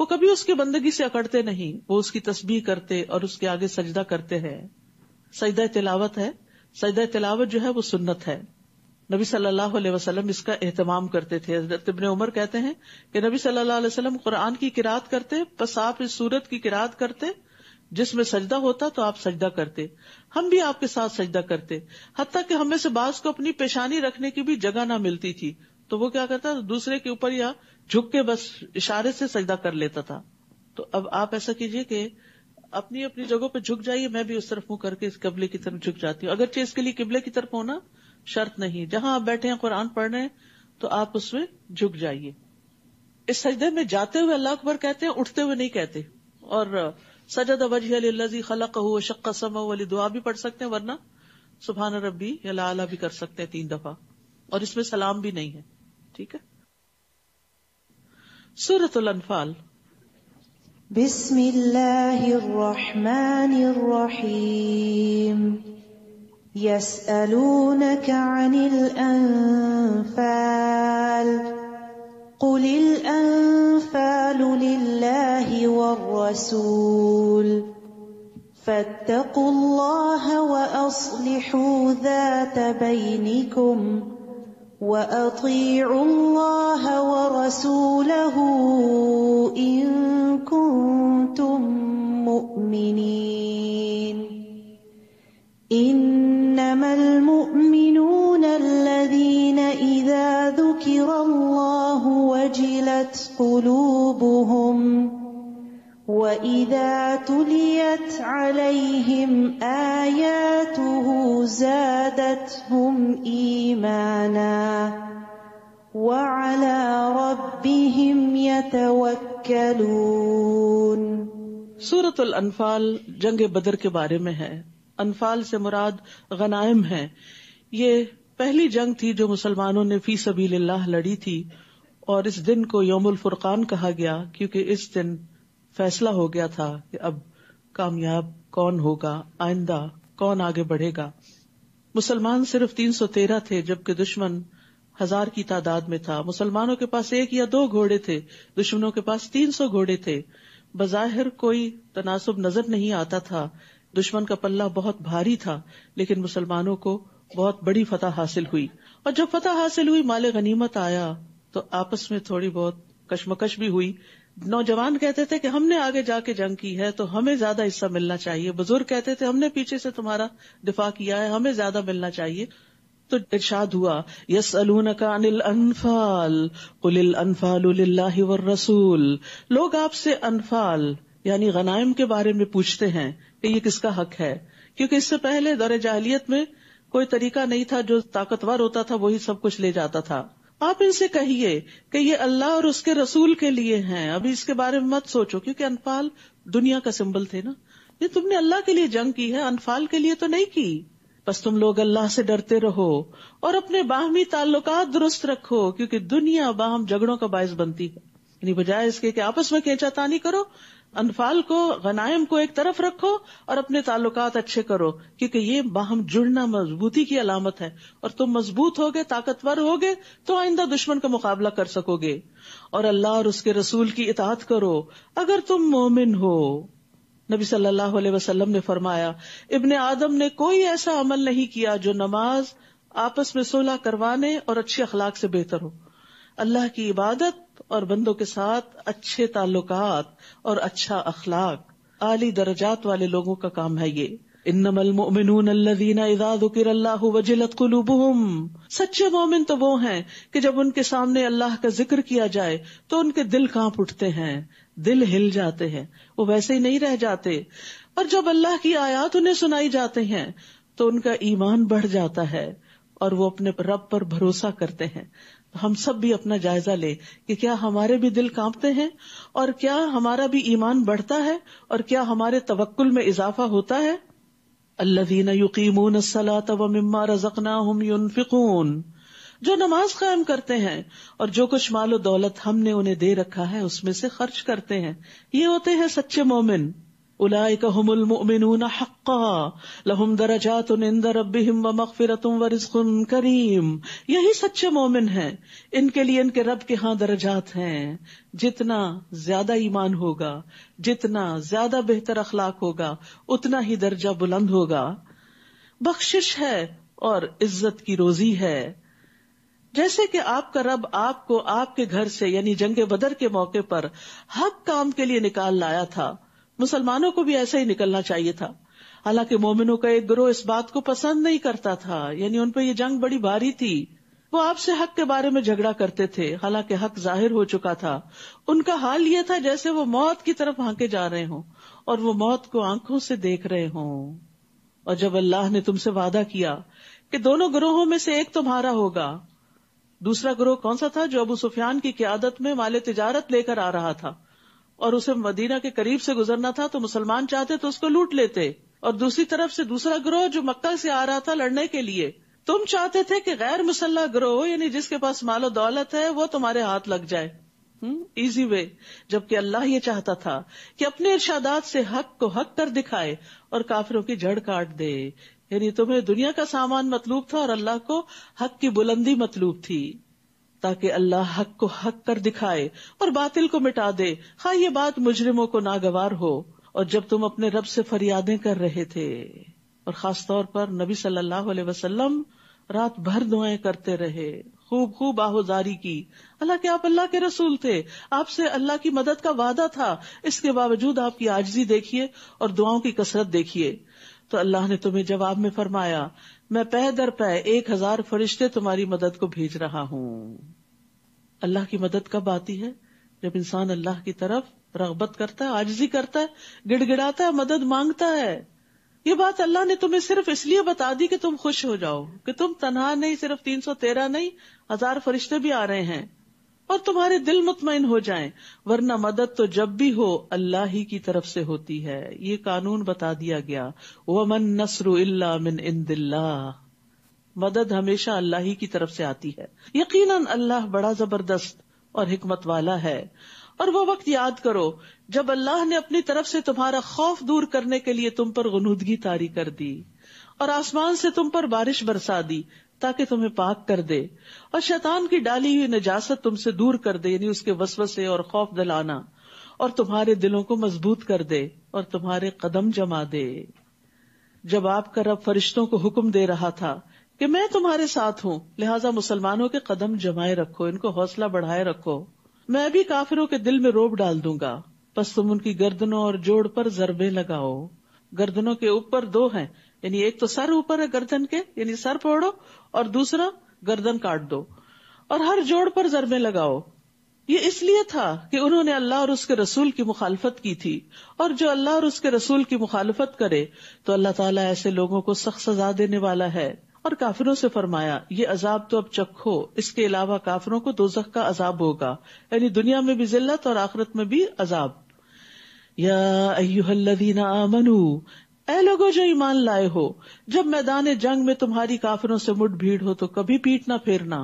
वो कभी उसकी बंदगी से अकड़ते नहीं वो उसकी तस्बी करते और उसके आगे सजदा करते हैं सजदा तिलावत है सजदा तिलावत जो है वो सुन्नत है नबी सल्लल्लाहु अलैहि वसल्लम इसका एहतमाम करते थे हजरत उमर कहते हैं कि नबी सल्लल्लाहु अलैहि वसल्लम कुरान की किरात करते बस आप इस सूरत की किरात करते जिसमें सजदा होता तो आप सजदा करते हम भी आपके साथ सजदा करते हती कि हमें से बास को अपनी पेशानी रखने की भी जगह ना मिलती थी तो वो क्या करता दूसरे के ऊपर या झुक के बस इशारे से सजदा कर लेता था तो अब आप ऐसा कीजिए कि अपनी अपनी जगह पर झुक जाइए मैं भी उस तरफ मुंह करके इस कबले की तरफ झुक जाती हूँ अगर अगरचे इसके लिए किबले की तरफ होना शर्त नहीं जहां आप बैठे हैं कुरान पढ़ रहे हैं तो आप उसमें झुक जाइए इस सजदे में जाते हुए अल्लाह अकबर कहते हैं उठते हुए नहीं कहते और सजद वजी खलक शक्का समा वाली दुआ भी पढ़ सकते हैं वरना सुबहान रबी या ला भी कर सकते हैं तीन दफा और इसमें सलाम भी नहीं है ठीक है सूरतुल अनफाल बिस्मिल्लाहिर्रहमानिर्रहीम يسألونك عن الأنفال قل الأنفال لله والرسول فاتقوا الله وأصلحوا ذات بينكم وأطيعوا الله ورسوله إن كنتم مؤمنين قلوبهم واذا تليت عليهم اياته زادتهم ايمانا وعلى ربهم يتوكلون سورة الانفال جنگ بدر کے بارے میں ہے انفال سے مراد غنائم ہے یہ پہلی جنگ تھی جو مسلمانوں نے فی سبیل اللہ لڑی تھی और इस दिन को योम फुरकान कहा गया क्योंकि इस दिन फैसला हो गया था कि अब कामयाब कौन होगा आइंदा कौन आगे बढ़ेगा मुसलमान सिर्फ 313 थे जबकि दुश्मन हजार की तादाद में था मुसलमानों के पास एक या दो घोड़े थे दुश्मनों के पास 300 घोड़े थे बाहिर कोई तनासब नजर नहीं आता था दुश्मन का पल्ला बहुत भारी था लेकिन मुसलमानों को बहुत बड़ी फतह हासिल हुई और जब फतह हासिल हुई माले गनीमत आया तो आपस में थोड़ी बहुत कश्मकश भी हुई नौजवान कहते थे कि हमने आगे जाके जंग की है तो हमें ज्यादा हिस्सा मिलना चाहिए बुजुर्ग कहते थे हमने पीछे से तुम्हारा दिफा किया है हमें ज्यादा मिलना चाहिए तो इर्शाद हुआ यस अलूनका अनिल अनफाल कुलिल अनफाल वर रसूल लोग आपसे अनफाल यानी गनायम के बारे में पूछते हैं कि ये किसका हक है क्योंकि इससे पहले दौरे जाहलियत में कोई तरीका नहीं था जो ताकतवर होता था वही सब कुछ ले जाता था आप इनसे कहिए कि ये अल्लाह और उसके रसूल के लिए हैं अभी इसके बारे में मत सोचो क्योंकि अनफाल दुनिया का सिंबल थे ना ये तुमने अल्लाह के लिए जंग की है अनफाल के लिए तो नहीं की बस तुम लोग अल्लाह से डरते रहो और अपने बाहमी ताल्लुका दुरुस्त रखो क्योंकि दुनिया बाहम झगड़ों का बायस बनती है बजाय इसके कि आपस में खेचातानी करो अनफाल को गनायम को एक तरफ रखो और अपने ताल्लुक अच्छे करो क्योंकि ये बाहम जुड़ना मजबूती की अलामत है और तुम मजबूत हो गए ताकतवर हो गए तो आइंदा दुश्मन का मुकाबला कर सकोगे और अल्लाह और उसके रसूल की इतात करो अगर तुम मोमिन हो नबी सल्लल्लाहु अलैहि वसल्लम ने फरमाया इब्ने आदम ने कोई ऐसा अमल नहीं किया जो नमाज आपस में सोलह करवाने और अच्छी अखलाक से बेहतर हो अल्लाह की इबादत और बंदों के साथ अच्छे ताल्लुकात और अच्छा अखलाक आली दर्जात वाले लोगों का काम है ये इन्नमल मोमिनून सच्चे मोमिन तो वो हैं कि जब उनके सामने अल्लाह का जिक्र किया जाए तो उनके दिल कांप उठते हैं दिल हिल जाते हैं वो वैसे ही नहीं रह जाते और जब अल्लाह की आयात उन्हें सुनाई जाते हैं तो उनका ईमान बढ़ जाता है और वो अपने रब पर भरोसा करते हैं हम सब भी अपना जायजा ले कि क्या हमारे भी दिल कांपते हैं और क्या हमारा भी ईमान बढ़ता है और क्या हमारे तवक्ल में इजाफा होता है अल्लादीन युकीमून सलात व मम्मा रजकना हम यूनफिकून जो नमाज कायम करते हैं और जो कुछ मालो दौलत हमने उन्हें दे रखा है उसमें से खर्च करते हैं ये होते हैं सच्चे मोमिन उलाइक हुमुल लहुम दरजातुन इंद रब्बिहिम व मगफिरतुम करीम यही सच्चे मोमिन है इनके लिए इनके रब के हाँ दर्जात है जितना ज्यादा ईमान होगा जितना ज्यादा बेहतर अखलाक होगा उतना ही दर्जा बुलंद होगा बख्शिश है और इज्जत की रोजी है जैसे कि आपका रब आपको आपके घर से यानी जंगे बदर के मौके पर हक काम के लिए निकाल लाया था मुसलमानों को भी ऐसा ही निकलना चाहिए था हालांकि मोमिनों का एक ग्रोह इस बात को पसंद नहीं करता था यानी उन पर यह जंग बड़ी भारी थी वो आपसे हक के बारे में झगड़ा करते थे हालांकि हक जाहिर हो चुका था उनका हाल यह था जैसे वो मौत की तरफ हाँके जा रहे हों और वो मौत को आंखों से देख रहे हों और जब अल्लाह ने तुमसे वादा किया कि दोनों ग्रोहों में से एक तुम्हारा होगा दूसरा ग्रोह कौन सा था जो अबू सुफियान की क्यादत में माले तिजारत लेकर आ रहा था और उसे मदीना के करीब से गुजरना था तो मुसलमान चाहते तो उसको लूट लेते और दूसरी तरफ से दूसरा ग्रोह जो मक्का से आ रहा था लड़ने के लिए तुम चाहते थे कि गैर मुसल्ला ग्रोह यानी जिसके पास मालो दौलत है वो तुम्हारे हाथ लग जाए इजी हम्म, वे जबकि अल्लाह ये चाहता था कि अपने इर्शादात से हक को हक कर दिखाए और काफिरों की जड़ काट दे यानी तुम्हें दुनिया का सामान मतलूब था और अल्लाह को हक की बुलंदी मतलूब थी ताकि अल्लाह हक को हक कर दिखाए और बातिल को मिटा दे हाँ ये बात मुजरिमों को नागवार हो और जब तुम अपने रब से फरियादे कर रहे थे और खास तौर पर नबी सल्लल्लाहु अलैहि वसल्लम रात भर दुआए करते रहे खूब खूब आहोजारी की अल्लाह के आप अल्लाह के रसूल थे आपसे अल्लाह की मदद का वादा था इसके बावजूद आपकी आजजी देखिए और दुआओं की कसरत देखिए तो अल्लाह ने तुम्हें जवाब में फरमाया मैं पह दर पह एक हजार फरिश्ते तुम्हारी मदद को भेज रहा हूं अल्लाह की मदद कब आती है जब इंसान अल्लाह की तरफ रगबत करता है आजजी करता है गिड़गिड़ाता है मदद मांगता है ये बात अल्लाह ने तुम्हें सिर्फ इसलिए बता दी कि तुम खुश हो जाओ कि तुम तनहा नहीं सिर्फ तीन सौ तेरह नहीं हजार फरिश्ते भी आ रहे हैं और तुम्हारे दिल मुतमिन हो जाएं वरना मदद तो जब भी हो अल्लाह ही की तरफ से होती है ये कानून बता दिया गया वमन नसरु इल्ला मिन इंदिल्ला मदद हमेशा अल्लाह ही की तरफ से आती है यकीनन अल्लाह बड़ा जबरदस्त और हिकमत वाला है और वो वक्त याद करो जब अल्लाह ने अपनी तरफ से तुम्हारा खौफ दूर करने के लिए तुम पर गनूदगी तारी कर दी और आसमान से तुम पर बारिश बरसा दी ताकि तुम्हें पाक कर दे और शैतान की डाली हुई नजासत तुमसे दूर कर दे यानी उसके वसवसे और खौफ दलाना और तुम्हारे दिलों को मजबूत कर दे और तुम्हारे कदम जमा दे जब आप कर रब फरिश्तों को हुक्म दे रहा था कि मैं तुम्हारे साथ हूँ लिहाजा मुसलमानों के कदम जमाए रखो इनको हौसला बढ़ाए रखो मैं भी काफिरों के दिल में रोब डाल दूंगा बस तुम उनकी गर्दनों और जोड़ पर जरबे लगाओ गर्दनों के ऊपर दो है यानी एक तो सर ऊपर है गर्दन के यानी सर फोड़ो और दूसरा गर्दन काट दो और हर जोड़ पर जरबे लगाओ ये इसलिए था कि उन्होंने अल्लाह और उसके रसूल की मुखालफत की थी और जो अल्लाह और उसके रसूल की मुखालफत करे तो अल्लाह ताला ऐसे लोगों को सख्त सजा देने वाला है और काफिरों से फरमाया ये अजाब तो अब चखो इसके अलावा काफिरों को दो दोजख का अजाब होगा यानी दुनिया में भी जिल्लत और आखिरत में भी अजाब या अयुहल्लदीना आमनू ए लोगो जो ईमान लाए हो जब मैदान जंग में तुम्हारी काफिरों से मुठ भीड़ हो तो कभी पीट पीटना फेरना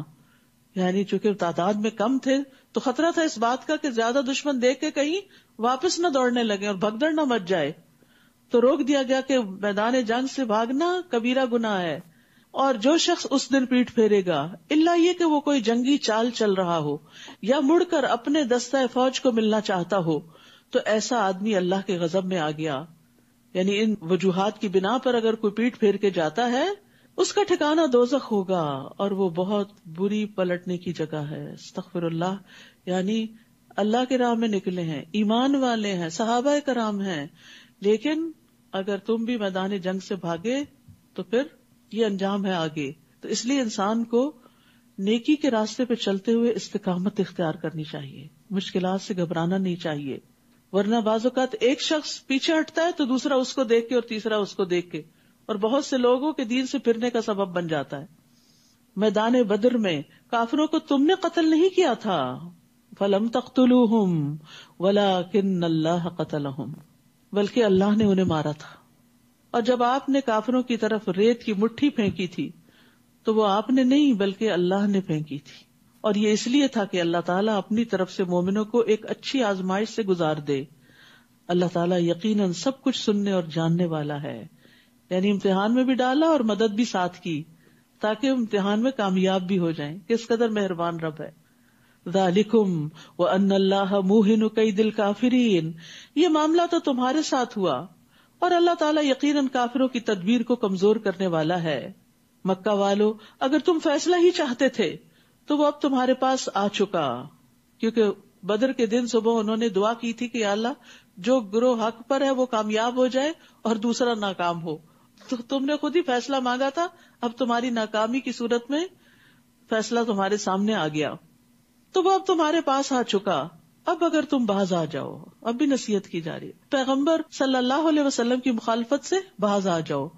यानी चूंकि तादाद में कम थे तो खतरा था इस बात का कि ज्यादा दुश्मन देख के कहीं वापस न दौड़ने लगे और भगदड़ न मच जाए तो रोक दिया गया कि मैदान जंग से भागना कबीरा गुना है और जो शख्स उस दिन पीठ फेरेगा इल्ला ये कि वो कोई जंगी चाल चल रहा हो या मुड़कर अपने दस्ता फौज को मिलना चाहता हो तो ऐसा आदमी अल्लाह के गजब में आ गया यानी इन वजूहत की बिना पर अगर कोई पीठ फेर के जाता है उसका ठिकाना दोजख होगा और वो बहुत बुरी पलटने की जगह है तखफर यानी अल्लाह के राह में निकले हैं ईमान वाले हैं सहाबा कराम हैं लेकिन अगर तुम भी मैदान जंग से भागे तो फिर ये अंजाम है आगे तो इसलिए इंसान को नेकी के रास्ते पे चलते हुए इस्तकामत इख्तियार करनी चाहिए मुश्किल से घबराना नहीं चाहिए वरना बाजूकात एक शख्स पीछे हटता है तो दूसरा उसको देख के और तीसरा उसको देख के और बहुत से लोगों के दीन से फिरने का सबब बन जाता है मैदान बदर में काफरों को तुमने कत्ल नहीं किया था फलम तख्तलूहम वला किन अल्लाह कतल बल्कि अल्लाह ने उन्हें मारा था और जब आपने काफरों की तरफ रेत की मुट्ठी फेंकी थी तो वो आपने नहीं बल्कि अल्लाह ने फेंकी थी और ये इसलिए था कि अल्लाह ताला अपनी तरफ से मोमिनों को एक अच्छी आजमाइश से गुजार दे अल्लाह ताला यकीनन सब कुछ सुनने और जानने वाला है यानी इम्तिहान में भी डाला और मदद भी साथ की ताकि इम्तिहान में कामयाब भी हो जाएं किस कदर मेहरबान रब है दालिकुम व अल्लाह मुहिन कई दिल काफिरीन ये मामला तो तुम्हारे साथ हुआ और अल्लाह ताला यकीनन काफिरों की तदबीर को कमजोर करने वाला है मक्का वालों अगर तुम फैसला ही चाहते थे तो वो अब तुम्हारे पास आ चुका क्योंकि बदर के दिन सुबह उन्होंने दुआ की थी कि अल्लाह जो ग्रोह हक पर है वो कामयाब हो जाए और दूसरा नाकाम हो तो तुमने खुद ही फैसला मांगा था अब तुम्हारी नाकामी की सूरत में फैसला तुम्हारे सामने आ गया तो वो अब तुम्हारे पास आ चुका अब अगर तुम बाज आ जाओ अब भी नसीहत की जा रही है पैगम्बर सल्लल्लाहु अलैहि की मुखालफत से बाज आ जाओ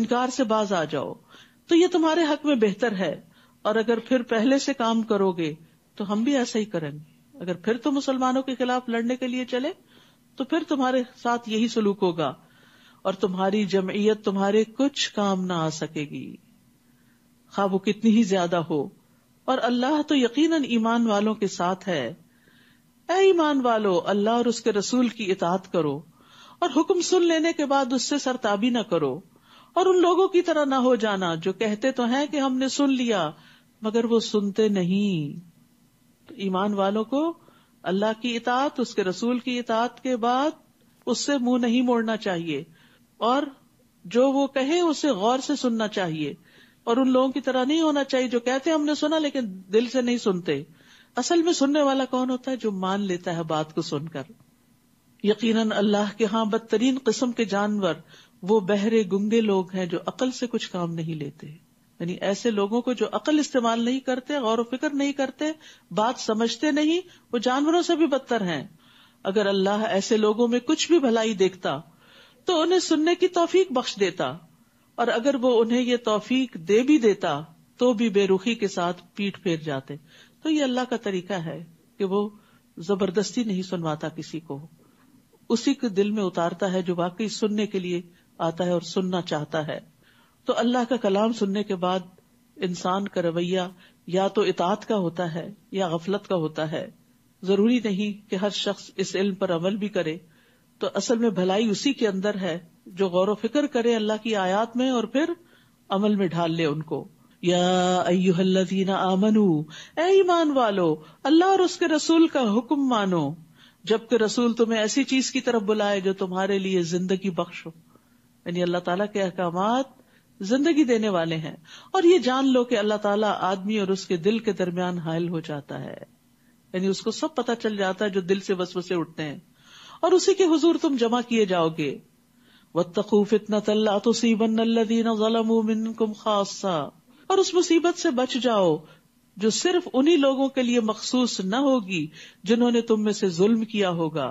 इनकार से बाज आ जाओ तो ये तुम्हारे हक में बेहतर है और अगर फिर पहले से काम करोगे तो हम भी ऐसा ही करेंगे अगर फिर तुम तो मुसलमानों के खिलाफ लड़ने के लिए चले तो फिर तुम्हारे साथ यही सलूक होगा और तुम्हारी जमीयत तुम्हारे कुछ काम ना आ सकेगी खा वो कितनी ही ज्यादा हो और अल्लाह तो यकीनन ईमान वालों के साथ है ऐ ईमान वालो अल्लाह और उसके रसूल की इतात करो और हुक्म सुन लेने के बाद उससे सरताबी ना करो और उन लोगों की तरह ना हो जाना जो कहते तो हैं कि हमने सुन लिया मगर वो सुनते नहीं तो ईमान वालों को अल्लाह की इतात उसके रसूल की इतात के बाद उससे मुंह नहीं मोड़ना चाहिए और जो वो कहे उसे गौर से सुनना चाहिए और उन लोगों की तरह नहीं होना चाहिए जो कहते हैं हमने सुना लेकिन दिल से नहीं सुनते असल में सुनने वाला कौन होता है जो मान लेता है बात को सुनकर यकीनन अल्लाह के हाँ बदतरीन किस्म के जानवर वो बहरे गुंगे लोग हैं जो अकल से कुछ काम नहीं लेते यानी ऐसे लोगों को जो अकल इस्तेमाल नहीं करते गौर फिक्र नहीं करते बात समझते नहीं वो जानवरों से भी बदतर हैं अगर अल्लाह ऐसे लोगों में कुछ भी भलाई देखता तो उन्हें सुनने की तोफीक बख्श देता और अगर वो उन्हें ये तोफीक दे भी देता तो भी बेरुखी के साथ पीठ फेर जाते तो ये अल्लाह का तरीका है कि वो जबरदस्ती नहीं सुनवाता किसी को उसी के दिल में उतारता है जो वाकई सुनने के लिए आता है और सुनना चाहता है तो अल्लाह का कलाम सुनने के बाद इंसान का रवैया या तो इतात का होता है या गफलत का होता है जरूरी नहीं कि हर शख्स इस इल्म पर अमल भी करे तो असल में भलाई उसी के अंदर है जो गौर फिक्र करे अल्लाह की आयात में और फिर अमल में ढाल ले उनको या आमनू ए ईमान वालो अल्लाह और उसके रसूल का हुक्म मानो जबकि रसूल तुम्हें ऐसी चीज की तरफ बुलाए जो तुम्हारे लिए जिंदगी बख्श हो यानी अल्लाह ताला के अहकाम जिंदगी देने वाले हैं और ये जान लो कि अल्लाह ताला आदमी और उसके दिल के दरमियान हायल हो जाता है यानी उसको सब पता चल जाता है जो दिल से वसवसे उठते हैं और उसी के हुजूर तुम जमा किए जाओगे खासा और उस मुसीबत से बच जाओ जो सिर्फ उन्हीं लोगों के लिए मखसूस न होगी जिन्होंने तुम में से जुल्म किया होगा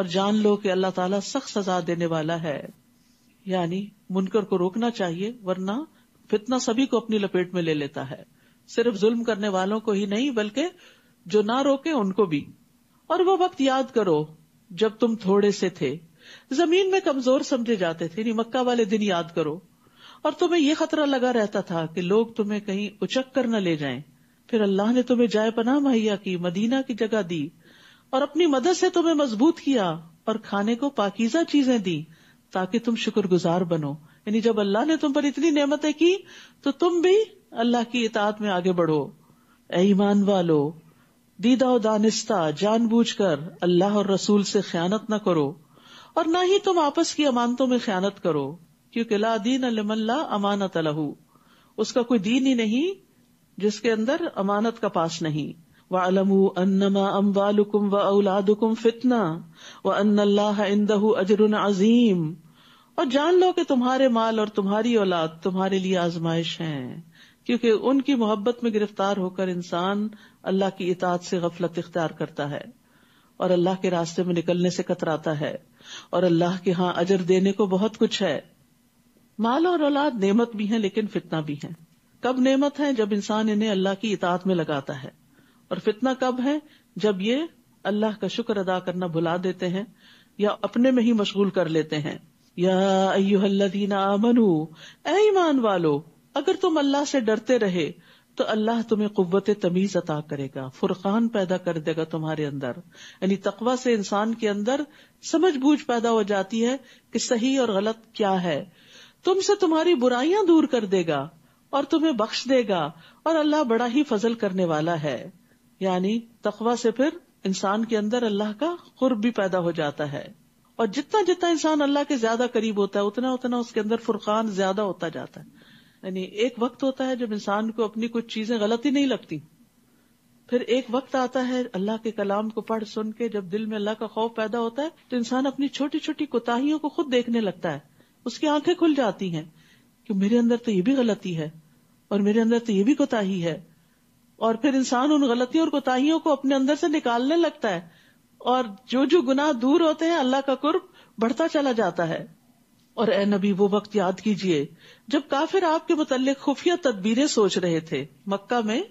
और जान लो कि अल्लाह ताला सख्त सजा देने वाला है यानी मुनकर को रोकना चाहिए वरना फितना सभी को अपनी लपेट में ले लेता है सिर्फ जुल्म करने वालों को ही नहीं बल्कि जो ना रोके उनको भी और वो वक्त याद करो जब तुम थोड़े से थे जमीन में कमजोर समझे जाते थे मक्का वाले दिन याद करो और तुम्हें ये खतरा लगा रहता था कि लोग तुम्हें कहीं उचक कर न ले जाएं। फिर अल्लाह ने तुम्हें जाय पनाह मुहैया की मदीना की जगह दी और अपनी मदद से तुम्हें मजबूत किया और खाने को पाकिजा चीजें दी ताकि तुम शुक्र गुजार बनो यानी जब अल्लाह ने तुम पर इतनी नेमतें की तो तुम भी अल्लाह की इतात में आगे बढ़ो ऐमान ईमान वालो दीदा दानिस्ता जानबूझकर अल्लाह और रसूल से ख्यानत न करो और ना ही तुम आपस की अमानतों में ख्यानत करो क्योंकि ला दीन अलमल्ला अमानत अलहू उसका कोई दीन ही नहीं जिसके अंदर अमानत का पास नहीं वालमू अन्नमा अम्वालुकुम व औलादुकुम फितना व अल्लाह इंदहू अजरुन अजीम और जान लो कि तुम्हारे माल और तुम्हारी औलाद तुम्हारे लिए आजमाइश है क्योंकि उनकी मोहब्बत में गिरफ्तार होकर इंसान अल्लाह की इतात से गफलत इख्तियार करता है और अल्लाह के रास्ते में निकलने से कतराता है और अल्लाह के यहाँ अजर देने को बहुत कुछ है माल और औलाद नेमत भी है लेकिन फितना भी है कब नेमत है जब इंसान इन्हें अल्लाह की इतात में लगाता है और फितना कब है जब ये अल्लाह का शुक्र अदा करना भुला देते हैं या अपने में ही मशगूल कर लेते हैं या आमनू ईमान वालो अगर तुम अल्लाह से डरते रहे तो अल्लाह तुम्हें कुत तमीज अता करेगा फुरकान पैदा कर देगा तुम्हारे अंदर यानी तकवा से इंसान के अंदर समझ बूझ पैदा हो जाती है कि सही और गलत क्या है तुमसे तुम्हारी बुराइयां दूर कर देगा और तुम्हें बख्श देगा और अल्लाह बड़ा ही फजल करने वाला है यानी तकवा से फिर इंसान के अंदर अल्लाह का खुरब भी पैदा हो जाता है और जितना जितना इंसान अल्लाह के ज्यादा करीब होता है उतना उतना उसके अंदर फुरकान ज्यादा होता जाता है यानी एक वक्त होता है जब इंसान को अपनी कुछ चीजें गलत ही नहीं लगती फिर एक वक्त आता है अल्लाह के कलाम को पढ़ सुन के जब दिल में अल्लाह का खौफ पैदा होता है तो इंसान अपनी छोटी छोटी कोताहियों को खुद देखने लगता है उसकी आंखें खुल जाती है कि मेरे अंदर तो ये भी गलती है और मेरे अंदर तो ये भी कोताही है और फिर इंसान उन गलतियों और कोताहियों को अपने अंदर से निकालने लगता है और जो जो गुनाह दूर होते हैं अल्लाह का कुर्ब बढ़ता चला जाता है और ए नबी वो वक्त याद कीजिए जब काफिर आपके मुतलक खुफिया तदबीरें सोच रहे थे मक्का में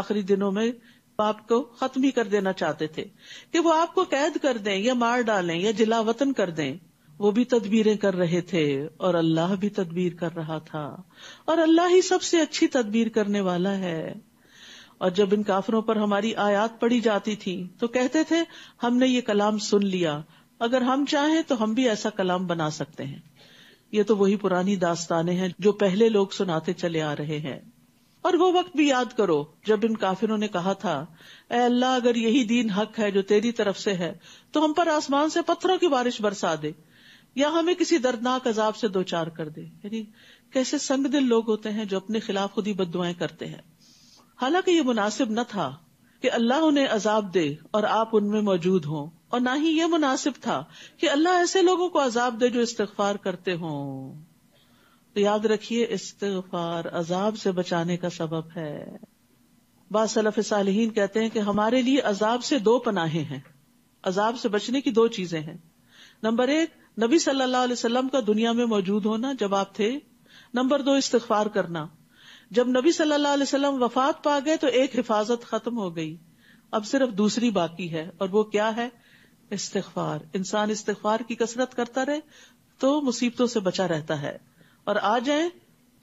आखिरी दिनों में पाप को खत्म ही कर देना चाहते थे कि वो आपको कैद कर दें या मार डालें या जिला वतन कर दें वो भी तदबीरें कर रहे थे और अल्लाह भी तदबीर कर रहा था और अल्लाह ही सबसे अच्छी तदबीर करने वाला है और जब इन काफिरों पर हमारी आयात पड़ी जाती थी तो कहते थे हमने ये कलाम सुन लिया अगर हम चाहें तो हम भी ऐसा कलाम बना सकते हैं ये तो वही पुरानी दास्तानें हैं जो पहले लोग सुनाते चले आ रहे हैं और वो वक्त भी याद करो जब इन काफिरों ने कहा था ए अल्लाह अगर यही दीन हक है जो तेरी तरफ से है तो हम पर आसमान से पत्थरों की बारिश बरसा दे या हमें किसी दर्दनाक अजाब से दो चार कर दे यानी कैसे संग दिल लोग होते हैं जो अपने खिलाफ खुद ही बद करते हैं हालांकि ये मुनासिब न था कि अल्लाह उन्हें अजाब दे और आप उनमें मौजूद हो और ना ही ये मुनासिब था कि अल्लाह ऐसे लोगों को अजाब दे जो इस्तफार करते हो तो याद रखिये इस्तफार अजाब से बचाने का सबब है बासलफ सालहीन कहते हैं कि हमारे लिए अजाब से दो पनाहे हैं अजाब से बचने की दो चीजें हैं नंबर एक नबी सल्लल्लाहु अलैहि वसल्लम का दुनिया में मौजूद होना जब आप थे नंबर दो इस्तफार करना जब नबी सल्लल्लाहु अलैहि वसल्लम वफात पा गए तो एक हिफाजत खत्म हो गई अब सिर्फ दूसरी बाकी है और वो क्या है इस्तफार इंसान इस्तफार की कसरत करता रहे तो मुसीबतों से बचा रहता है और आ जाए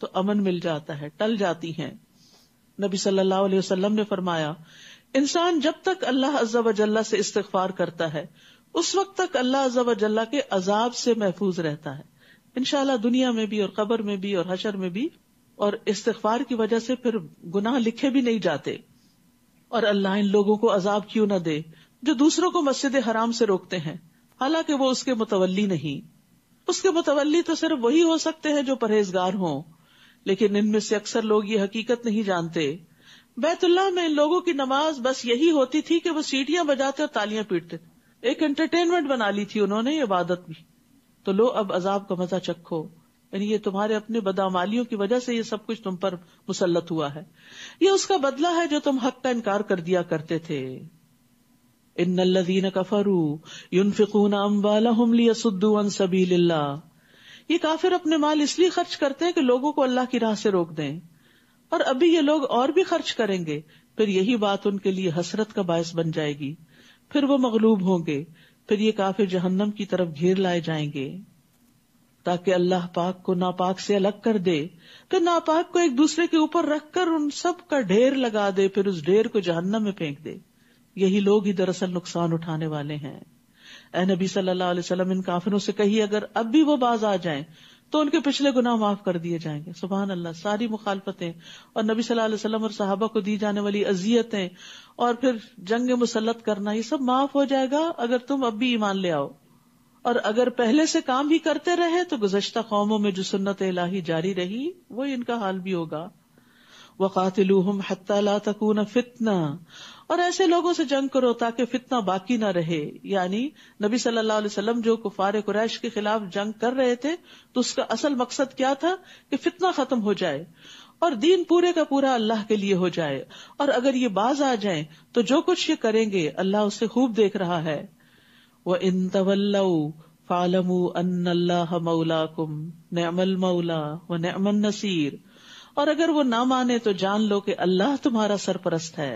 तो अमन मिल जाता है टल जाती है नबी सल्लल्लाहु अलैहि वसल्लम ने फरमाया इंसान जब तक अल्लाह अज्जा वजल्ला से इस्तफार करता है उस वक्त तक अल्लाह अज्जा वजल्ला के अजाब से महफूज रहता है इनशाला दुनिया में भी और कबर में भी और हशर में भी और इस्तार की वजह से फिर गुनाह लिखे भी नहीं जाते और अल्लाह इन लोगों को अजाब क्यों न दे जो दूसरों को मस्जिद हराम से रोकते हैं हालांकि वो उसके मुतवली नहीं उसके मुतवली तो सिर्फ वही हो सकते हैं जो परहेजगार हो लेकिन इनमें से अक्सर लोग ये हकीकत नहीं जानते बैतुल्ला में लोगों की नमाज बस यही होती थी कि वो सीटियां बजाते और तालियां पीटते एक एंटरटेनमेंट बना ली थी उन्होंने इबादत भी तो लो अब अजाब का मजा चखो यानी ये तुम्हारे अपने बदामालियों की वजह से ये सब कुछ तुम पर मुसलत हुआ है ये उसका बदला है जो तुम हक का इनकार कर दिया करते थे इन लदीन फिकून अम्बाला सुद्दून सबील्ला ये काफिर अपने माल इसलिए खर्च करते हैं कि लोगों को अल्लाह की राह से रोक दे और अभी ये लोग और भी खर्च करेंगे फिर यही बात उनके लिए हसरत का बायस बन जाएगी फिर वो मगलूब होंगे फिर ये काफिर जहन्नम की तरफ घेर लाए जाएंगे ताकि अल्लाह पाक को नापाक से अलग कर दे कि तो नापाक को एक दूसरे के ऊपर रखकर उन सब का ढेर लगा दे फिर उस ढेर को जहन्नम में फेंक दे यही लोग ही दरअसल नुकसान उठाने वाले हैं ए नबी सल्लल्लाहु अलैहि वसल्लम इन काफिरों से कही अगर अब भी वो बाज आ जाएं तो उनके पिछले गुनाह माफ कर दिए जाएंगे सुबह अल्लाह सारी मुखालफतें और नबी सल्लल्लाहु अलैहि वसल्लम और साहबा को दी जाने वाली अजियतें और फिर जंग मुसलत करना ये सब माफ हो जाएगा अगर तुम अब भी ईमान ले आओ और अगर पहले से काम ही करते रहे तो गुजश्ता कौमों में जो सुन्नत इलाही जारी रही वही इनका हाल भी होगा वकातिलूहम हत्ता ला तकून फितना और ऐसे लोगों से जंग करो ताकि फितना बाकी ना रहे यानी नबी सल्लल्लाहु अलैहि वसल्लम जो कुफार कुरैश के खिलाफ जंग कर रहे थे तो उसका असल मकसद क्या था कि फितना खत्म हो जाए और दीन पूरे का पूरा अल्लाह के लिए हो जाए और अगर ये बाज आ जाए तो जो कुछ ये करेंगे अल्लाह उसे खूब देख रहा है व इन तवल्लऊ फालमू अन मौलाकुम नमल मौला व नमन नसीर और अगर वो ना माने तो जान लो कि अल्लाह तुम्हारा सरपरस्त है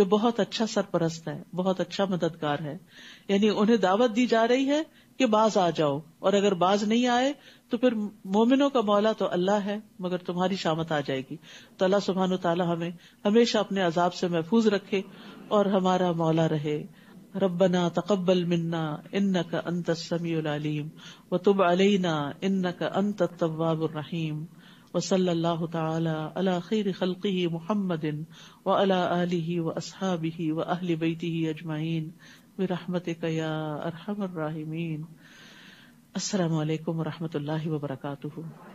जो बहुत अच्छा सरपरस्त है बहुत अच्छा मददगार है यानी उन्हें दावत दी जा रही है कि बाज आ जाओ और अगर बाज नहीं आए तो फिर मोमिनों का मौला तो अल्लाह है मगर तुम्हारी शामत आ जाएगी तो अल्लाह सुबहान तला हमें हमेशा अपने अजाब से महफूज रखे और हमारा मौला रहे ربنا تقبل منا إنك أنت السميع العليم وتب علينا إنك أنت التواب الرحيم وصلى الله تعالى على خير خلقه محمد وعلى آله وأصحابه وأهل بيته أجمعين برحمتك يا أرحم الراحمين السلام عليكم ورحمة الله وبركاته